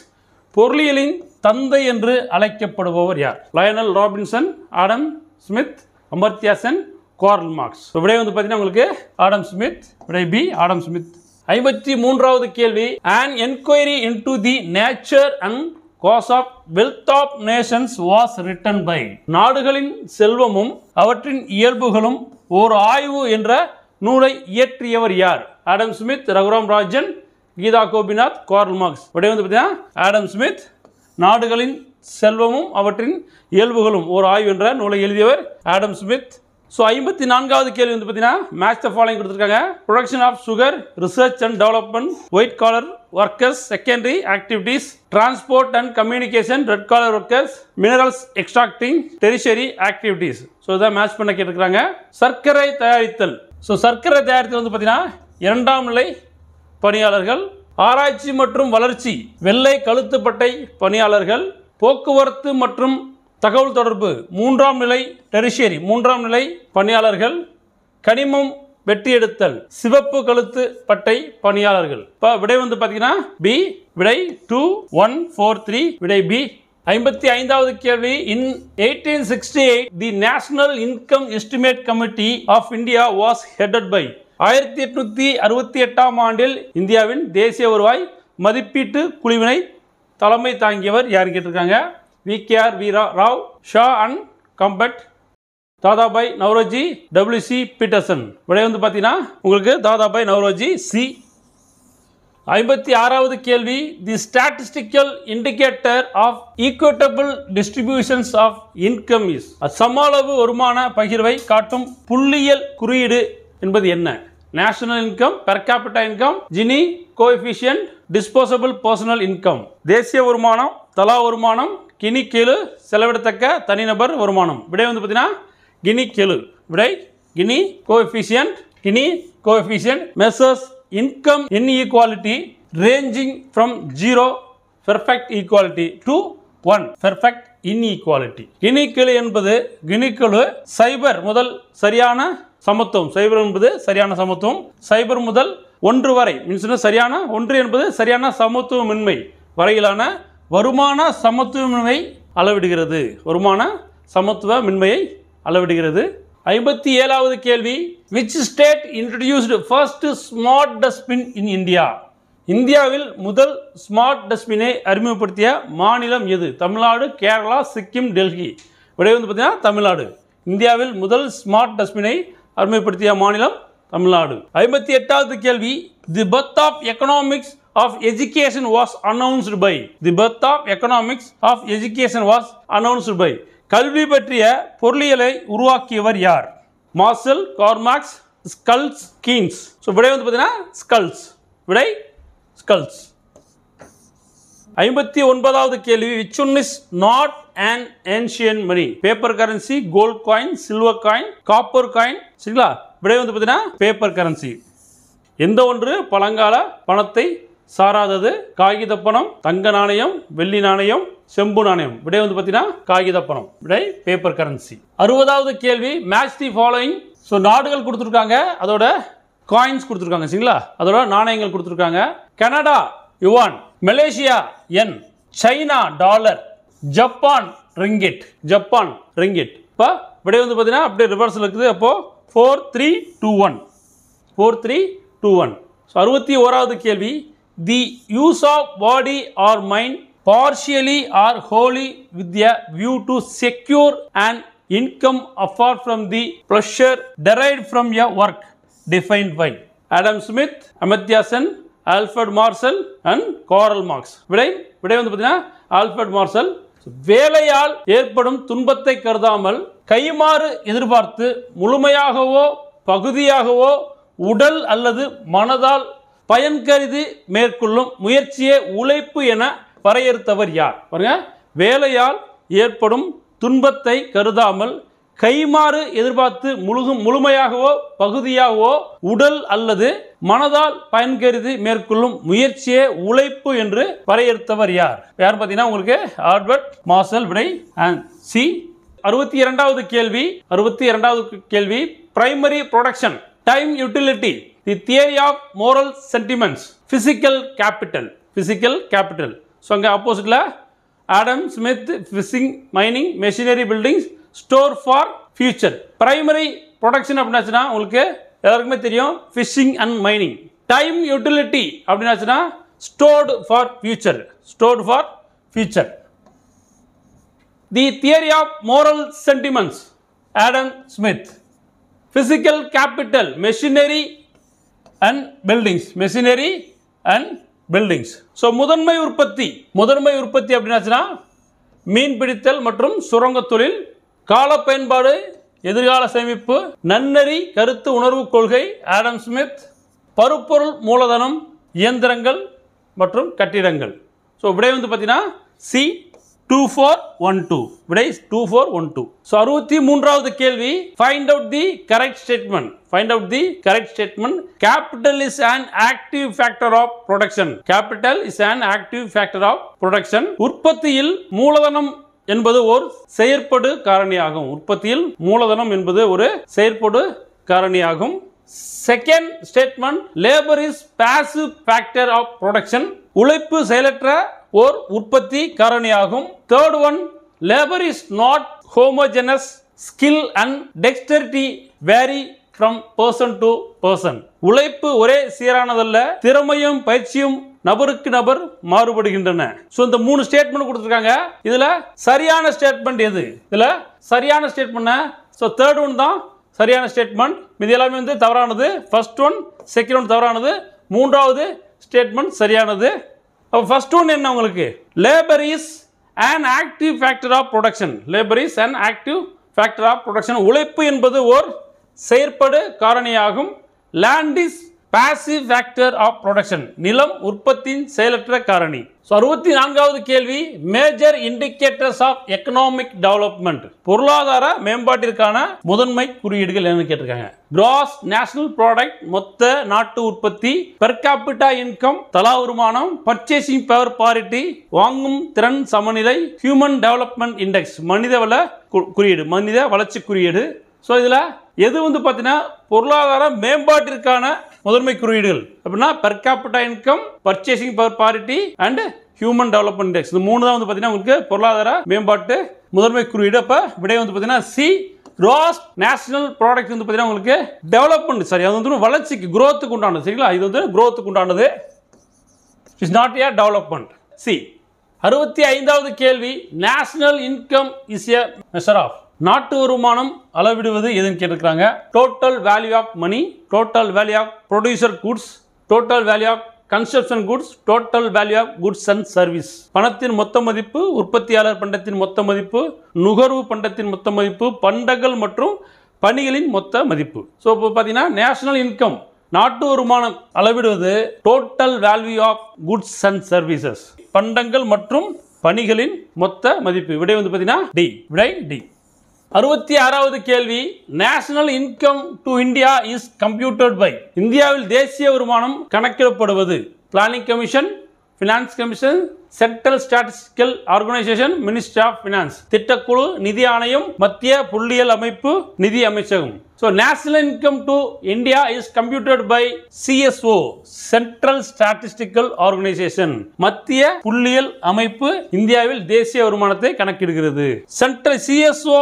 பொருளியலின் தந்தை என்று அழைக்கப்படுபவர் யார் Lionel Robinson Adam Smith Amartya Sen Karl Marx விடை வந்து பார்த்தீங்கன்னா உங்களுக்கு ஆடம் ஸ்மித் விடை பி ஆடம் ஸ்மித் ஐம்பத்தி மூன்றாவது கேள்வி an enquiry into the nature and causes of wealth of nations was written by நாடுகளின் செல்வமும் அவற்றின் இயல்புகளும் ஓர் ஆய்வு என்ற நூலை இயற்றியவர் யார் Adam Smith Raghuram Rajan Gita Gopinath Karl Marx விடை வந்து பார்த்தீங்கன்னா ஆடம் ஸ்மித் நாடுகளின் செல்வமும் அவற்றின் இயல்புகளும் ஒரு ஆய்வு என்ற நூலை எழுதியவர் ஆடம் ஸ்மித் ஸோ ஐம்பத்தி நான்காவது கேள்வி வந்து பார்த்தீங்கன்னா மேட்ச் த ஃபாலோயிங் கொடுத்துருக்காங்க production of sugar research and development white collar workers secondary activities transport and communication red collar workers minerals extracting tertiary activities so இதான் மேட்ச் பண்ண கேட்டுருக்காங்க சர்க்கரை தயாரித்தல் ஸோ சர்க்கரை தயாரித்தல் வந்து பார்த்தீங்கன்னா இரண்டாம் நிலை பணியாளர்கள் ஆராய்ச்சி மற்றும் வளர்ச்சி வெள்ளை கழுத்துப்பட்டை பணியாளர்கள் போக்குவரத்து மற்றும் தகவல் தொடர்பு மூன்றாம் நிலை டெரிஷியரி மூன்றாம் நிலை பணியாளர்கள் கனிமம் வெற்றி எடுத்தல் சிவப்பு கழுத்து பட்டை பணியாளர்கள் இப்போ விடை வந்து பார்த்தீங்கன்னா பி விடை டூ ஒன் ஃபோர் த்ரீ விடை பி ஐம்பத்தி ஐந்தாவது கேள்வி in eighteen sixty eight the national income estimate committee of India was headed by ஆயிரத்தி எட்நூத்தி அறுபத்தி எட்டாம் ஆண்டில் இந்தியாவின் தேசிய வருவாய் மதிப்பீட்டு குழுவினை தலைமை தாங்கியவர் யார் கேட்டிருக்காங்க V R Veera Rao Shah and Khambata Dadabhai Naoroji W C Peterson விடை வந்து பார்த்தீங்கன்னா உங்களுக்கு தாதாபாய் நவரோஜி சி ஐம்பத்தி ஆறாவது கேள்வி the statistical indicator of equitable distributions of income is சமளவு வருமான பகிர்வை காட்டும் புள்ளியல் குறியீடு என்பது என்ன national income per capita income Gini coefficient disposable personal income தேசிய வருமானம் தலா வருமானம் கினி கெழு செலவிடத்தக்க தனிநபர் வருமானம் விடை வந்து பார்த்தீங்கன்னா கினி கெழு விடை Gini coefficient Gini coefficient measures income inequality ranging from zero perfect equality to one perfect inequality கிணிக்கெழு என்பது கிணிக்கெழு சைபர் முதல் சரியான சமத்துவம் சைபர் என்பது சரியான சமத்துவம் சைபர் முதல் ஒன்று வரை மீன்ஸ் சரியான ஒன்று என்பது சரியான சமத்துவமின்மை வரையிலான வருமான சமத்துவமின்மை அளவிடுகிறது வருமான சமத்துவ மின்மையை அளவிடுகிறது ஐம்பத்தி ஏழாவது கேள்வி which state introduced first smart dustbin in India இந்தியாவில் முதல் ஸ்மார்ட் டஸ்ட்பினை அறிமுகப்படுத்திய மாநிலம் எது தமிழ்நாடு கேரளா சிக்கிம் டெல்லி விடை வந்து பார்த்தீங்கன்னா தமிழ்நாடு இந்தியாவில் முதல் ஸ்மார்ட் டஸ்ட்பினை அறிமுகப்படுத்திய மாநிலம் தமிழ்நாடு ஐம்பத்தி எட்டாவது கேள்வி the birth of economics of education was announced by the birth of economics of education was announced by கல்வி பற்றிய பொருளியலை உருவாக்கியவர் யார் Marshall Karl Marx Schultz Keynes so விடை வந்து பார்த்தீங்கன்னா ஸ்கல்ஸ் விடை ஸ்கல்ஸ் ஐம்பத்தி ஒன்பதாவது கேள்வி which one is not an ancient money paper currency gold coin silver coin copper coin சரிங்களா விடை வந்து பார்த்தீங்கன்னா பேப்பர் கரன்சி எந்த ஒன்று பழங்கால பணத்தை சாராதது காகித பணம் தங்க நாணயம் வெள்ளி நாணயம் செம்பு நாணயம் விடை வந்து பார்த்தீங்கன்னா காகித பணம் விடை பேப்பர் கரன்சி அறுபதாவது கேள்வி மேட்ச் தி ஃபாலோயிங் ஸோ நாடுகள் கொடுத்துருக்காங்க அதோட காயின்ஸ் கொடுத்துருக்காங்க சரிங்களா அதோட நாணயங்கள் கொடுத்துருக்காங்க Canada yuan Malaysia yen China dollar Japan ringgit Japan ringgit இப்போ விடை வந்து பார்த்தீங்கன்னா அப்படியே ரிவர்ஸில் இருக்குது அப்போது four three two one four three two one so அறுபத்தி ஓராவது கேள்வி the use of body or mind partially or wholly with a view to secure an income apart from the pleasure derived from a work defined by Adam Smith Amartya Sen Alfred Marshall and Karl Marx விடை விடை வந்து பார்த்தீங்கன்னா Alfred marshal வேலையால் ஏற்படும் துன்பத்தை கருதாமல் கைமாறு எதிர்பார்த்து முழுமையாகவோ பகுதியாகவோ உடல் அல்லது மனதால் பயன் கருதி மேற்கொள்ளும் முயற்சியே உழைப்பு என வரையறுத்தவர் யார் பாருங்க வேலையால் ஏற்படும் துன்பத்தை கருதாமல் கைமாறு எதிர்பார்த்து முழுகும் முழுமையாகவோ பகுதியாகவோ உடல் அல்லது மனதால் பயன் கருதி மேற்கொள்ளும் முயற்சியே உழைப்பு என்று வரையறுத்தவர் யார் யார் பார்த்தீங்கன்னா உங்களுக்கு ஆல்பர்ட் மாசல் வினை அண்ட் சி அறுபத்தி இரண்டாவது கேள்வி அறுபத்தி இரண்டாவது கேள்வி primary production time utility the theory of moral sentiments physical capital physical capital so அங்கே ஆப்போசிட்டில் Adam Smith fishing mining machinery buildings store for future primary production அப்படின்னாச்சுன்னா உங்களுக்கு எல்லாருக்குமே தெரியும் fishing and mining time utility அப்படின்னாச்சுன்னா stored for future stored for future the theory of moral sentiments Adam Smith physical capital machinery and buildings machinery and buildings so முதன்மை உற்பத்தி முதன்மை உற்பத்தி அப்படின்னாச்சுன்னா மீன் பிடித்தல் மற்றும் சுரங்க தொழில் கால பயன்பாடு எதிர்கால சேமிப்பு நன்னறி கருத்து உணர்வு கொள்கை ஆடம் ஸ்மித் பருப்பொருள் மூலதனம் இயந்திரங்கள் மற்றும் கட்டிடங்கள் ஸோ விடை வந்து பார்த்தீங்கன்னா C two four one two விடை two four one two so அறுபத்தி மூன்றாவது கேள்வி find out the correct statement find out the correct statement capital is an active factor of production capital is an active factor of production உற்பத்தியில் மூலதனம் என்பது ஒரு செயற்படு காரணியாகும் உற்பத்தியில் மூலதனம் என்பது ஒரு செயற்படு காரணியாகும் second statement labour is passive factor of production உழைப்பு செயலற்ற ஓர் உற்பத்தி காரணியாகும் third one labour is not homogeneous skill and dexterity vary from person to person உழைப்பு ஒரே சீரானதல்ல திறமையும் பயிற்சியும் நபருக்கு நபர் மாறுபடுகின்றன ஸோ இந்த மூணு ஸ்டேட்மெண்ட் கொடுத்துருக்காங்க இதில் சரியான ஸ்டேட்மெண்ட் எது இதில் சரியான ஸ்டேட்மெண்ட் ஸோ தேர்ட் ஒன் தான் சரியான ஸ்டேட்மெண்ட் இது எல்லாமே வந்து தவறானது ஃபர்ஸ்ட் ஒன் செகண்ட் ஒன் தவறானது மூன்றாவது ஸ்டேட்மெண்ட் சரியானது அப்போ ஃபர்ஸ்ட் ஒன் என்ன உங்களுக்கு labour is an active factor of production labour is an active factor of production உழைப்பு என்பது ஓர் செயற்படு காரணியாகும் land is passive factor of production நிலம் உற்பத்தியின் செயலற்ற காரணி ஸோ அறுபத்தி நான்காவது கேள்வி major indicators of economic development பொருளாதார மேம்பாட்டிற்கான முதன்மை குறியீடுகள் என்னன்னு கேட்டிருக்காங்க கிராஸ் நேஷனல் ப்ராடக்ட் மொத்த நாட்டு உற்பத்தி பெர் கேபிட்டா இன்கம் தலா வருமானம் பர்ச்சேசிங் பவர் பாரிட்டி வாங்கும் திறன் சமநிலை ஹியூமன் டெவலப்மெண்ட் இண்டெக்ஸ் மனிதவள குறியீடு மனித வளர்ச்சி குறியீடு ஸோ இதில் எது வந்து பார்த்தீங்கன்னா பொருளாதார மேம்பாட்டிற்கான முதன்மை குறியீடுகள் அப்படின்னா per capita income purchasing power parity and human development index இந்த மூணு தான் வந்து பார்த்தீங்கன்னா உங்களுக்கு பொருளாதார மேம்பாட்டு முதன்மை குறியீடு அப்போ விடை வந்து பார்த்தீங்கன்னா சி கிராஸ் நேஷனல் ப்ராடக்ட் வந்து பார்த்தீங்கன்னா உங்களுக்கு டெவலப்மெண்ட் சரி அது வந்து வளர்ச்சிக்கு குரோத்துக்கு உண்டானது சரிங்களா இது வந்து குரோத்துக்கு உண்டானது is not a development C அறுபத்தி ஐந்தாவது கேள்வி national income is a measure of நாட்டு வருமானம் அளவிடுவது எதுன்னு கேட்டிருக்காங்க total value of money total value of producer goods total value of construction goods total value of goods and service பணத்தின் மொத்த மதிப்பு உற்பத்தியாளர் பண்டத்தின் மொத்த மதிப்பு நுகர்வு பண்டத்தின் மொத்த மதிப்பு பண்டங்கள் மற்றும் பணிகளின் மொத்த மதிப்பு ஸோ இப்போ பார்த்தீங்கன்னா நேஷனல் இன்கம் நாட்டு வருமானம் அளவிடுவது total value of goods and services பண்டங்கள் மற்றும் பணிகளின் மொத்த மதிப்பு விடை வந்து பார்த்தீங்கன்னா டி விடை டி அறுபத்தி ஆறாவது கேள்வி national income to India is computed by இந்தியாவில் தேசிய வருமானம் கணக்கிடப்படுவது planning commission finance commission central statistical organisation minister of finance திட்டக்குழு நிதி ஆணையம் மத்திய புள்ளியல் அமைப்பு நிதி அமைச்சகம் so national income to India is computed by CSO central statistical organisation மத்திய புள்ளியல் அமைப்பு இந்தியாவில் தேசிய வருமானத்தை கணக்கிடுகிறது central CSO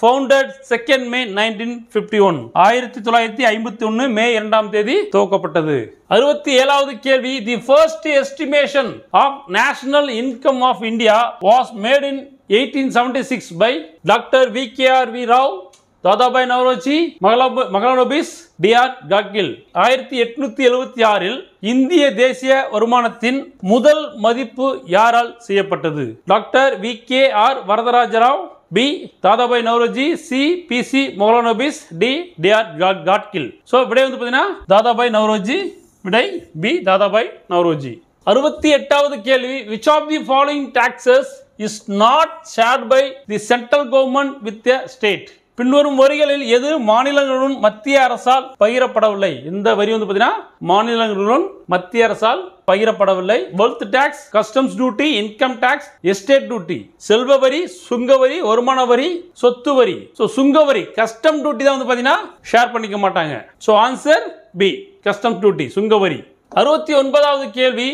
founded second May nineteen fifty one ஆயிரத்தி தொள்ளாயிரத்தி ஐம்பத்தி ஒன்று மே இரண்டாம் தேதி துவக்கப்பட்டது அறுபத்தி ஏழாவது கேள்வி the first estimation of national income of India was made in eighteen seventy six by doctor V K R V Rao Dadabhai Naoroji Mahalanobis D R Gadgil ஆயிரத்தி எட்நூத்தி எழுபத்தி ஆறில் இந்திய தேசிய வருமானத்தின் முதல் மதிப்பு யாரால் செய்யப்பட்டது doctor V K R Varadaraja Rao B Dadabhai Naoroji C P C Mahalanobis D D R Gadgil so விடை வந்து பார்த்தீங்கன்னா தாதாபாய் நவரோஜி விடை பி தாதாபாய் நவரோஜி அறுபத்தி எட்டாவது கேள்வி which of the following taxes is not shared by the central government with state பின்வரும் வரிகளில் எது மாநிலங்களுடன் மத்திய அரசால் பகிரப்படவில்லை இந்த வரி வந்து பார்த்தீங்கன்னா மாநிலங்களுடன் மத்திய அரசால் பகிரப்படவில்லை wealth tax customs duty income tax estate duty செல்வ வரி சுங்க வரி வருமான வரி சொத்து வரி ஸோ சுங்க வரி கஸ்டம் டியூட்டி தான் வந்து பார்த்தீங்கன்னா ஷேர் பண்ணிக்க மாட்டாங்க so answer B custom duty சுங்க வரி அறுபத்தி ஒன்பதாவது கேள்வி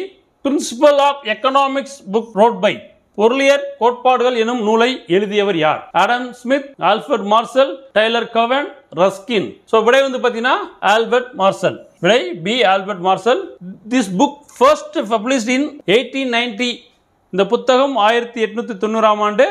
principles of economics book wrote by பொருளியற் கோட்பாடுகள் எனும் நூலை எழுதியவர் யார் Adam Smith Albert Marshall Tyler Cowen Ruskin so விடை வந்து பார்த்தீங்கன்னா ஆல்பர்ட் மார்சல் விடை B Alfred Marshall this book first published in eighteen ninety இந்த புத்தகம் ஆயிரத்தி எட்நூத்தி தொண்ணூறாம் ஆண்டு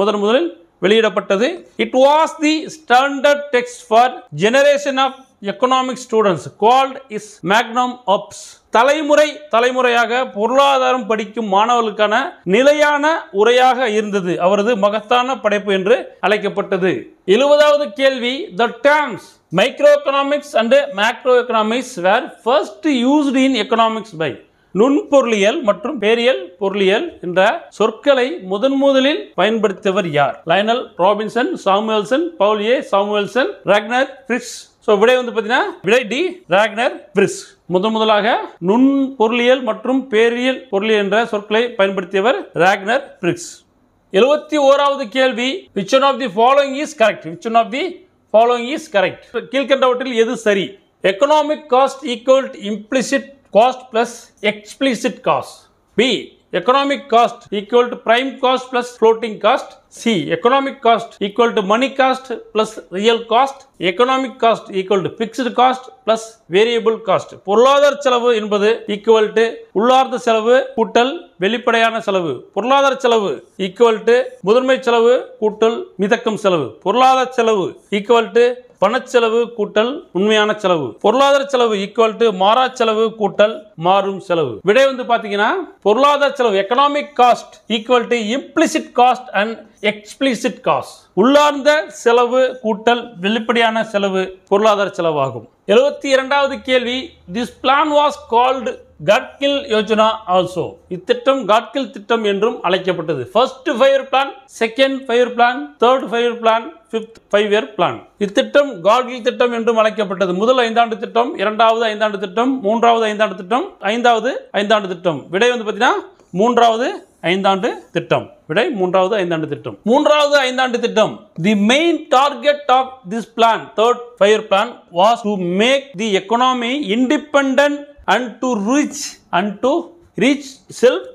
முதன் முதலில் வெளியிடப்பட்டது it was the standard text for generation of economic students called is magnum opus தலைமுறை தலைமுறையாக பொருளாதாரம் படிக்கும் மாணவர்களுக்கான நிலையான உரையாக இருந்தது அவரது மகத்தான படைப்பு என்று அழைக்கப்பட்டது எழுபதாவது கேள்வி the terms micro economics and macro economics were first used in economics by நுண்பொருளியல் மற்றும் பேரியல் பொருளியல் என்ற சொற்களை முதன் முதலில் பயன்படுத்தியவர் யார் லைனல் ராபின்சன் சாமுவேல்சன் பவுலியே சாமுவேல்சன் ராக்னர் பிரிஸ் ஸோ விடை வந்து பார்த்தீங்கன்னா விடை டி ராக்னர் பிரிஸ் முதன் முதலாக நுண் பொருளியல் மற்றும் பேரியல் பொருளியல் என்ற சொற்களை பயன்படுத்தியவர் ராக்னர் பிரிக்ஸ் எழுபத்தி ஓராவது கேள்வி which one of the following is correct which one of the following is correct கீழ்கண்டவற்றில் எது சரி economic cost equal implicit cost plus explicit cost B economic cost equal to prime cost plus floating cost C. Economic cost equal to money cost plus real cost. Economic cost equal to fixed cost plus variable cost. பொருளாதார செலவு என்பது equal to உள்ளார்ந்த செலவு கூட்டல் வெளிப்படையான செலவு பொருளாதார செலவு equal to முதன்மை செலவு கூட்டல் மிதக்கும் செலவு பொருளாதார செலவு equal to பணச்செலவு கூட்டல் உண்மையான செலவு பொருளாதார செலவு ஈக்குவல் டு மாறா செலவு கூட்டல் மாறும் செலவு விடை வந்து பாத்தீங்கன்னா பொருளாதார செலவு economic cost equal to implicit cost and explicit cost உள்ளார்ந்த செலவு கூட்டல் வெளிப்படையான செலவு பொருளாதார செலவாகும் எழுபத்தி இரண்டாவது கேள்வி this plan was called Gadgil Yojana also இத்திட்டம் காட்கில் திட்டம் என்றும் அழைக்கப்பட்டது first five plan second five plan third five plan fifth five year plan இத்திட்டம் காட்கில் திட்டம் என்றும் அழைக்கப்பட்டது முதல் ஐந்தாண்டு திட்டம் இரண்டாவது ஐந்தாண்டு திட்டம் மூன்றாவது ஐந்தாண்டு திட்டம் ஐந்தாவது ஐந்தாண்டு திட்டம் விடை வந்து பார்த்தீங்கன்னா மூன்றாவது ஐந்தாண்டு திட்டம் விடை மூன்றாவது ஐந்தாண்டு திட்டம் மூன்றாவது ஐந்தாண்டு திட்டம் the main target of this plan third five plan was to make the economy independent and to reach and to reach self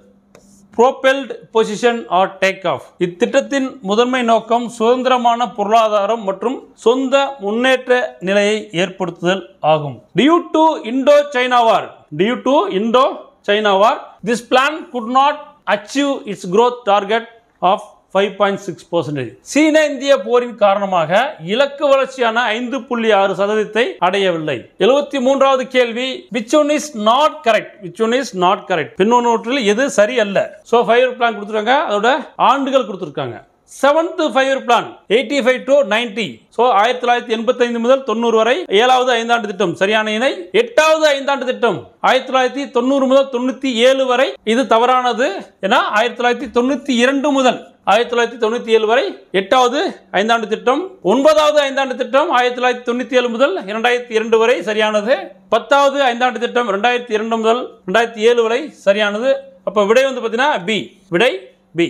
propelled position or take off இத்திட்டத்தின் முதன்மை நோக்கம் சுதந்திரமான பொருளாதாரம் மற்றும் சொந்த முன்னேற்ற நிலையை ஏற்படுத்துதல் ஆகும் due to Indo China war due to Indo China war this plan could not achieve its growth target of five point six percentage சீன இந்திய போரின் காரணமாக இலக்கு வளர்ச்சியான ஐந்து புள்ளி ஆறு சதவீதத்தை அடையவில்லை எழுபத்தி மூன்றாவது கேள்வி which one is not correct which one is not correct பின்னொன்று எது சரி அல்ல ஸோ ஃபைவ் பிளான் கொடுத்துருக்காங்க அதோட ஆண்டுகள் கொடுத்துருக்காங்க seventh five plan eighty five to ninety so ஆயிரத்தி தொள்ளாயிரத்தி எண்பத்தைந்து முதல் தொண்ணூறு வரை ஏழாவது ஐந்தாண்டு திட்டம் சரியான இணை எட்டாவது ஐந்தாண்டு திட்டம் ஆயிரத்தி தொள்ளாயிரத்தி தொண்ணூறு முதல் தொண்ணூற்றி ஏழு வரை இது தவறானது ஏன்னா ஆயிரத்தி தொள்ளாயிரத்தி தொண்ணூற்றி இரண்டு முதல் ஆயிரத்தி தொள்ளாயிரத்தி தொண்ணூற்றி ஏழு வரை எட்டாவது ஐந்தாண்டு திட்டம் ஒன்பதாவது ஐந்தாண்டு திட்டம் ஆயிரத்தி தொள்ளாயிரத்தி தொண்ணூற்றி ஏழு முதல் இரண்டாயிரத்தி இரண்டு வரை சரியானது பத்தாவது ஐந்தாண்டு திட்டம் ரெண்டாயிரத்தி இரண்டு முதல் ரெண்டாயிரத்தி ஏழு வரை சரியானது அப்போ விடை வந்து பார்த்தீங்கன்னா பி விடை பி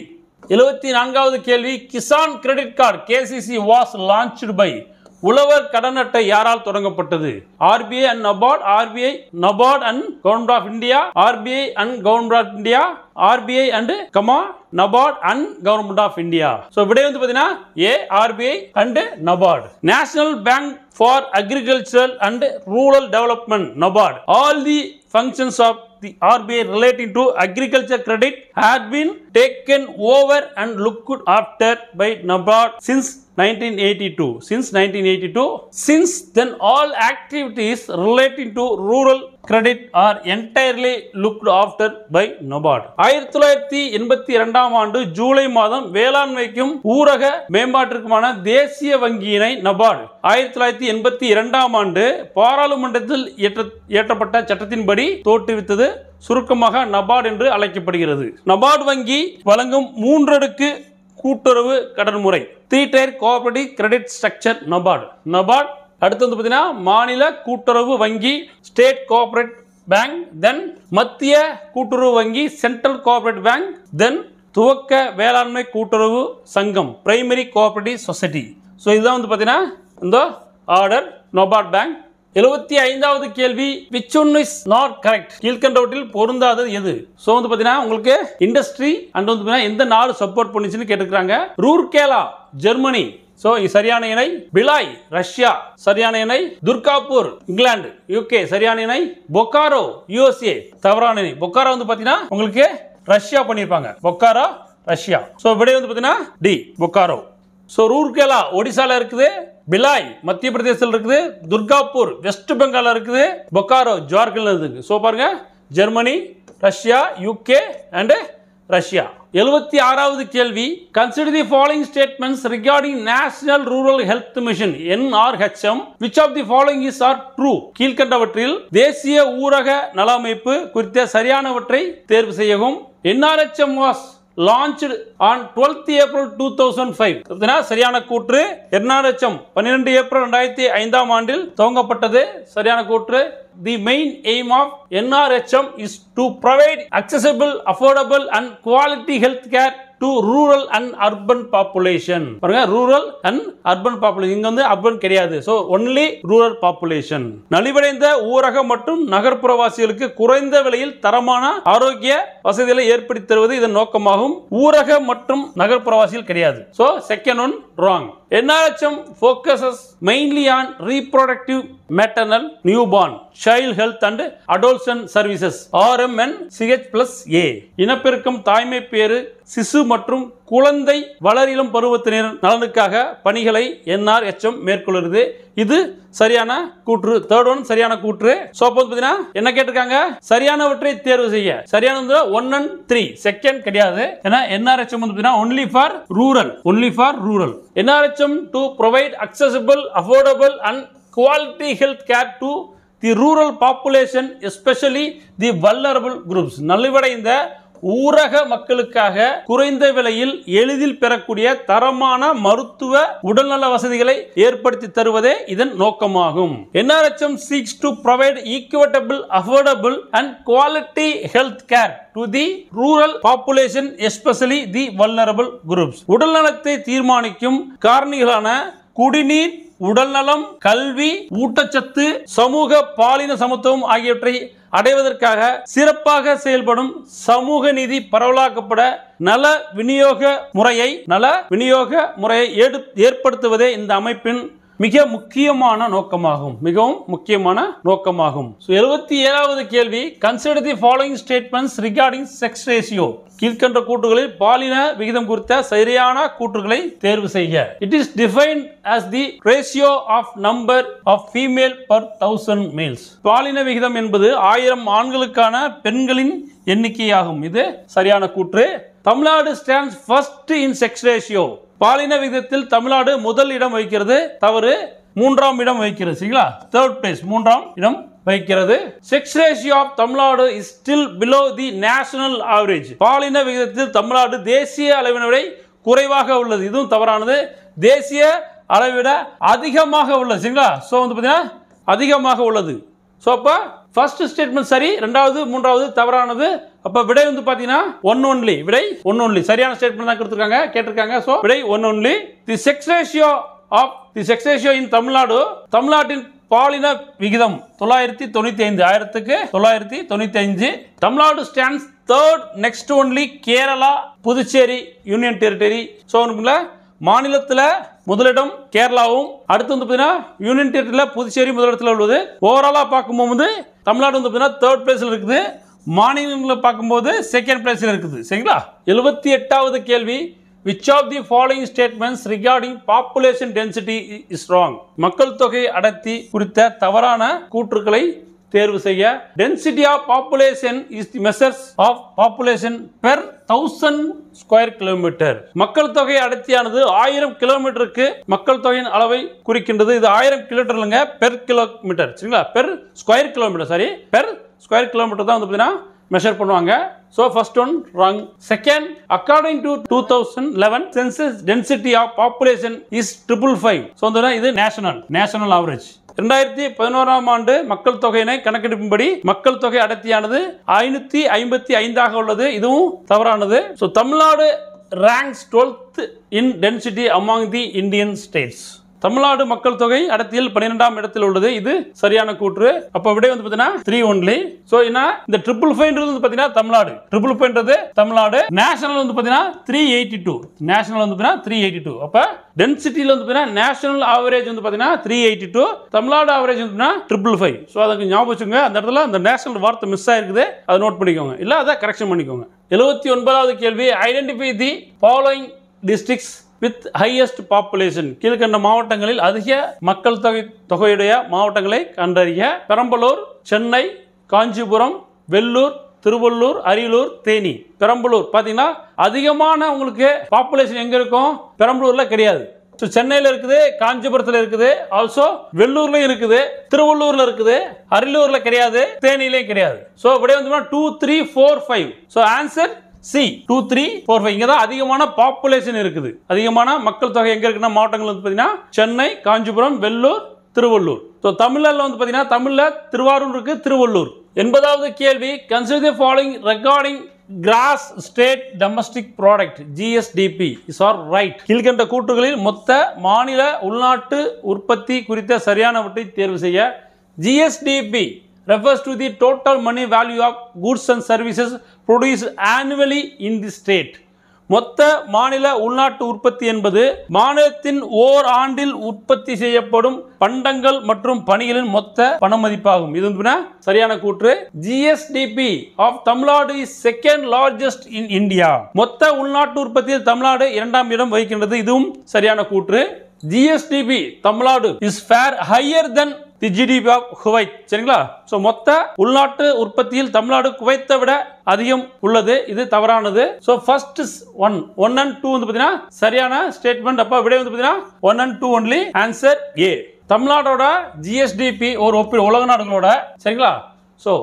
எழுபத்தி நான்காவது கேள்வி Kisan credit card KCC was launch by உழவர் கடன் அட்டை யாரால் தொடங்கப்பட்டது RBI and NABARD RBI NABARD and government of India RBI and government of India RBI and comma NABARD and government of India so விடை வந்து பார்த்தீங்கன்னா A RBI and NABARD national bank for agricultural and rural development NABARD all the functions of the RBI relating to agriculture credit had been taken over and looked after by NABARD since 1982. Since 1982, since then all activities relating to rural credit are entirely looked after by NABARD ஆயிரத்தி தொள்ளாயிரத்தி எண்பத்தி இரண்டாம் ஆண்டு ஜூலை மாதம் வேளாண்மைக்கும் ஊரக மேம்பாட்டிற்குமான தேசிய வங்கியினை நபார்டு ஆயிரத்தி தொள்ளாயிரத்தி எண்பத்தி இரண்டாம் ஆண்டு பாராளுமன்றத்தில் இயற்றப்பட்ட சட்டத்தின்படி தோற்றுவித்தது சுருக்கமாக நபார்டு என்று அழைக்கப்படுகிறது நபார்டு வங்கி வழங்கும் மூன்றடுக்கு கூட்டுறவு கடன் முறை three tier cooperative credit structure NABARD NABARD அடுத்து வந்து பார்த்தீங்கன்னா மாநில கூட்டுறவு வங்கி ஸ்டேட் கோஆபரேட் பேங்க் தென் மத்திய கூட்டுறவு வங்கி சென்ட்ரல் கோஆபரேட் பேங்க் தென் துவக்க வேளாண்மை கூட்டுறவு சங்கம் பிரைமரி கோஆபரேட்டிவ் சொசைட்டி ஸோ இதுதான் வந்து பார்த்தீங்கன்னா இந்த ஆர்டர் நொபார்ட் பேங்க் எழுபத்தி ஐந்தாவது கேள்வி which one is not correct கீழ்கண்டவற்றில் பொருந்தாதது எது ஸோ வந்து பார்த்தீங்கன்னா உங்களுக்கு இண்டஸ்ட்ரி அண்ட் வந்து பார்த்தீங்கன்னா எந்த நாடு சப்போர்ட் பண்ணிச்சுன்னு கேட்டுக்கிறாங்க ரூர்கேலா ஜெர்மனி ஸோ சரியான இணை பிலாய் ரஷ்யா சரியான இணை துர்காப்பூர் இங்கிலாந்து யூகே சரியான இணை பொக்காரோ யூஎஸ்ஏ தவறான இணை பொக்காரோ வந்து பார்த்தீங்கன்னா உங்களுக்கு ரஷ்யா பண்ணியிருப்பாங்க பொக்காரோ ரஷ்யா ஸோ விடை வந்து பார்த்தீங்கன்னா டி பொக்காரோ ஸோ ரூர்கேலா ஒடிசாவில் இருக்குது பிலாய் மத்திய பிரதேசத்தில் இருக்குது துர்காப்பூர் வெஸ்ட் பெங்காலில் இருக்குது பொக்காரோ ஜார்க்கண்ட்ல இருக்குது ஸோ பாருங்க Germany Russia UK and Russia எழுபத்தி ஆறாவது கேள்வி consider the following statements regarding national rural health mission NRHM which of the following is are true கீழ்கண்டவற்றில் தேசிய ஊரக நல அமைப்பு குறித்த சரியானவற்றை தேர்வு செய்யவும் NRHM was launch on twelfth April two thousand five சரியான கூற்று எர்ணாலட்சம் பன்னிரெண்டு ஏப்ரல் ரெண்டாயிரத்தி ஐந்தாம் ஆண்டில் துவங்கப்பட்டது சரியான கூற்று the main aim of NRHM is to provide accessible affordable and quality health care to rural and urban population பாருங்க ரூரல் அண்ட் அர்பன் பாப்புலேஷன் இங்க வந்து அர்பன் கிடையாது ஸோ ஒன்லி ரூரல் பாப்புலேஷன் நலிவடைந்த ஊரக மற்றும் நகர்ப்புறவாசிகளுக்கு குறைந்த விலையில் தரமான ஆரோக்கிய வசதிகளை ஏற்படுத்தி தருவது இதன் நோக்கமாகும் ஊரக மற்றும் நகர்ப்புறவாசிகள் கிடையாது so second one wrong NRHM focuses mainly on reproductive maternal newborn child health and adolescent services RMN CH plus A இனப்பெருக்கம் தாய்மை பேரு சிசு மற்றும் குழந்தை வளரிலும் பருவத்தினர் நலனுக்காக பணிகளை என்ஆர் எச்எம் மேற்கொள்கிறது இது சரியான கூற்று தேர்ட் ஒன் சரியான கூற்று ஸோ அப்போ பார்த்தீங்கன்னா என்ன கேட்டிருக்காங்க சரியானவற்றை தேர்வு செய்ய சரியானது ஒன் அண்ட் த்ரீ செகண்ட் கிடையாது ஏன்னா என்ஆர்ஹெச்எம் வந்து பார்த்தீங்கன்னா only for rural only for rural NRHM to provide accessible affordable and quality health care to the rural population especially the vulnerable groups நலிவடைந்த ஊரக மக்களுக்காக குறைந்த விலையில் எளிதில் பெறக்கூடிய தரமான மருத்துவ உடல்நல வசதிகளை ஏற்படுத்தி தருவதே இதன் நோக்கமாகும் NRHM seeks to provide equitable affordable and quality health care to the rural population especially the vulnerable groups உடல்நலத்தை தீர்மானிக்கும் காரணிகளான குடிநீர் உடல்நலம் கல்வி ஊட்டச்சத்து சமூக பாலின சமத்துவம் ஆகியவற்றை அடைவதற்காக சிறப்பாக செயல்படும் சமூக நிதி பரவலாக்கப்பட நல விநியோக முறையை நல விநியோக முறையை ஏற்படுத்துவதே இந்த அமைப்பின் மிக முக்கியமான நோக்கமாகும் மிகவும் முக்கியமான நோக்கமாகும் எழுபத்தி ஏழாவது கேள்வி consider the following statements regarding sex ratio கீழ்கண்ட கூற்றுகளில் பாலின விகிதம் குறித்த சரியான கூற்றுகளை தேர்வு செய்ய it is defined as the ratio of number of female per thousand males பாலின விகிதம் என்பது ஆயிரம் ஆண்களுக்கான பெண்களின் எண்ணிக்கையாகும் இது சரியான கூற்று Tamil Nadu stands first in sex ratio பாலின விகிதத்தில் தமிழ்நாடு முதல் இடம் வகிக்கிறது தவறு மூன்றாம் இடம் வகிக்கிறது சரிங்களா தேர்ட் பிளேஸ் மூன்றாம் இடம் வைக்கிறது sex ratio of Tamil Nadu is still below the national average பாலின விகிதத்தில் தமிழ்நாடு தேசிய அளவினரை குறைவாக உள்ளது இதுவும் தவறானது தேசிய அளவிட அதிகமாக உள்ளது சரிங்களா ஸோ வந்து பார்த்தீங்கன்னா அதிகமாக உள்ளது ஸோ அப்போ ஃபர்ஸ்ட் ஸ்டேட்மெண்ட் சரி ரெண்டாவது மூன்றாவது தவறானது அப்போ விடை வந்து பார்த்தீங்கன்னா ஒன் ஒன்லி விடை ஒன் ஒன்லி சரியான ஸ்டேட்மெண்ட் தான் கொடுத்துருக்காங்க கேட்டிருக்காங்க ஸோ விடை one only the sex ratio of the sex ratio in Tamil Nadu தமிழ்நாட்டின் பாலின விகிதம் தொள்ளாயிரத்தி தொண்ணூற்றி ஐந்து ஆயிரத்துக்கு தொள்ளாயிரத்தி தொண்ணூற்றி அஞ்சு Tamil Nadu stands third next only Kerala Puducherry union territory so ஒன்றுக்குள்ள மாநிலத்தில் முதலிடம் கேரளாவும் அடுத்து வந்து பார்த்தீங்கன்னா யூனியன் டெரிட்டரியில் புதுச்சேரி முதலிடத்தில் உள்ளது ஓவராலாக பார்க்கும்போது வந்து தமிழ்நாடு வந்து பார்த்தீங்கன்னா தேர்ட் பிளேஸில் இருக்குது மாநிலங்களில் பார்க்கும்போது செகண்ட் பிளேஸில் இருக்குது சரிங்களா எழுபத்தி எட்டாவது கேள்வி which of the following statements regarding population density is wrong மக்கள் தொகை அடர்த்தி குறித்த தவறான கூற்றுக்களை தேர்வு செய்ய density of population is the measures of population per thousand square kilometre மக்கள் தொகை அடர்த்தியானது ஆயிரம் கிலோமீட்டருக்கு மக்கள் தொகையின் அளவை குறிக்கின்றது இது ஆயிரம் கிலோமீட்டர் இல்லைங்க பெர் கிலோமீட்டர் சரிங்களா per square kilometre sorry per square kilometre தான் வந்து பார்த்தீங்கன்னா மெஷர் பண்ணுவாங்க so first one wrong second according to two thousand eleven census density of population is triple five so வந்து இது நேஷனல் நேஷனல் ஆவரேஜ் ரெண்டாயிரத்தி பதினோராம் ஆண்டு மக்கள் தொகையினை கணக்கெடுப்பின்படி மக்கள் தொகை அடர்த்தியானது ஐநூற்றி ஐம்பத்தி ஐந்தாக உள்ளது இதுவும் தவறானது so Tamil Nadu ranks twelfth in density among the Indian states Tamil Nadu மக்கள் தொகை அடத்தியல் பன்னிரெண்டாம் இடத்தில் உள்ளது இது சரியான கூற்று அப்ப விடை வந்து பாத்தீங்கன்னா த்ரீ ஒன்லி சோ என்ன இந்த ட்ரிபிள் ஃபைவ்ன்றது வந்து பாத்தீங்கன்னா தமிழ்நாடு ட்ரிபிள் ஃபைன்றது தமிழ்நாடு நேஷனல் வந்து பாத்தீங்கன்னா த்ரீ எயிட்டி டூ நேஷனல் வந்து பாத்தீங்கன்னா த்ரீ எயிட்டி டூ அப்ப டென்சிட்டியில் வந்து பார்த்தீங்கன்னா நேஷனல் ஆவரேஜ் வந்து பார்த்தீங்கன்னா three eighty two Tamil Nadu average வந்து ட்ரிபிள் ஃபைவ் ஸோ அதுக்கு ஞாபகம் வச்சுங்க அந்த இடத்துல அந்த நேஷனல் வார்த்தை மிஸ் ஆயிருக்குது அதை நோட் பண்ணிக்கோங்க இல்லை அதை கரெக்ஷன் பண்ணிக்கோங்க எழுபத்தி ஒன்பதாவது கேள்வி identify the following districts with highest population கீழ்கண்ட மாவட்டங்களில் அதிக மக்கள் தொகை தொகையுடைய மாவட்டங்களை கண்டறிய பெரம்பலூர் சென்னை காஞ்சிபுரம் வெள்ளூர் திருவள்ளூர் அரியலூர் தேனி பெரம்பலூர் பார்த்தீங்கன்னா அதிகமான உங்களுக்கு பாப்புலேஷன் எங்கே இருக்கும் பெரம்பலூரில் கிடையாது ஸோ சென்னையில் இருக்குது காஞ்சிபுரத்தில் இருக்குது ஆல்சோ வெள்ளூர்லையும் இருக்குது திருவள்ளூரில் இருக்குது அரியலூரில் கிடையாது தேனிலையும் கிடையாது ஸோ விடை வந்து two three four five so answer C two three four five இங்கே தான் அதிகமான பாப்புலேஷன் இருக்குது அதிகமான மக்கள் தொகை எங்கே இருக்குன்னா மாவட்டங்கள் வந்து பார்த்தீங்கன்னா சென்னை காஞ்சிபுரம் வெள்ளூர் திருவள்ளூர் ஸோ தமிழில் வந்து பார்த்தீங்கன்னா தமிழில் திருவாரூர் இருக்குது திருவள்ளூர் எண்பதாவது கேள்வி consider the following recording gross state domestic product GSDP is are right கீழ்கண்ட கூட்டுகளில் மொத்த மாநில உள்நாட்டு உற்பத்தி குறித்த சரியானவற்றை தேர்வு செய்ய GSDP refers to the total money value of goods and services produced annually in the state. மொத்த மாநில உள்நாட்டு உற்பத்தி என்பது மாநிலத்தின் ஓர் ஆண்டில் உற்பத்தி செய்யப்படும் பண்டங்கள் மற்றும் பணிகளின் மொத்த பண மதிப்பாகும் இது சரியான கூற்று GSDP of Tamil Nadu is second largest in India மொத்த உள்நாட்டு உற்பத்தியில் தமிழ்நாடு இரண்டாம் இடம் வகிக்கின்றது இதுவும் சரியான கூற்று GSDP Tamil Nadu is far higher than the GDP of Kuwait சரிங்களா ஸோ மொத்த உள்நாட்டு உற்பத்தியில் தமிழ்நாடு குவைத்தை விட அதிகம் உள்ளது இது தவறானது so first one one and two வந்து பார்த்தீங்கன்னா சரியான ஸ்டேட்மெண்ட் அப்போ விடை வந்து பார்த்தீங்கன்னா one and two only answer A தமிழ்நாடோட ஜிஎஸ்டிபி ஒரு ஒப்பீடு உலக நாடுகளோட சரிங்களா ஸோ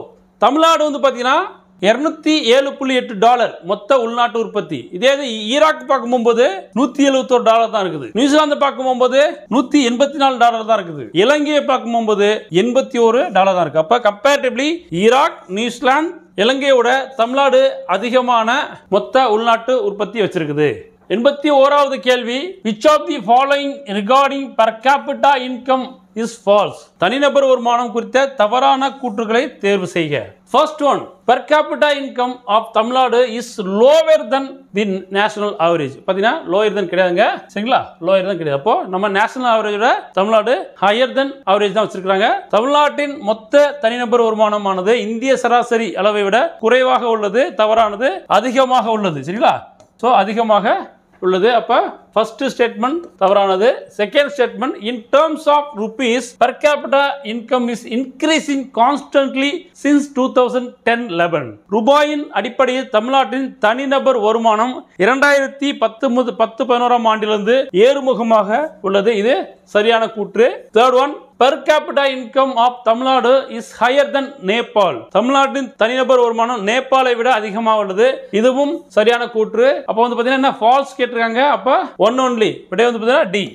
தமிழ்நாடு வந்து பார்த்தீங்கன்னா இரநூத்தி ஏழு புள்ளி எட்டு டாலர் மொத்த உள்நாட்டு உற்பத்தி இதே இது ஈராக் பார்க்கும்போது போது நூத்தி எழுபத்தோரு டாலர் தான் இருக்குது நியூசிலாந்து பார்க்கும்போது போது நூத்தி எண்பத்தி நாலு டாலர் தான் இருக்குது இலங்கையை பார்க்கும் போது எண்பத்தி ஒரு டாலர் தான் இருக்கு அப்ப கம்பேரிட்டிவ்லி ஈராக் நியூசிலாந்து இலங்கையோட தமிழ்நாடு அதிகமான மொத்த உள்நாட்டு உற்பத்தி வச்சிருக்குது எண்பத்தி ஓராவது கேள்வி which of the following regarding per capita income is false தனிநபர் வருமானம் குறித்த தவறான கூற்றுகளை தேர்வு செய்க first one per capita income of Tamil Nadu is lower than the national average பார்த்தீங்கன்னா லோயர் தன் கிடையாதுங்க சரிங்களா லோயர் தான் கிடையாது அப்போ நம்ம நேஷனல் ஆவரேஜோட தமிழ்நாடு ஹையர் தன் ஆவரேஜ் தான் வச்சிருக்காங்க தமிழ்நாட்டின் மொத்த தனிநபர் வருமானமானது இந்திய சராசரி அளவை விட குறைவாக உள்ளது தவறானது அதிகமாக உள்ளது சரிங்களா ஸோ அதிகமாக உள்ளது அப்போ ஃபர்ஸ்ட் ஸ்டேட்மெண்ட் தவறானது second statement in terms of rupees per capita income is increasing constantly since two thousand ten eleven ரூபாயின் அடிப்படையில் தமிழ்நாட்டின் தனிநபர் வருமானம் இரண்டாயிரத்தி பத்து முதல் பத்து பதினோராம் ஆண்டிலிருந்து ஏறுமுகமாக உள்ளது இது சரியான கூற்று third one per capita income of Tamil Nadu is higher than Nepal தமிழ்நாட்டின் தனிநபர் வருமானம் நேபாளை விட அதிகமாக உள்ளது இதுவும் சரியான கூற்று அப்போ வந்து பார்த்தீங்கன்னா என்ன ஃபால்ஸ் கேட்டிருக்காங்க அப்போ ஒன் ஒன்லி விடை வந்து பார்த்தீங்கன்னா D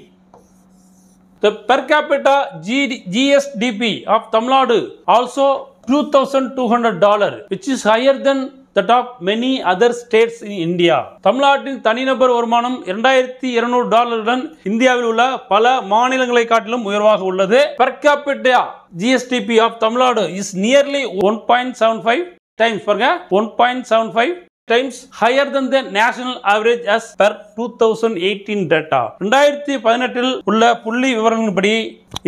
The per capita GSDP of Tamil Nadu also $2,200, which is higher than the top many other states in India தமிழ்நாட்டின் தனிநபர் வருமானம் இரண்டாயிரத்தி இருநூறு டாலருடன் இந்தியாவில் உள்ள பல மாநிலங்களை காட்டிலும் உயர்வாக உள்ளது per capita GSDP of Tamil Nadu is nearly one point seven five times பாருங்க one point seven five times higher than the national average as per two thousand eighteen data ரெண்டாயிரத்தி பதினெட்டில் உள்ள புள்ளி விவரங்களின்படி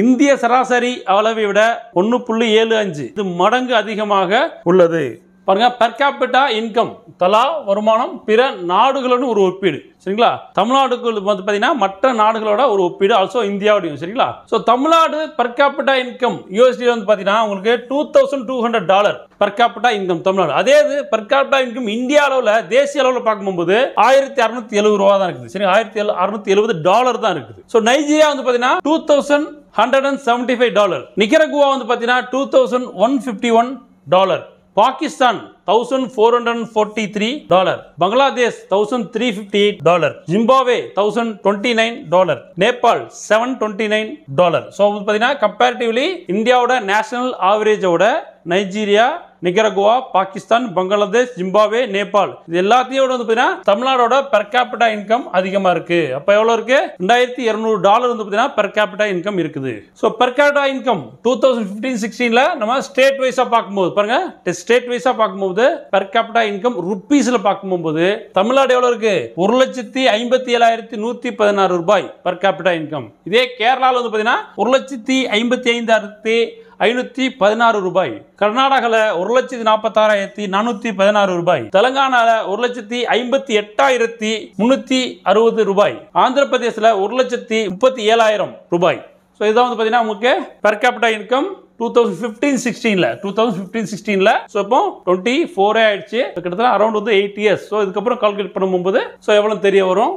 இந்திய சராசரி அளவை விட ஒன்று புள்ளி ஏழு அஞ்சு இது மடங்கு அதிகமாக உள்ளது பாருங்க பெர் கேபிட்டா இன்கம் தலா வருமானம் பிற நாடுகளோட ஒரு ஒப்பீடு சரிங்களா தமிழ்நாடுக்கு வந்து பார்த்தீங்கன்னா மற்ற நாடுகளோட ஒரு ஒப்பீடு ஆல்சோ இந்தியாவுடையும் சரிங்களா so Tamil Nadu per capita income USD வந்து பார்த்தீங்கன்னா உங்களுக்கு two thousand two hundred dollar per capita income Tamil Nadu அதே இது பெர் கேபிட்டா இன்கம் இந்தியா அளவில் தேசிய அளவில் பார்க்கும்போது ஆயிரத்தி அறுநூத்தி எழுபது ரூபா தான் இருக்குது சரி ஆயிரத்தி அறுநூத்தி எழுபது டாலர் தான் இருக்குது ஸோ நைஜீரியா வந்து பார்த்தீங்கன்னா two thousand hundred and seventy five dollar Nicaragua வந்து பார்த்தீங்கன்னா two thousand one fifty one dollar Pakistan thousand four hundred forty three dollar Bangladesh thousand three fifty eight dollar Zimbabwe thousand twenty nine dollar Nepal seven twenty nine dollar so பார்த்தீங்கன்னா comparatively இந்தியாவோட national ஆவரேஜோட Nigeria Nicaragua Pakistan Bangladesh Zimbabwe Nepal இது எல்லாத்தையும் வந்து பார்த்தீங்கன்னா தமிழ்நாடோட per capita income அதிகமாக இருக்கு அப்போ எவ்வளோ இருக்கு ரெண்டாயிரத்தி இருநூறு டாலர் வந்து பார்த்தீங்கன்னா பெர் கேபிட்டா இன்கம் இருக்குது so per capita income two thousand fifteen சிக்ஸ்டீனில் நம்ம ஸ்டேட் வைஸாக பார்க்கும்போது பாருங்க ஸ்டேட் வைஸாக பார்க்கும்போது பெர் கேபிட்டா இன்கம் ருப்பீஸில் பார்க்கும்போது தமிழ்நாடு எவ்வளோ இருக்கு ஒரு லட்சத்தி ஐம்பத்தி ஏழாயிரத்தி நூற்றி பதினாறு ரூபாய் பெர் கேபிட்டா இன்கம் இதே கேரளாவில் வந்து பார்த்தீங்கன்னா ஒரு லட்சத்தி ஐம்பத்தி ஐந்தாயிரத்தி ஐநூற்றி பதினாறு ரூபாய் கர்நாடகாவில் ஒரு லட்சத்தி நாற்பத்தாறாயிரத்தி நானூற்றி பதினாறு ரூபாய் தெலங்கானாவில் ஒரு லட்சத்தி ஐம்பத்தி எட்டாயிரத்தி முந்நூற்றி அறுபது ரூபாய் ஆந்திர பிரதேசில் ஒரு லட்சத்தி முப்பத்தி ஏழாயிரம் ரூபாய் ஸோ இதான் வந்து பார்த்தீங்கன்னா உங்களுக்கு per capita income two thousand fifteen சிக்ஸ்டீனில் டூ தௌசண்ட் ஃபிஃப்டீன் சிக்ஸ்டீனில் ஸோ இப்போ டுவெண்ட்டி ஃபோரே ஆயிடுச்சு கிட்டத்தட்ட அரௌண்ட் வந்து எயிட் இயர்ஸ் ஸோ இதுக்கப்புறம் கால்குலேட் பண்ணும்போது ஸோ எவ்வளோ தெரிய வரும்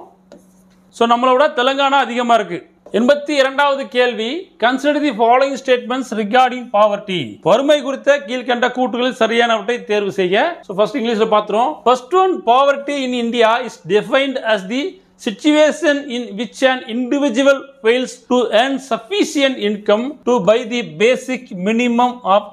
ஸோ நம்மளோட தெலுங்கானா அதிகமாக இருக்குது எண்பத்தி இரண்டாவது கேள்வி consider the following statements regarding poverty வறுமை குறித்த கீழ்கண்ட கூட்டுகளில் சரியானவற்றை தேர்வு செய்ய ஸோ ஃபர்ஸ்ட் இங்கிலீஷில் பாத்துறோம் first one poverty in India is defined as the situation in which an individual fails to earn sufficient income to buy the basic minimum of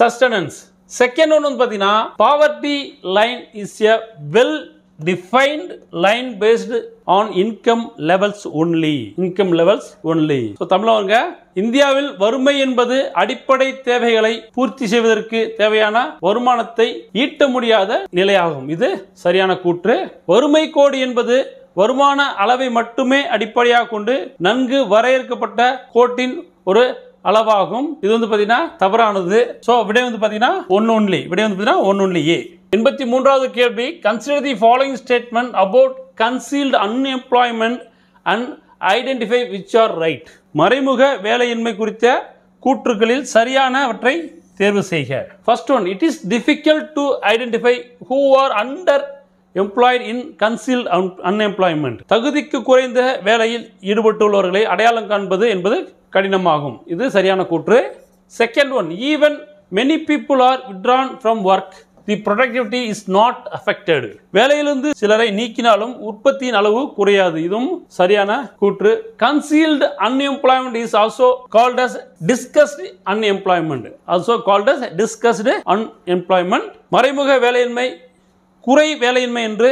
sustenance second ஒன்று வந்து பார்த்தீங்கன்னா poverty line is a well defined line based on income levels only income levels only so தமிழவங்க இந்தியாவில் வறுமை என்பது அடிப்படை தேவைகளை பூர்த்தி செய்வதற்கு தேவையான வருமானத்தை ஈட்ட முடியாத நிலையாகும் இது சரியான கூற்று வறுமை கோடு என்பது வருமான அளவை மட்டுமே அடிப்படையாக கொண்டு நன்கு வரையறுக்கப்பட்ட கோட்டின் ஒரு அளவாகும் இது வந்து பார்த்தீங்கன்னா தவறானது ஸோ விடை வந்து பார்த்தீங்கன்னா ஒன் ஒன்லி விடை வந்து பார்த்தீங்கன்னா ஒன் ஒன்லி ஏ எண்பத்தி மூன்றாவது கேள்வி consider the following statement about concealed unemployment and identify which are right மறைமுக வேலையின்மை குறித்த கூற்றுக்களில் சரியானவற்றை தேர்வு செய்க first one it is difficult to identify who are under employed in concealed unemployment தகுதிக்கு குறைந்த வேலையில் ஈடுபட்டுள்ளவர்களை அடையாளம் காண்பது என்பது கடினமாகும் இது சரியான கூற்று second one even many people are withdrawn from work the productivity is not affected வேலையிலிருந்து சிலரை நீக்கினாலும் உற்பத்தியின் அளவு குறையாது இதுவும் சரியான கூற்று concealed unemployment is also called as disguised unemployment also called as disguised unemployment மறைமுக வேலையின்மை குறை வேலையின்மை என்று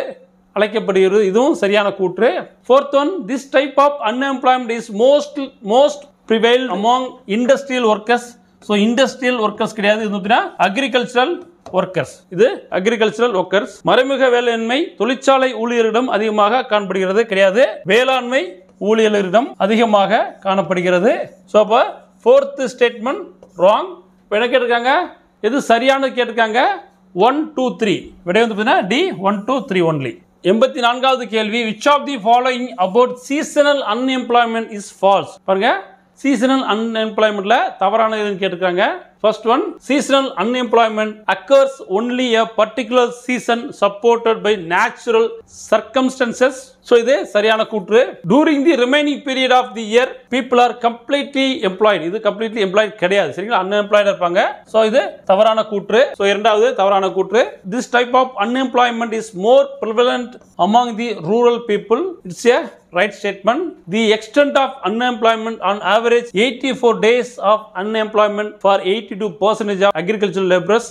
அழைக்கப்படுகிறது இதுவும் சரியான கூற்று fourth one this type of unemployment is most most prevail among industrial workers so industrial workers கிடையாது இது பார்த்தீங்கன்னா அக்ரிகல்ச்சரல் ஒர்க்கர்ஸ் இது அக்ரிகல்ச்சரல் ஒர்க்கர்ஸ் மறைமுக வேலையின்மை தொழிற்சாலை ஊழியரிடம் அதிகமாக காணப்படுகிறது கிடையாது வேளாண்மை ஊழியரிடம் அதிகமாக காணப்படுகிறது ஸோ அப்போ ஃபோர்த்து ஸ்டேட்மெண்ட் ராங் இப்போ என்ன கேட்டிருக்காங்க எது சரியானது கேட்டிருக்காங்க ஒன் டூ த்ரீ விடை வந்து பார்த்தீங்கன்னா D one two three only எண்பத்தி நான்காவது கேள்வி which of the following about seasonal unemployment is false பாருங்கள் சீசனல் அன்எம்ப்ளாய்மெண்ட்ல தவறான இதுன்னு கேட்டிருக்காங்க first one seasonal unemployment occurs only a particular season supported by natural circumstances so இது சரியான கூற்று during the remaining period of the year people are completely employed இது completely employed கிடையாது சரிங்களா அன்எம்ப்ளாய்டு இருப்பாங்க ஸோ இது தவறான கூற்று ஸோ இரண்டாவது தவறான கூற்று this type of unemployment is more prevalent among the rural people it's a right statement. The extent of unemployment on average 84 days of unemployment for 82 percentage of agricultural laborers.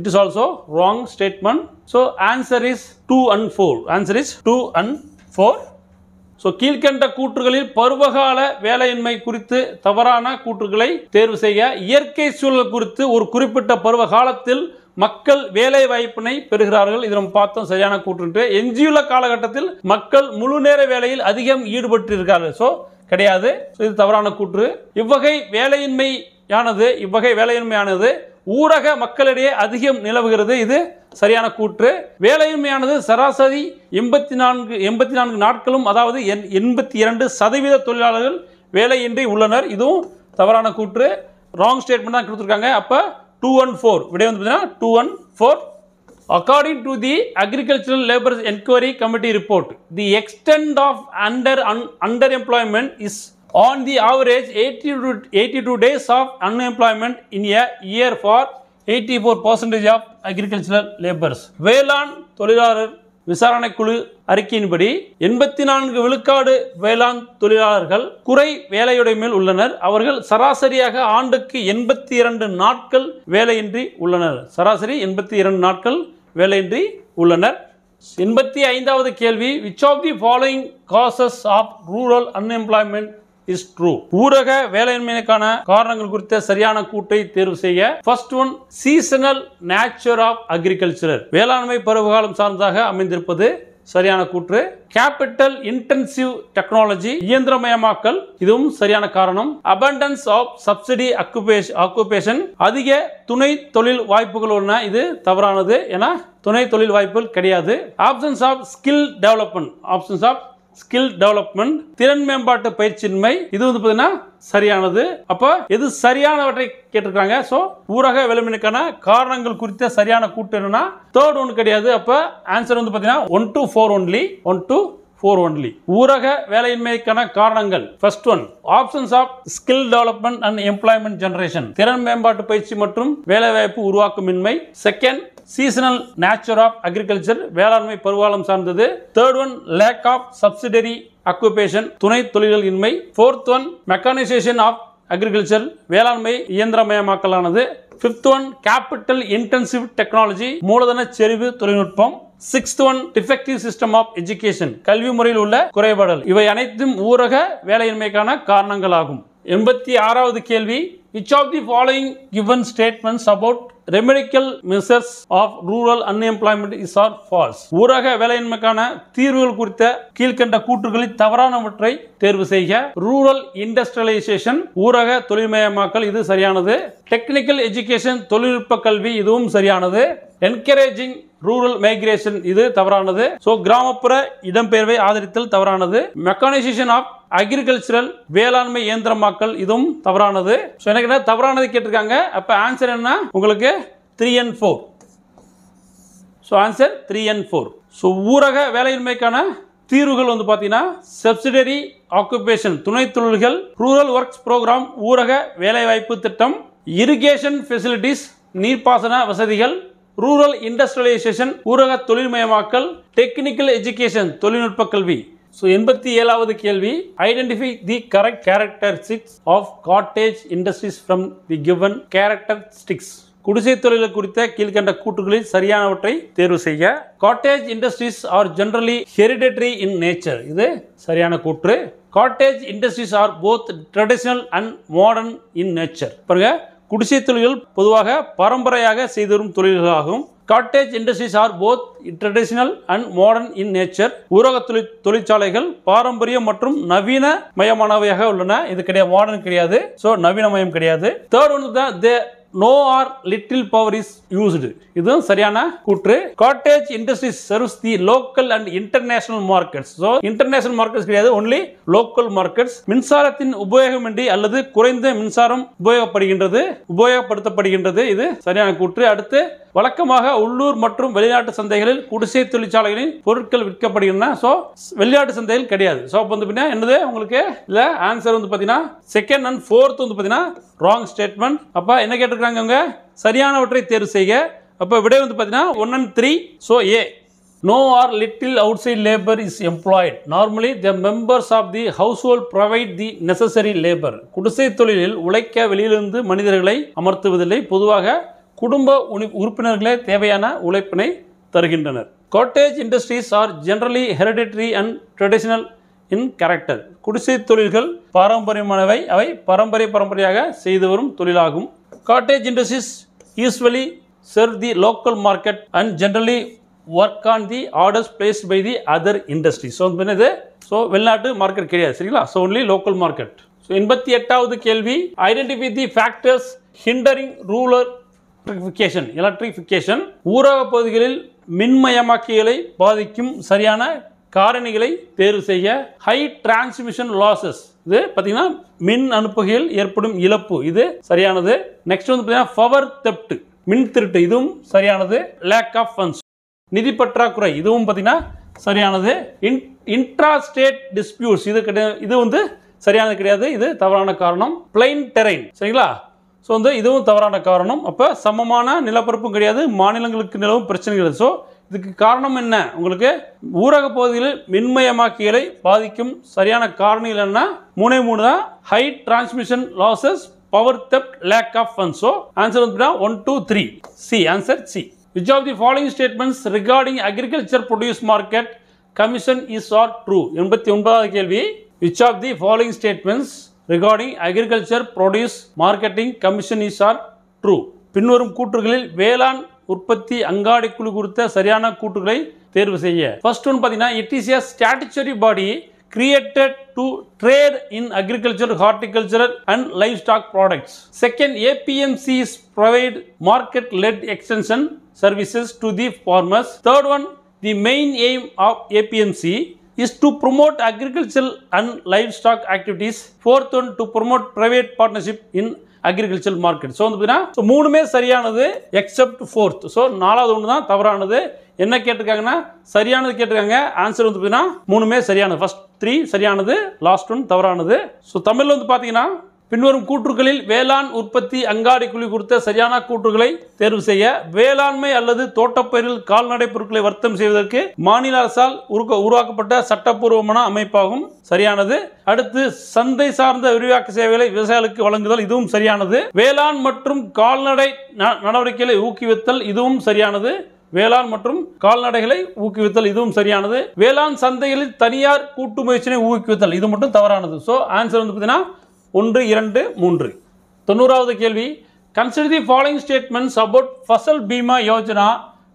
It is also wrong statement. So answer is 2 and 4. Answer is 2 and 4. So கீழ்கண்ட கூற்றுகளில் பருவகால வேலையின்மை குறித்து தவறான கூற்றுகளை தேர்வு செய்ய இயற்கை சூழல் குறித்து ஒரு குறிப்பிட்ட பருவ காலத்தில் மக்கள் வேலை வாய்ப்பினை பெறுகிறார்கள் இது நம்ம பார்த்தோம் சரியான கூற்று எஞ்சியுள்ள காலகட்டத்தில் மக்கள் முழு நேர வேலையில் அதிகம் ஈடுபட்டிருக்கார்கள் ஸோ கிடையாது இது தவறான கூற்று இவ்வகை வேலையின்மையானது இவ்வகை வேலையின்மையானது ஊரக மக்களிடையே அதிகம் நிலவுகிறது இது சரியான கூற்று வேலையின்மையானது சராசரி எண்பத்தி நான்கு எண்பத்தி நான்கு நாட்களும் அதாவது எண்பத்தி இரண்டு சதவீத தொழிலாளர்கள் வேலையின்றி உள்ளனர் இதுவும் தவறான கூற்று ராங் ஸ்டேட்மெண்ட் தான் கொடுத்துருக்காங்க அப்போ டூ ஒன் ஃபோர் விடை வந்து பார்த்தீங்கன்னா two one four according to the agricultural labours enquiry committee report the extent of under under employment is on the average eighty two eighty two days of unemployment in a year for eighty four percentage of agricultural labours வேளாண் தொழிலாளர் விசாரணை குழு அறிக்கையின்படி எண்பத்தி நான்கு விழுக்காடு வேளாண் தொழிலாளர்கள் குறை வேலையுடைமையில் உள்ளனர் அவர்கள் சராசரியாக ஆண்டுக்கு எண்பத்தி இரண்டு நாட்கள் வேலையின்றி உள்ளனர் சராசரி எண்பத்தி இரண்டு நாட்கள் வேலையின்றி உள்ளனர் எண்பத்தி ஐந்தாவது கேள்வி which of the following causes of rural unemployment is true ஊரக வேலையின்மைக்கான காரணங்கள் குறித்த சரியான கூட்டை தேர்வு செய்ய first one seasonal nature of agriculture வேளாண்மை பருவகாலம் சார்ந்ததாக அமைந்திருப்பது சரியான கூற்று கேபிட்டல் இன்டென்சிவ் டெக்னாலஜி இயந்திரமயமாக்கல் இதுவும் சரியான காரணம் அபண்டன்ஸ் ஆஃப் சப்சிடி அக்குபேஷன் அதிக துணை தொழில் வாய்ப்புகள் ஒன்று இது தவறானது என துணை தொழில் வாய்ப்புகள் கிடையாது options of skill development options of skill development திறன் மேம்பாட்டு பயிற்சியின்மை இது வந்து பார்த்தீங்கன்னா சரியானது அப்போ எது சரியானவற்றை கேட்டிருக்காங்க ஸோ ஊரக விளம்பினுக்கான காரணங்கள் குறித்த சரியான கூட்டு என்னன்னா தேர்ட் ஒன்று கிடையாது அப்போ ஆன்சர் வந்து பார்த்தீங்கன்னா one two four only one two four only ஊரக வேலையின்மைக்கான காரணங்கள் first one options of skill development and employment generation திறன் மேம்பாட்டு பயிற்சி மற்றும் வேலைவாய்ப்பு இன்மை second seasonal nature of agriculture வேளாண்மை பருவாலம் சார்ந்தது third one lack of subsidiary occupation துணை தொழில்கள் இன்மை fourth one mechanisation of agriculture வேளாண்மை இயந்திரமயமாக்கலானது fifth one capital intensive technology மூலதன செறிவு தொழில்நுட்பம் sixth one defective system of education கல்வி முறையில் உள்ள குறைபாடல் இவை அனைத்தும் ஊரக வேலையின்மைக்கான காரணங்களாகும் எண்பத்தி ஆறாவது கேள்வி which of the following given statements about remedial measures of rural unemployment is are false ஊரக வேலையின்மைக்கான தீர்வுகள் குறித்த கீழ்கண்ட கூற்றுகளில் தவறானவற்றை தேர்வு செய்க ரூரல் இண்டஸ்ட்ரியலைசேஷன் ஊரக தொழில்மயமாக்கல் இது சரியானது டெக்னிக்கல் எஜுகேஷன் தொழில்நுட்ப கல்வி இதுவும் சரியானது என்கரேஜிங் ரூரல் மைக்ரேஷன் இது தவறானது ஸோ கிராமப்புற இடம்பெயர்வை ஆதரித்தல் தவறானது மெக்கானைசேஷன் ஆஃப் அக்ரிகல்ச்சரல் வேளாண்மை இயந்திரமாக்கல் இதுவும் தவறானது ஸோ எனக்கு என்ன தவறானது கேட்டிருக்காங்க அப்போ ஆன்சர் என்ன உங்களுக்கு three and four so answer three and four so ஊரக வேலையின்மைக்கான தீர்வுகள் வந்து பார்த்தீங்கன்னா சப்சிடரி ஆக்குபேஷன் துணை தொழில்கள் ரூரல் ஒர்க்ஸ் ப்ரோக்ராம் ஊரக வேலைவாய்ப்பு திட்டம் இரிகேஷன் ஃபெசிலிட்டிஸ் நீர்ப்பாசன வசதிகள் ரூரல் இண்டஸ்ட்ரியலைசேஷன் ஊரக தொழில்மயமாக்கல் டெக்னிக்கல் எஜுகேஷன் தொழில்நுட்ப கல்வி ஸோ எண்பத்தி ஏழாவது கேள்வி identify the correct characteristics of cottage industries from the given sticks குடிசை தொழிலை குறித்த கீழ்கண்ட கூட்டுகளில் சரியானவற்றை தேர்வு செய்ய cottage industries are generally hereditary in nature இது சரியான கூற்று cottage industries are both traditional and modern in nature பாருங்கள் குடிசை தொழில்கள் பொதுவாக பரம்பரையாக செய்து வரும் தொழில்களாகும் cottage industries are both traditional and modern in nature ஊரக தொழிற்சாலைகள் பாரம்பரிய மற்றும் நவீன மயமானவையாக உள்ளன இது கிடையாது மாடர்ன் கிடையாது ஸோ நவீனமயம் கிடையாது third one they no or little power is used இதுவும் சரியான கூற்று cottage industries serves the local and international markets so international markets கிடையாது ஒன்லி லோக்கல் மார்க்கெட்ஸ் மின்சாரத்தின் உபயோகமின்றி அல்லது குறைந்த மின்சாரம் உபயோகப்படுகின்றது உபயோகப்படுத்தப்படுகின்றது இது சரியான கூற்று அடுத்து வழக்கமாக உள்ளூர் மற்றும் வெளிநாட்டு சந்தைகளில் குடிசை தொழிற்சாலைகளின் பொருட்கள் விற்கப்படுகின்றன ஸோ வெளிநாட்டு சந்தையில் கிடையாது ஸோ அப்போ வந்து பின்னா என்னது உங்களுக்கு இல்லை ஆன்சர் வந்து பார்த்தீங்கன்னா செகண்ட் அண்ட் ஃபோர்த் வந்து பார்த்தீங்கன்னா ராங் ஸ்டேட்மெண்ட் அப்போ என்ன கேட்டிருக்காங்க சரியானவற்றை தேர்வு செய்க அப்போ விடை வந்து பார்த்தீங்கன்னா one and three so A no or little outside labour is employed normally the members of the household provide the necessary labour குடிசை தொழிலில் உழைக்க வெளியிலிருந்து மனிதர்களை அமர்த்துவதில்லை பொதுவாக குடும்ப உறுப்பினர்களே தேவையான உழைப்பினை தருகின்றனர் cottage industries are generally hereditary and traditional in character குடிசை தொழில்கள் பாரம்பரியமானவை அவை பரம்பரை பரம்பரையாக செய்து வரும் தொழிலாகும் cottage industries usually serve the local market and generally work on the orders placed by the other industry so இது ஸோ வெளிநாட்டு மார்க்கெட் கிடையாது சரிங்களா so only local market so எண்பத்தி எட்டாவது கேள்வி identify the factors hindering rural electrification electrification ஊரக பகுதிகளில் மின்மயமாக்கியலை பாதிக்கும் சரியான காரணிகளை தேர்வு செய்ய ஹை டிரான்ஸ்மிஷன் லாசஸ் இது பார்த்தீங்கன்னா மின் அனுப்புகையில் ஏற்படும் இழப்பு இது சரியானது நெக்ஸ்ட் வந்து பார்த்தீங்கன்னா பவர் தெப்ட் மின் திருட்டு இதுவும் சரியானது லேக் ஆஃப் ஃபண்ட்ஸ் நிதி பற்றாக்குறை இதுவும் பார்த்தீங்கன்னா சரியானது இன் இன்ட்ரா ஸ்டேட் டிஸ்பியூட்ஸ் இது கிடையாது இது வந்து சரியானது கிடையாது இது தவறான காரணம் பிளைன் டெரைன் சரிங்களா ஸோ வந்து இதுவும் தவறான காரணம் அப்போ சமமான நிலப்பரப்பும் கிடையாது மாநிலங்களுக்கு நிலவும் பிரச்சனை கிடையாது ஸோ இதுக்கு காரணம் என்ன உங்களுக்கு ஊரக பகுதியில் மின்மயமாக்கியலை பாதிக்கும் சரியான காரணம் இல்லைன்னா மூணே மூணு தான் high transmission losses power theft lack of fund so answer வந்து one two three C answer C which of the following statements regarding agriculture produce market commission is are true எண்பத்தி ஒன்பதாவது கேள்வி which of the following statements regarding agriculture produce marketing commission is are true பின்வரும் கூற்றுகளில் வேளாண் உற்பத்தி அங்காடி குழு குறித்த சரியான கூற்றுகளை தேர்வு செய்ய ஃபர்ஸ்ட் ஒன் பார்த்தீங்கன்னா it is a statutory body created to trade in agriculture, horticulture and livestock products. Second, APMCs provide market-led extension services to the farmers. Third one, the main aim of APMC is to promote agriculture and and stock activities fourth one to promote private partnership in agriculture market so வந்து பார்த்தீங்கன்னா மூணுமே சரியானது accept fourth so நாலாவது ஒன்று தான் தவறானது என்ன கேட்டிருக்காங்கன்னா சரியானது கேட்டிருக்காங்க ஆன்சர் வந்து பார்த்தீங்கன்னா மூணுமே சரியானது ஃபஸ்ட் த்ரீ சரியானது லாஸ்ட் ஒன் தவறானது ஸோ தமிழில் வந்து பார்த்தீங்கன்னா பின்வரும் கூற்றுகளில் வேளாண் உற்பத்தி அங்காடி குழி குறித்த சரியான கூற்றுகளை தேர்வு செய்ய வேளாண்மை அல்லது தோட்டப்பயிரில் கால்நடை பொருட்களை வர்த்தம் செய்வதற்கு மாநில அரசால் உருவாக்கப்பட்ட சட்டப்பூர்வமான அமைப்பாகும் சரியானது அடுத்து சந்தை சார்ந்த விரிவாக்க சேவைகளை விவசாயிகளுக்கு வழங்குதல் இதுவும் சரியானது வேளாண் மற்றும் கால்நடை நடவடிக்கைகளை ஊக்குவித்தல் இதுவும் சரியானது வேளாண் மற்றும் கால்நடைகளை ஊக்குவித்தல் இதுவும் சரியானது வேளாண் சந்தைகளில் தனியார் கூட்டு முயற்சியினை ஊக்குவித்தல் இது மட்டும் தவறானது ஸோ ஆன்சர் வந்து பார்த்தீங்கன்னா ஒன்று இரண்டு மூன்று தொண்ணூறாவது கேள்வி consider the following statements about Fasal Bima Yojana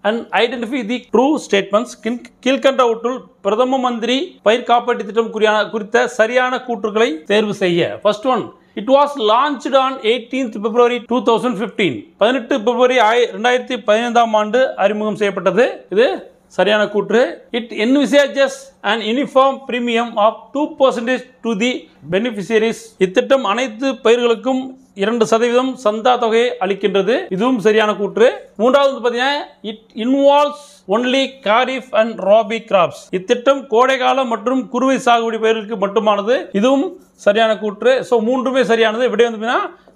and identify the true statements கீழ்கண்ட கீழ்கண்டவற்றுள் பிரதம மந்திரி பயிர் காப்பீட்டுத் திட்டம் குறியான குறித்த சரியான கூற்றுகளை தேர்வு செய்ய first one it was launched on eighteenth February two thousand fifteen பதினெட்டு பிப்ரவரி ஆய் ரெண்டாயிரத்தி பதினைந்தாம் ஆண்டு அறிமுகம் செய்யப்பட்டது இது சரியான கூற்று it envisages an uniform premium of two percentage to the beneficiaries இத்திட்டம் அனைத்து பயிர்களுக்கும் இரண்டு சதவீதம் சந்தா தொகையை அளிக்கின்றது இதுவும் சரியான கூற்று மூன்றாவது பார்த்தீங்கன்னா it involves only kharif and rabi crops இத்திட்டம் கோடைகால மற்றும் குறுவை சாகுபடி பயிர்களுக்கு மட்டுமானது இதுவும் சரியான கூற்று ஸோ மூன்றுமே சரியானது எப்படி வந்து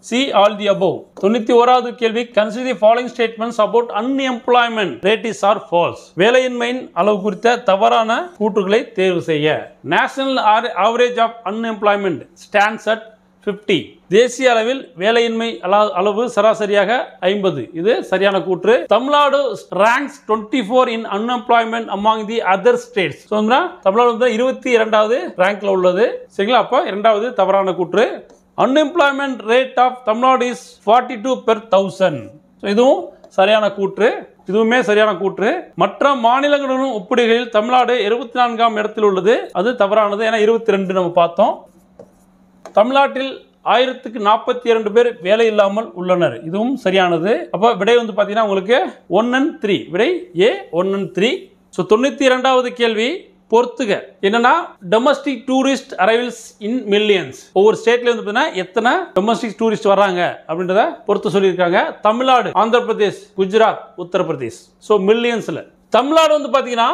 சி ஆல் தி அபோவ் தொண்ணூத்தி ஓராவது கேள்வி consider the following statements about unemployment rate is are false வேலையின்மையின் அளவு குறித்த தவறான கூற்றுகளை தேர்வு செய்ய national average of unemployment stands at fifty தேசிய அளவில் வேலையின்மை அளவு சராசரியாக ஐம்பது இது சரியான கூற்று Tamil Nadu ranks twenty four in unemployment among the other states Tamil Nadu வந்து இருபத்தி இரண்டாவது ரேங்க்ல உள்ளது சரிங்களா அப்போ இரண்டாவது தவறான கூற்று unemployment rate of Tamil Nadu is forty two per thousand so இதுவும் சரியான கூற்று இதுவுமே சரியான கூற்று மற்ற மாநிலங்களுடன் ஒப்பிடுகையில் தமிழ்நாடு இருபத்தி நான்காம் இடத்தில் உள்ளது அது தவறானது ஏன்னா இருபத்தி ரெண்டு நம்ம பார்த்தோம் தமிழ்நாட்டில் ஆயிரத்துக்கு நாற்பத்தி இரண்டு பேர் வேலை இல்லாமல் உள்ளனர் இதுவும் சரியானது அப்போ விடை வந்து பார்த்தீங்கன்னா உங்களுக்கு ஒன் அண்ட் த்ரீ விடை A one and three so தொண்ணூற்றி இரண்டாவது கேள்வி பொறுத்துக என்னன்னா domestic tourist arrivals in millions ஒவ்வொரு ஸ்டேட்ல வந்து பார்த்தீங்கன்னா எத்தனை டொமஸ்டிக் டூரிஸ்ட் வர்றாங்க அப்படின்றத பொறுத்து சொல்லியிருக்காங்க தமிழ்நாடு ஆந்திர பிரதேஷ் குஜராத் உத்தரப்பிரதேஷ் ஸோ மில்லியன்ஸில் தமிழ்நாடு வந்து பார்த்தீங்கன்னா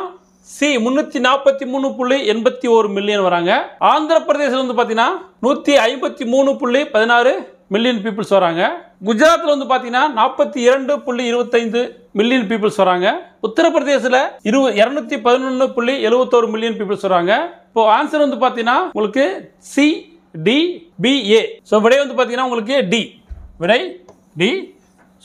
சி முன்னூத்தி நாற்பத்தி மூணு புள்ளி எண்பத்தி ஒரு மில்லியன் வராங்க ஆந்திர பிரதேசம் வந்து பார்த்தீங்கன்னா நூற்றி ஐம்பத்தி மூணு புள்ளி பதினாறு மில்லியன் பீப்புள்ஸ் வராங்க குஜராத்தில் வந்து பார்த்தீங்கன்னா நாற்பத்தி இரண்டு புள்ளி இருபத்தைந்து மில்லியன் பீப்புள்ஸ் வராங்க உத்தரப்பிரதேசில் இருப இரநூத்தி பதினொன்று புள்ளி எழுபத்தோரு மில்லியன் பீப்புள்ஸ் வராங்க இப்போ ஆன்சர் வந்து பார்த்தீங்கன்னா உங்களுக்கு சி டி பிஏ ஸோ விடை வந்து பார்த்தீங்கன்னா உங்களுக்கு டி விடை டி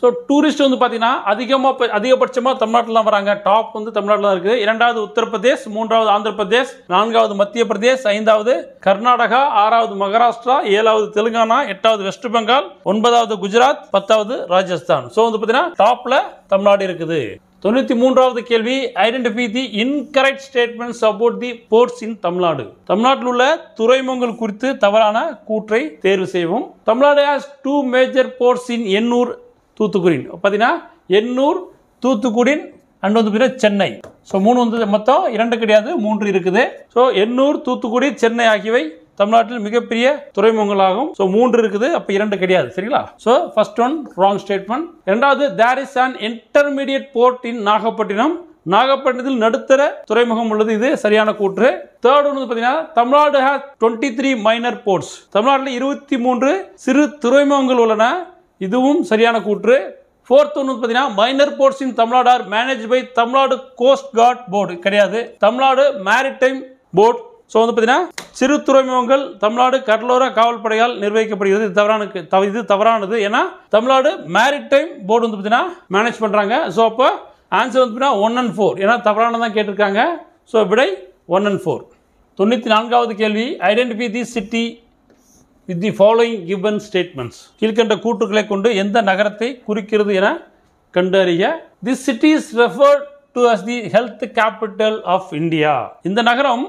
ஸோ டூரிஸ்ட் வந்து பார்த்தீங்கன்னா அதிகமாக இப்போ அதிகபட்சமாக தமிழ்நாட்டில் தான் வராங்க டாப் வந்து தமிழ்நாட்டில் தான் இருக்குது இரண்டாவது உத்தரப்பிரதேஷ் மூன்றாவது ஆந்திர பிரதேஷ் நான்காவது மத்திய பிரதேஷ் ஐந்தாவது கர்நாடகா ஆறாவது மகாராஷ்டிரா ஏழாவது தெலுங்கானா எட்டாவது வெஸ்ட் பெங்கால் ஒன்பதாவது குஜராத் பத்தாவது ராஜஸ்தான் ஸோ வந்து பார்த்தீங்கன்னா டாப்பில் தமிழ்நாடு இருக்குது தொண்ணூற்றி மூன்றாவது கேள்வி identify the incorrect statement support the ports in Tamil Nadu தமிழ்நாட்டில் உள்ள துறைமுகங்கள் குறித்து தவறான கூற்றை தேர்வு செய்வோம் Tamil Nadu has two major ports in Ennore தூத்துக்குடின்னு பார்த்தீங்கன்னா எண்ணூர் தூத்துக்குடின் அண்ட் வந்து பார்த்தீங்கன்னா சென்னை ஸோ மூணு வந்து மொத்தம் இரண்டு கிடையாது மூன்று இருக்குது ஸோ எண்ணூர் தூத்துக்குடி சென்னை ஆகியவை தமிழ்நாட்டில் மிகப்பெரிய துறைமுகங்களாகும் ஸோ மூன்று இருக்குது அப்போ இரண்டு கிடையாது சரிங்களா so first one wrong statement ரெண்டாவது there is an intermediate port in Nagapattinam நாகப்பட்டினத்தில் நடுத்தர துறைமுகம் உள்ளது இது சரியான கூற்று தேர்ட் ஒன் பார்த்தீங்கன்னா Tamil Nadu has twenty three minor ports தமிழ்நாட்டில் இருபத்தி மூன்று சிறு துறைமுகங்கள் உள்ளன இதுவும் சரியான கூற்று ஃபோர்த் ஒன்று பார்த்தீங்கன்னா minor ports in Tamil Nadu are manage by Tamil Nadu coast guard board கிடையாது தமிழ்நாடு மேரிடைம் போர்டு ஸோ வந்து பார்த்தீங்கன்னா சிறு துறைமுகங்கள் தமிழ்நாடு கடலோர காவல்படையால் நிர்வகிக்கப்படுகிறது இது தவறான இது தவறானது ஏன்னா தமிழ்நாடு மேரிடைம் போர்டு வந்து பார்த்தீங்கன்னா மேனேஜ் பண்ணுறாங்க ஸோ அப்போ ஆன்சர் வந்து பார்த்தீங்கன்னா ஒன் அண்ட் ஃபோர் ஏன்னா தவறானதான் கேட்டிருக்காங்க ஸோ விடை ஒன் அண்ட் ஃபோர் தொண்ணூற்றி நான்காவது கேள்வி identify the city with the following given statements கீழ்கண்ட கூற்றுக்களை கொண்டு எந்த நகரத்தை குறிக்கிறது என கண்டறிய this city is referred to as the health capital of India இந்த நகரம்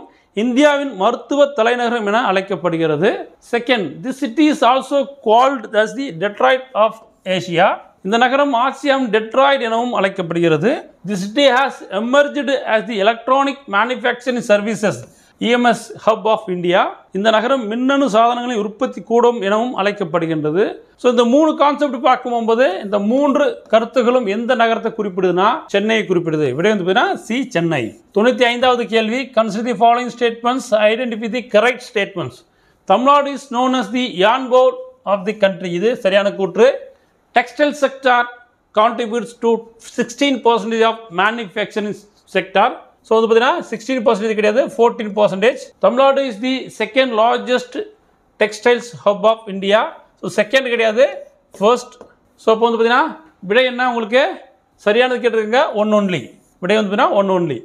இந்தியாவின் மருத்துவ தலைநகரம் என அழைக்கப்படுகிறது second the city is also called as the Detroit of Asia இந்த நகரம் ஆசியாம் டெட்ராய்ட் எனவும் அழைக்கப்படுகிறது the city has emerged as the electronic manufacturing services EMS hub of India இந்த நகரம் மின்னணு சாதனங்களை உற்பத்தி கூடும் எனவும் அழைக்கப்படுகின்றது ஸோ இந்த மூணு கான்செப்ட் பார்க்கும்போது இந்த மூன்று கருத்துகளும் எந்த நகரத்தை குறிப்பிடுதுன்னா சென்னையை குறிப்பிடுது விடை வந்து பார்த்தீங்கன்னா சி சென்னை தொண்ணூற்றி ஐந்தாவது கேள்வி consider the following statements identify the correct statements Tamil Nadu is known as the yarn bowl of the country இது சரியான கூற்று textile sector contributes to sixteen percentage of manufacturing sector so வந்து பார்த்தீங்கன்னா சிக்ஸ்டீன் பர்சன்டேஜ் கிடையாது fourteen percentage Tamil Nadu is the second largest textiles hub of India so second கிடையாது first so இப்போ வந்து பார்த்தீங்கன்னா விடை என்ன உங்களுக்கு சரியானது கேட்டிருக்கீங்க ஒன் ஒன்லி விடை வந்து பார்த்தீங்கன்னா ஒன் ஒன்லி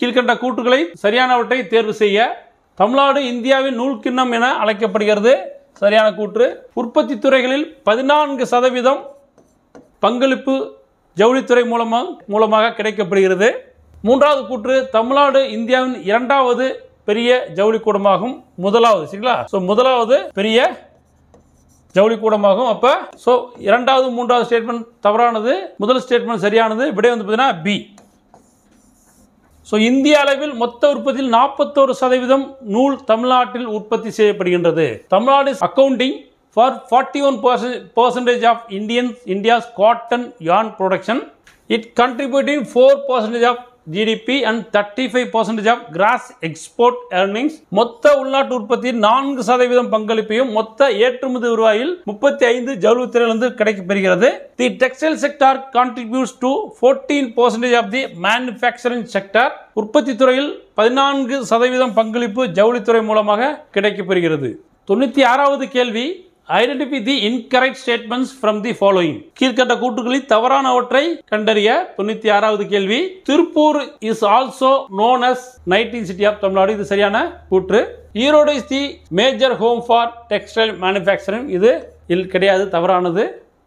கீழ்கண்ட கூற்றுகளை சரியானவற்றை தேர்வு செய்ய தமிழ்நாடு இந்தியாவின் நூல்கிண்ணம் என அழைக்கப்படுகிறது சரியான கூற்று உற்பத்தி துறைகளில் பதினான்கு சதவீதம் பங்களிப்பு ஜவுளித்துறை மூலமாக மூலமாக கிடைக்கப்படுகிறது மூன்றாவது கூற்று தமிழ்நாடு இந்தியாவின் இரண்டாவது பெரிய ஜவுளி கூடமாகும் முதலாவது சரிங்களா ஸோ முதலாவது பெரிய ஜவுளி கூடமாகும் அப்போ ஸோ இரண்டாவது மூன்றாவது ஸ்டேட்மெண்ட் தவறானது முதல் ஸ்டேட்மெண்ட் சரியானது விடை வந்து பார்த்தீங்கன்னா பி ஸோ இந்திய அளவில் மொத்த உற்பத்தியில் நாற்பத்தோரு சதவீதம் நூல் தமிழ்நாட்டில் உற்பத்தி செய்யப்படுகின்றது Tamil Nadu accounting for forty one percentage of Indians India's cotton yarn production it contributing four percentage of GDP and thirty five percentage of gross export earnings மொத்த உள்நாட்டு உற்பத்தி நான்கு சதவீதம் பங்களிப்பையும் மொத்த ஏற்றுமதி வருவாயில் முப்பத்தி ஐந்து ஜவுளித்துறையிலிருந்து கிடைக்கப்பெறுகிறது the textile sector contributes to fourteen percentage of the manufacturing sector உற்பத்தி துறையில் பதினான்கு சதவீதம் பங்களிப்பு ஜவுளித்துறை மூலமாக கிடைக்கப்பெறுகிறது தொண்ணூற்றி ஆறாவது கேள்வி identify the incorrect statements from the following கீழ்கண்ட கூட்டுகளில் தவறானவற்றை கண்டறிய தொண்ணூத்தி ஆறாவது கேள்வி Tiruppur is also known as knitting city of Tamil Nadu இது சரியான கூற்று Erode is the major home for textile manufacturing இது இல் கிடையாது தவறானது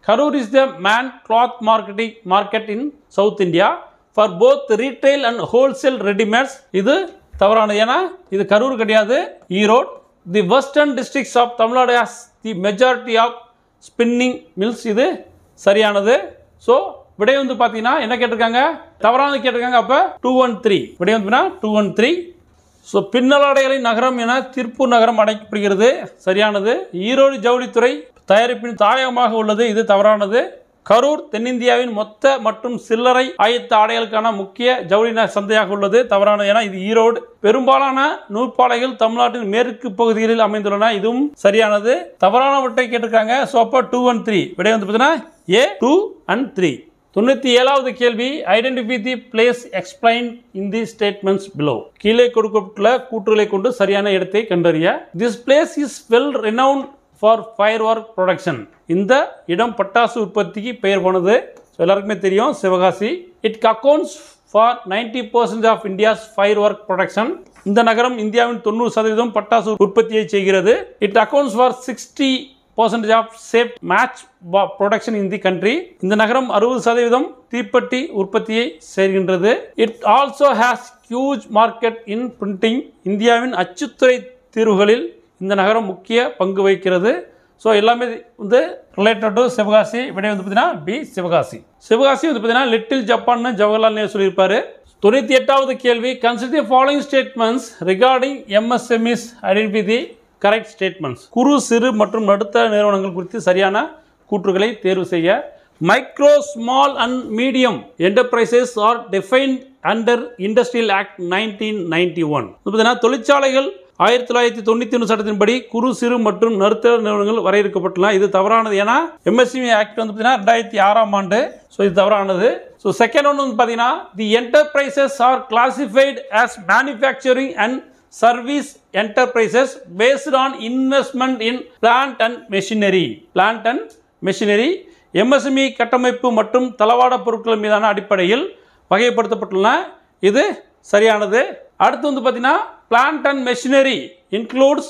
Karur is the main cloth marketing market in South India for both retail and wholesale readymades இது தவறானது ஏன்னா இது கரூர் கிடையாது Erode the western districts of Tamil Nadu has the majority of spinning mills இது சரியானது ஸோ விடை வந்து பார்த்தீங்கன்னா என்ன கேட்டிருக்காங்க தவறானது கேட்டிருக்காங்க அப்போ டூ ஒன் த்ரீ விடை வந்து டூ ஒன் த்ரீ ஸோ பின்னலாடைகளின் நகரம் என திருப்பூர் நகரம் அடைக்கப்படுகிறது சரியானது ஈரோடு ஜவுளித்துறை தயாரிப்பின் தாயகமாக உள்ளது இது தவறானது கரூர் தென்னிந்தியாவின் மொத்த மற்றும் சில்லறை ஆயத்த ஆடைகளுக்கான முக்கிய ஜவுளி சந்தையாக உள்ளது தவறான என இது ஈரோடு பெரும்பாலான நூற்பாலைகள் தமிழ்நாட்டின் மேற்கு பகுதிகளில் அமைந்துள்ளன இதுவும் சரியானது தவறானவற்றை கேட்டிருக்காங்க சோப்பா டூ ஒன் த்ரீ விடை வந்து பார்த்தீங்கன்னா ஏ டூ அண்ட் த்ரீ தொண்ணூற்றி ஏழாவது கேள்வி identify the place explain in the statements below கீழே கொடுக்கப்பட்டுள்ள கூற்றுகளை கொண்டு சரியான இடத்தை கண்டறிய this place is well renowned for fire work production இந்த இடம் பட்டாசு உற்பத்திக்கு பெயர் போனது ஸோ எல்லாருக்குமே தெரியும் Sivakasi it accounts for ninety percent of India's fire work production இந்த நகரம் இந்தியாவின் தொண்ணூறு சதவீதம் பட்டாசு உற்பத்தியை செய்கிறது it accounts for sixty percentage of safe match production in the country இந்த நகரம் அறுபது சதவீதம் தீப்பெட்டி உற்பத்தியை செய்கின்றது it also has huge market in printing இந்தியாவின் அச்சுத்துறை தீர்வுகளில் இந்த நகரம் முக்கிய பங்கு வகிக்கிறது ஸோ எல்லாமே வந்து ரிலேட்டட் டு சிவகாசி விடை வந்து பார்த்தீங்கன்னா பி சிவகாசி சிவகாசி வந்து பார்த்தீங்கன்னா லிட்டில் ஜப்பான்னு ஜவஹர்லால் நேரு சொல்லியிருப்பார் தொண்ணூற்றி எட்டாவது கேள்வி consider following statements regarding MSMEs identify the correct statements குறு சிறு மற்றும் நடுத்தர நிறுவனங்கள் குறித்து சரியான கூற்றுகளை தேர்வு செய்ய micro small and medium enterprises are defined under industrial act nineteen ninety one பார்த்தீங்கன்னா தொழிற்சாலைகள் ஆயிரத்தி தொள்ளாயிரத்தி தொண்ணூற்றி ஒன்று சட்டத்தின்படி குறு சிறு மற்றும் நடுத்தர நிறுவனங்கள் வரையறுக்கப்பட்டுள்ளன இது தவறானது ஏன்னா எம்எஸ்எம்இ ஆக்ட் e வந்து பார்த்தீங்கன்னா ரெண்டாயிரத்தி ஆறாம் ஆண்டு ஸோ இது தவறானது ஸோ செகண்ட் ஒன்று வந்து பார்த்தீங்கன்னா the enterprises are classified as manufacturing and service enterprises based on investment in plant and machinery plant and machinery MSME கட்டமைப்பு மற்றும் தளவாட பொருட்கள் மீதான அடிப்படையில் வகைப்படுத்தப்பட்டுள்ளன இது சரியானது அடுத்து வந்து பார்த்திங்கன்னா plant and machinery includes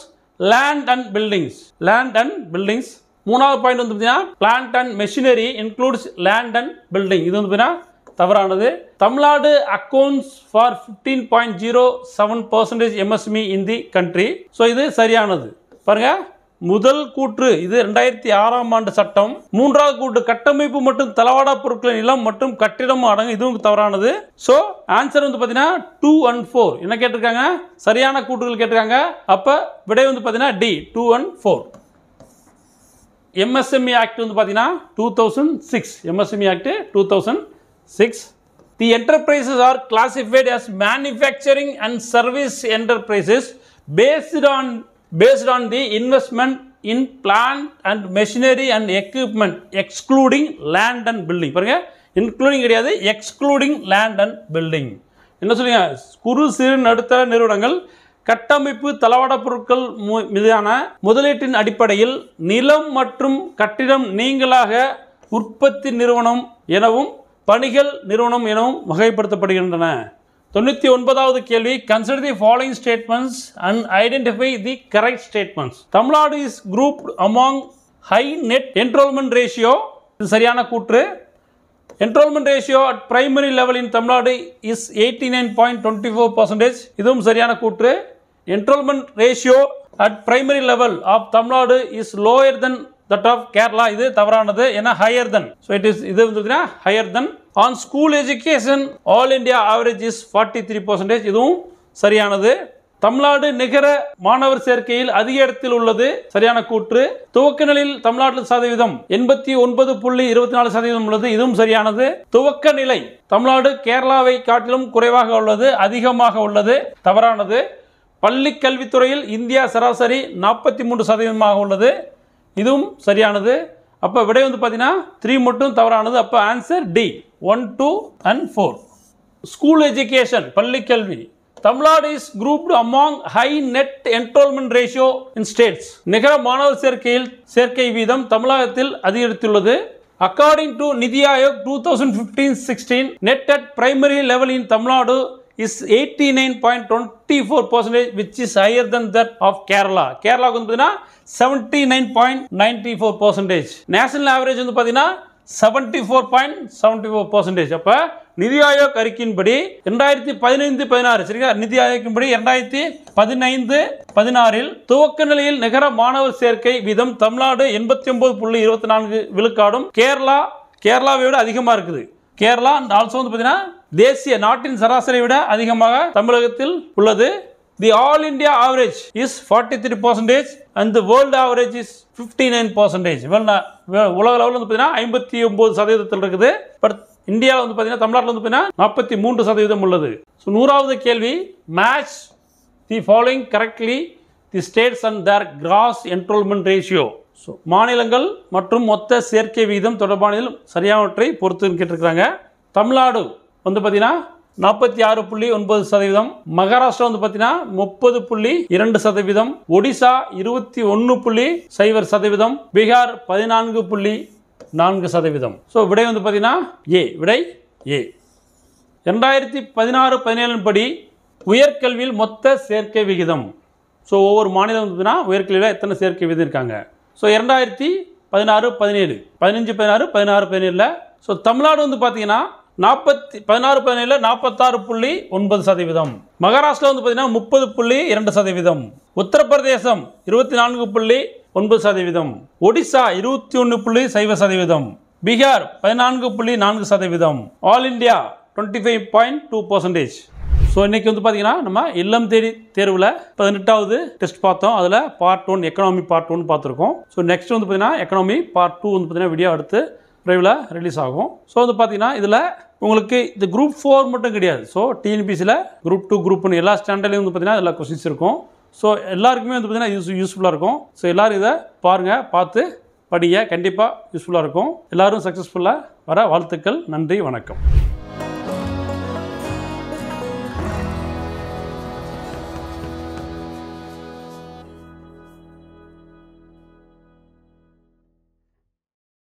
land and buildings land and buildings மூணாவது பாயிண்ட் வந்து பார்த்தீங்கன்னா plant and machinery includes land and building இது வந்து பார்த்தீங்கன்னா தவறானது Tamil Nadu accounts for fifteen point zero seven percentage MSME in the country so இது சரியானது பாருங்கள் முதல் கூற்று இது ரெண்டாயிரத்தி ஆறாம் ஆண்டு சட்டம் மூன்றாவது கூற்று கட்டமைப்பு மற்றும் தளவாட பொருட்களின் நிலம் மற்றும் கட்டிடம் அடங்கும் இதுவும் தவறானது ஸோ ஆன்சர் வந்து பாத்தீங்கன்னா டூ அண்ட் ஃபோர் என்ன கேட்டிருக்காங்க சரியான கூற்றுகள் கேட்டிருக்காங்க அப்போ விடை வந்து பாத்தீங்கன்னா D two and four MSME act வந்து பார்த்தீங்கன்னா two thousand six MSME act two thousand six the enterprises are classified as manufacturing and service enterprises based on based on the investment in plant and machinery and equipment excluding land and building பாருங்க including கிடையாது excluding land and building என்ன சொல்லுங்க குறு சிறு நடுத்தர நிறுவனங்கள் கட்டமைப்பு தளவாடப் பொருட்கள் மீதான முதலீட்டின் அடிப்படையில் நிலம் மற்றும் கட்டிடம் நீங்களாக உற்பத்தி நிறுவனம் எனவும் பணிகள் நிறுவனம் எனவும் வகைப்படுத்தப்படுகின்றன தொண்ணூற்றி ஒன்பதாவது கேள்வி consider the following statements and identify the correct statements Tamil Nadu is group among high net enrolment ratio இது சரியான கூற்று என்ரோல்மெண்ட் ரேஷியோ அட் பிரைமரி லெவலின் Tamil Nadu is eighty nine point twenty four percentage இதுவும் சரியான கூற்று enrolment ratio at primary level of Tamil Nadu is lower than that of Kerala இது தவறானது ஏன்னா higher than so it is இது வந்து higher than on school education all India average is forty three percentage இதுவும் சரியானது தமிழ்நாடு நிகர மாணவர் சேர்க்கையில் அதிக இடத்தில் உள்ளது சரியான கூற்று துவக்க நிலையில் தமிழ்நாட்டில் சதவீதம் எண்பத்தி ஒன்பது புள்ளி இருபத்தி நாலு சதவீதம் உள்ளது இதுவும் சரியானது துவக்க நிலை தமிழ்நாடு கேரளாவை காட்டிலும் குறைவாக உள்ளது அதிகமாக உள்ளது தவறானது பள்ளி கல்வித்துறையில் இந்தியா சராசரி நாற்பத்தி மூன்று சதவீதமாக உள்ளது இதுவும் சரியானது அப்போ விடை வந்து பார்த்தீங்கன்னா த்ரீ மட்டும் தவறானது அப்போ answer D one two and four school education பள்ளிக்கல்வி Tamil Nadu is grouped among high net enrolment ratio in states நிகர மாணவர் சேர்க்கையில் சேர்க்கை வீதம் தமிழகத்தில் அதிகரித்துள்ளது according to NITI Aayog two thousand fifteen sixteen net at primary லெவலின் Tamil Nadu is eighty nine point twenty four percentage which is higher than that of Kerala கேரளாவுக்கு வந்து பார்த்தீங்கன்னா seventy nine point ninety four percentage national average வந்து பார்த்தீங்கன்னா seventy four point seventy four percentage அப்போ நிதி ஆயோக் அறிக்கையின்படி ரெண்டாயிரத்தி பதினைந்து பதினாறு சரிங்களா நிதி ஆயோக்கின்படி இரண்டாயிரத்தி பதினைந்து பதினாறில் துவக்க நிலையில் நிகர மாணவர் சேர்க்கை வீதம் தமிழ்நாடு எண்பத்தி ஒன்பது புள்ளி இருபத்தி நான்கு விழுக்காடும் கேரளா கேரளாவை விட அதிகமாக இருக்குது கேரளா அண்ட் ஆல்சோ வந்து பார்த்தீங்கன்னா தேசிய நாட்டின் சராசரியை விட அதிகமாக தமிழகத்தில் உள்ளது the all India average is forty three percentage and the world average is fifty nine percentage உலக லெவலில் வந்து பார்த்தீங்கன்னா ஐம்பத்தி ஒம்பது சதவீதத்தில் இருக்குது பட் இந்தியாவில் வந்து பார்த்தீங்கன்னா தமிழ்நாட்டில் வந்து பார்த்தீங்கன்னா நாற்பத்தி மூன்று சதவீதம் உள்ளது ஸோ நூறாவது கேள்வி match the following correctly the states and their gross enrolment ratio so மாநிலங்கள் மற்றும் மொத்த சேர்க்கை விகிதம் தொடர்பானதில் சரியானவற்றை பொறுத்து கேட்டிருக்கிறாங்க தமிழ்நாடு வந்து பார்த்தீங்கன்னா நாற்பத்தி ஆறு புள்ளி ஒன்பது சதவீதம் மகாராஷ்டிரா வந்து பார்த்தீங்கன்னா முப்பது புள்ளி இரண்டு சதவீதம் ஒடிசா இருபத்தி ஒன்று புள்ளி சைவர் சதவீதம் பீகார் பதினான்கு புள்ளி நான்கு சதவீதம் ஸோ விடை வந்து பார்த்தீங்கன்னா ஏ விடை ஏ ரெண்டாயிரத்தி பதினாறு பதினேழின் படி உயர்கல்வியில் மொத்த சேர்க்கை விகிதம் ஸோ ஒவ்வொரு மாநிலம் வந்து பார்த்தீங்கன்னா உயர்கல்வியில் எத்தனை சேர்க்கை விகிதம் இருக்காங்க ஸோ இரண்டாயிரத்தி பதினாறு பதினேழு பதினஞ்சு பதினாறு பதினாறு பதினேழில் ஸோ தமிழ்நாடு வந்து பார்த்தீங்கன்னா நாற்பத்தி பதினாறு பதினேழில் நாற்பத்தாறு புள்ளி ஒன்பது சதவீதம் மகாராஷ்டிரா வந்து பார்த்தீங்கன்னா முப்பது புள்ளி இரண்டு சதவீதம் உத்தரப்பிரதேசம் இருபத்தி நான்கு புள்ளி ஒன்பது சதவீதம் ஒடிசா இருபத்தி ஒன்று புள்ளி சைவ சதவீதம் பீகார் பதினான்கு புள்ளி நான்கு சதவீதம் all India twenty five point two percentage so இன்றைக்கி வந்து பார்த்தீங்கன்னா நம்ம இல்லம் தேடி தேர்வில் பதினெட்டாவது டெஸ்ட் பார்த்தோம் அதில் part one economy part one பார்த்துருக்கோம் ஸோ நெக்ஸ்ட் வந்து பார்த்தீங்கன்னா எக்கனாமி பார்ட் டூ வந்து பார்த்தீங்கன்னா வீடியோ அடுத்து விரைவில் ரிலீஸ் ஆகும் ஸோ வந்து பார்த்தீங்கன்னா இதில் உங்களுக்கு இந்த குரூப் ஃபோர் மட்டும் கிடையாது ஸோ டிஎன்பிசியில் குரூப் டூ குரூப்னு எல்லா ஸ்டாண்டர்ட்லையும் வந்து பார்த்தீங்கன்னா அதில் கொஸ்டின்ஸ் இருக்கும் ஸோ எல்லாருக்குமே வந்து பார்த்தீங்கன்னா யூஸ் யூஸ்ஃபுல்லாக இருக்கும் ஸோ எல்லோரும் இதை பாருங்கள் பார்த்து படிங்க கண்டிப்பாக யூஸ்ஃபுல்லாக இருக்கும் எல்லோரும் சக்ஸஸ்ஃபுல்லாக வர வாழ்த்துக்கள் நன்றி வணக்கம்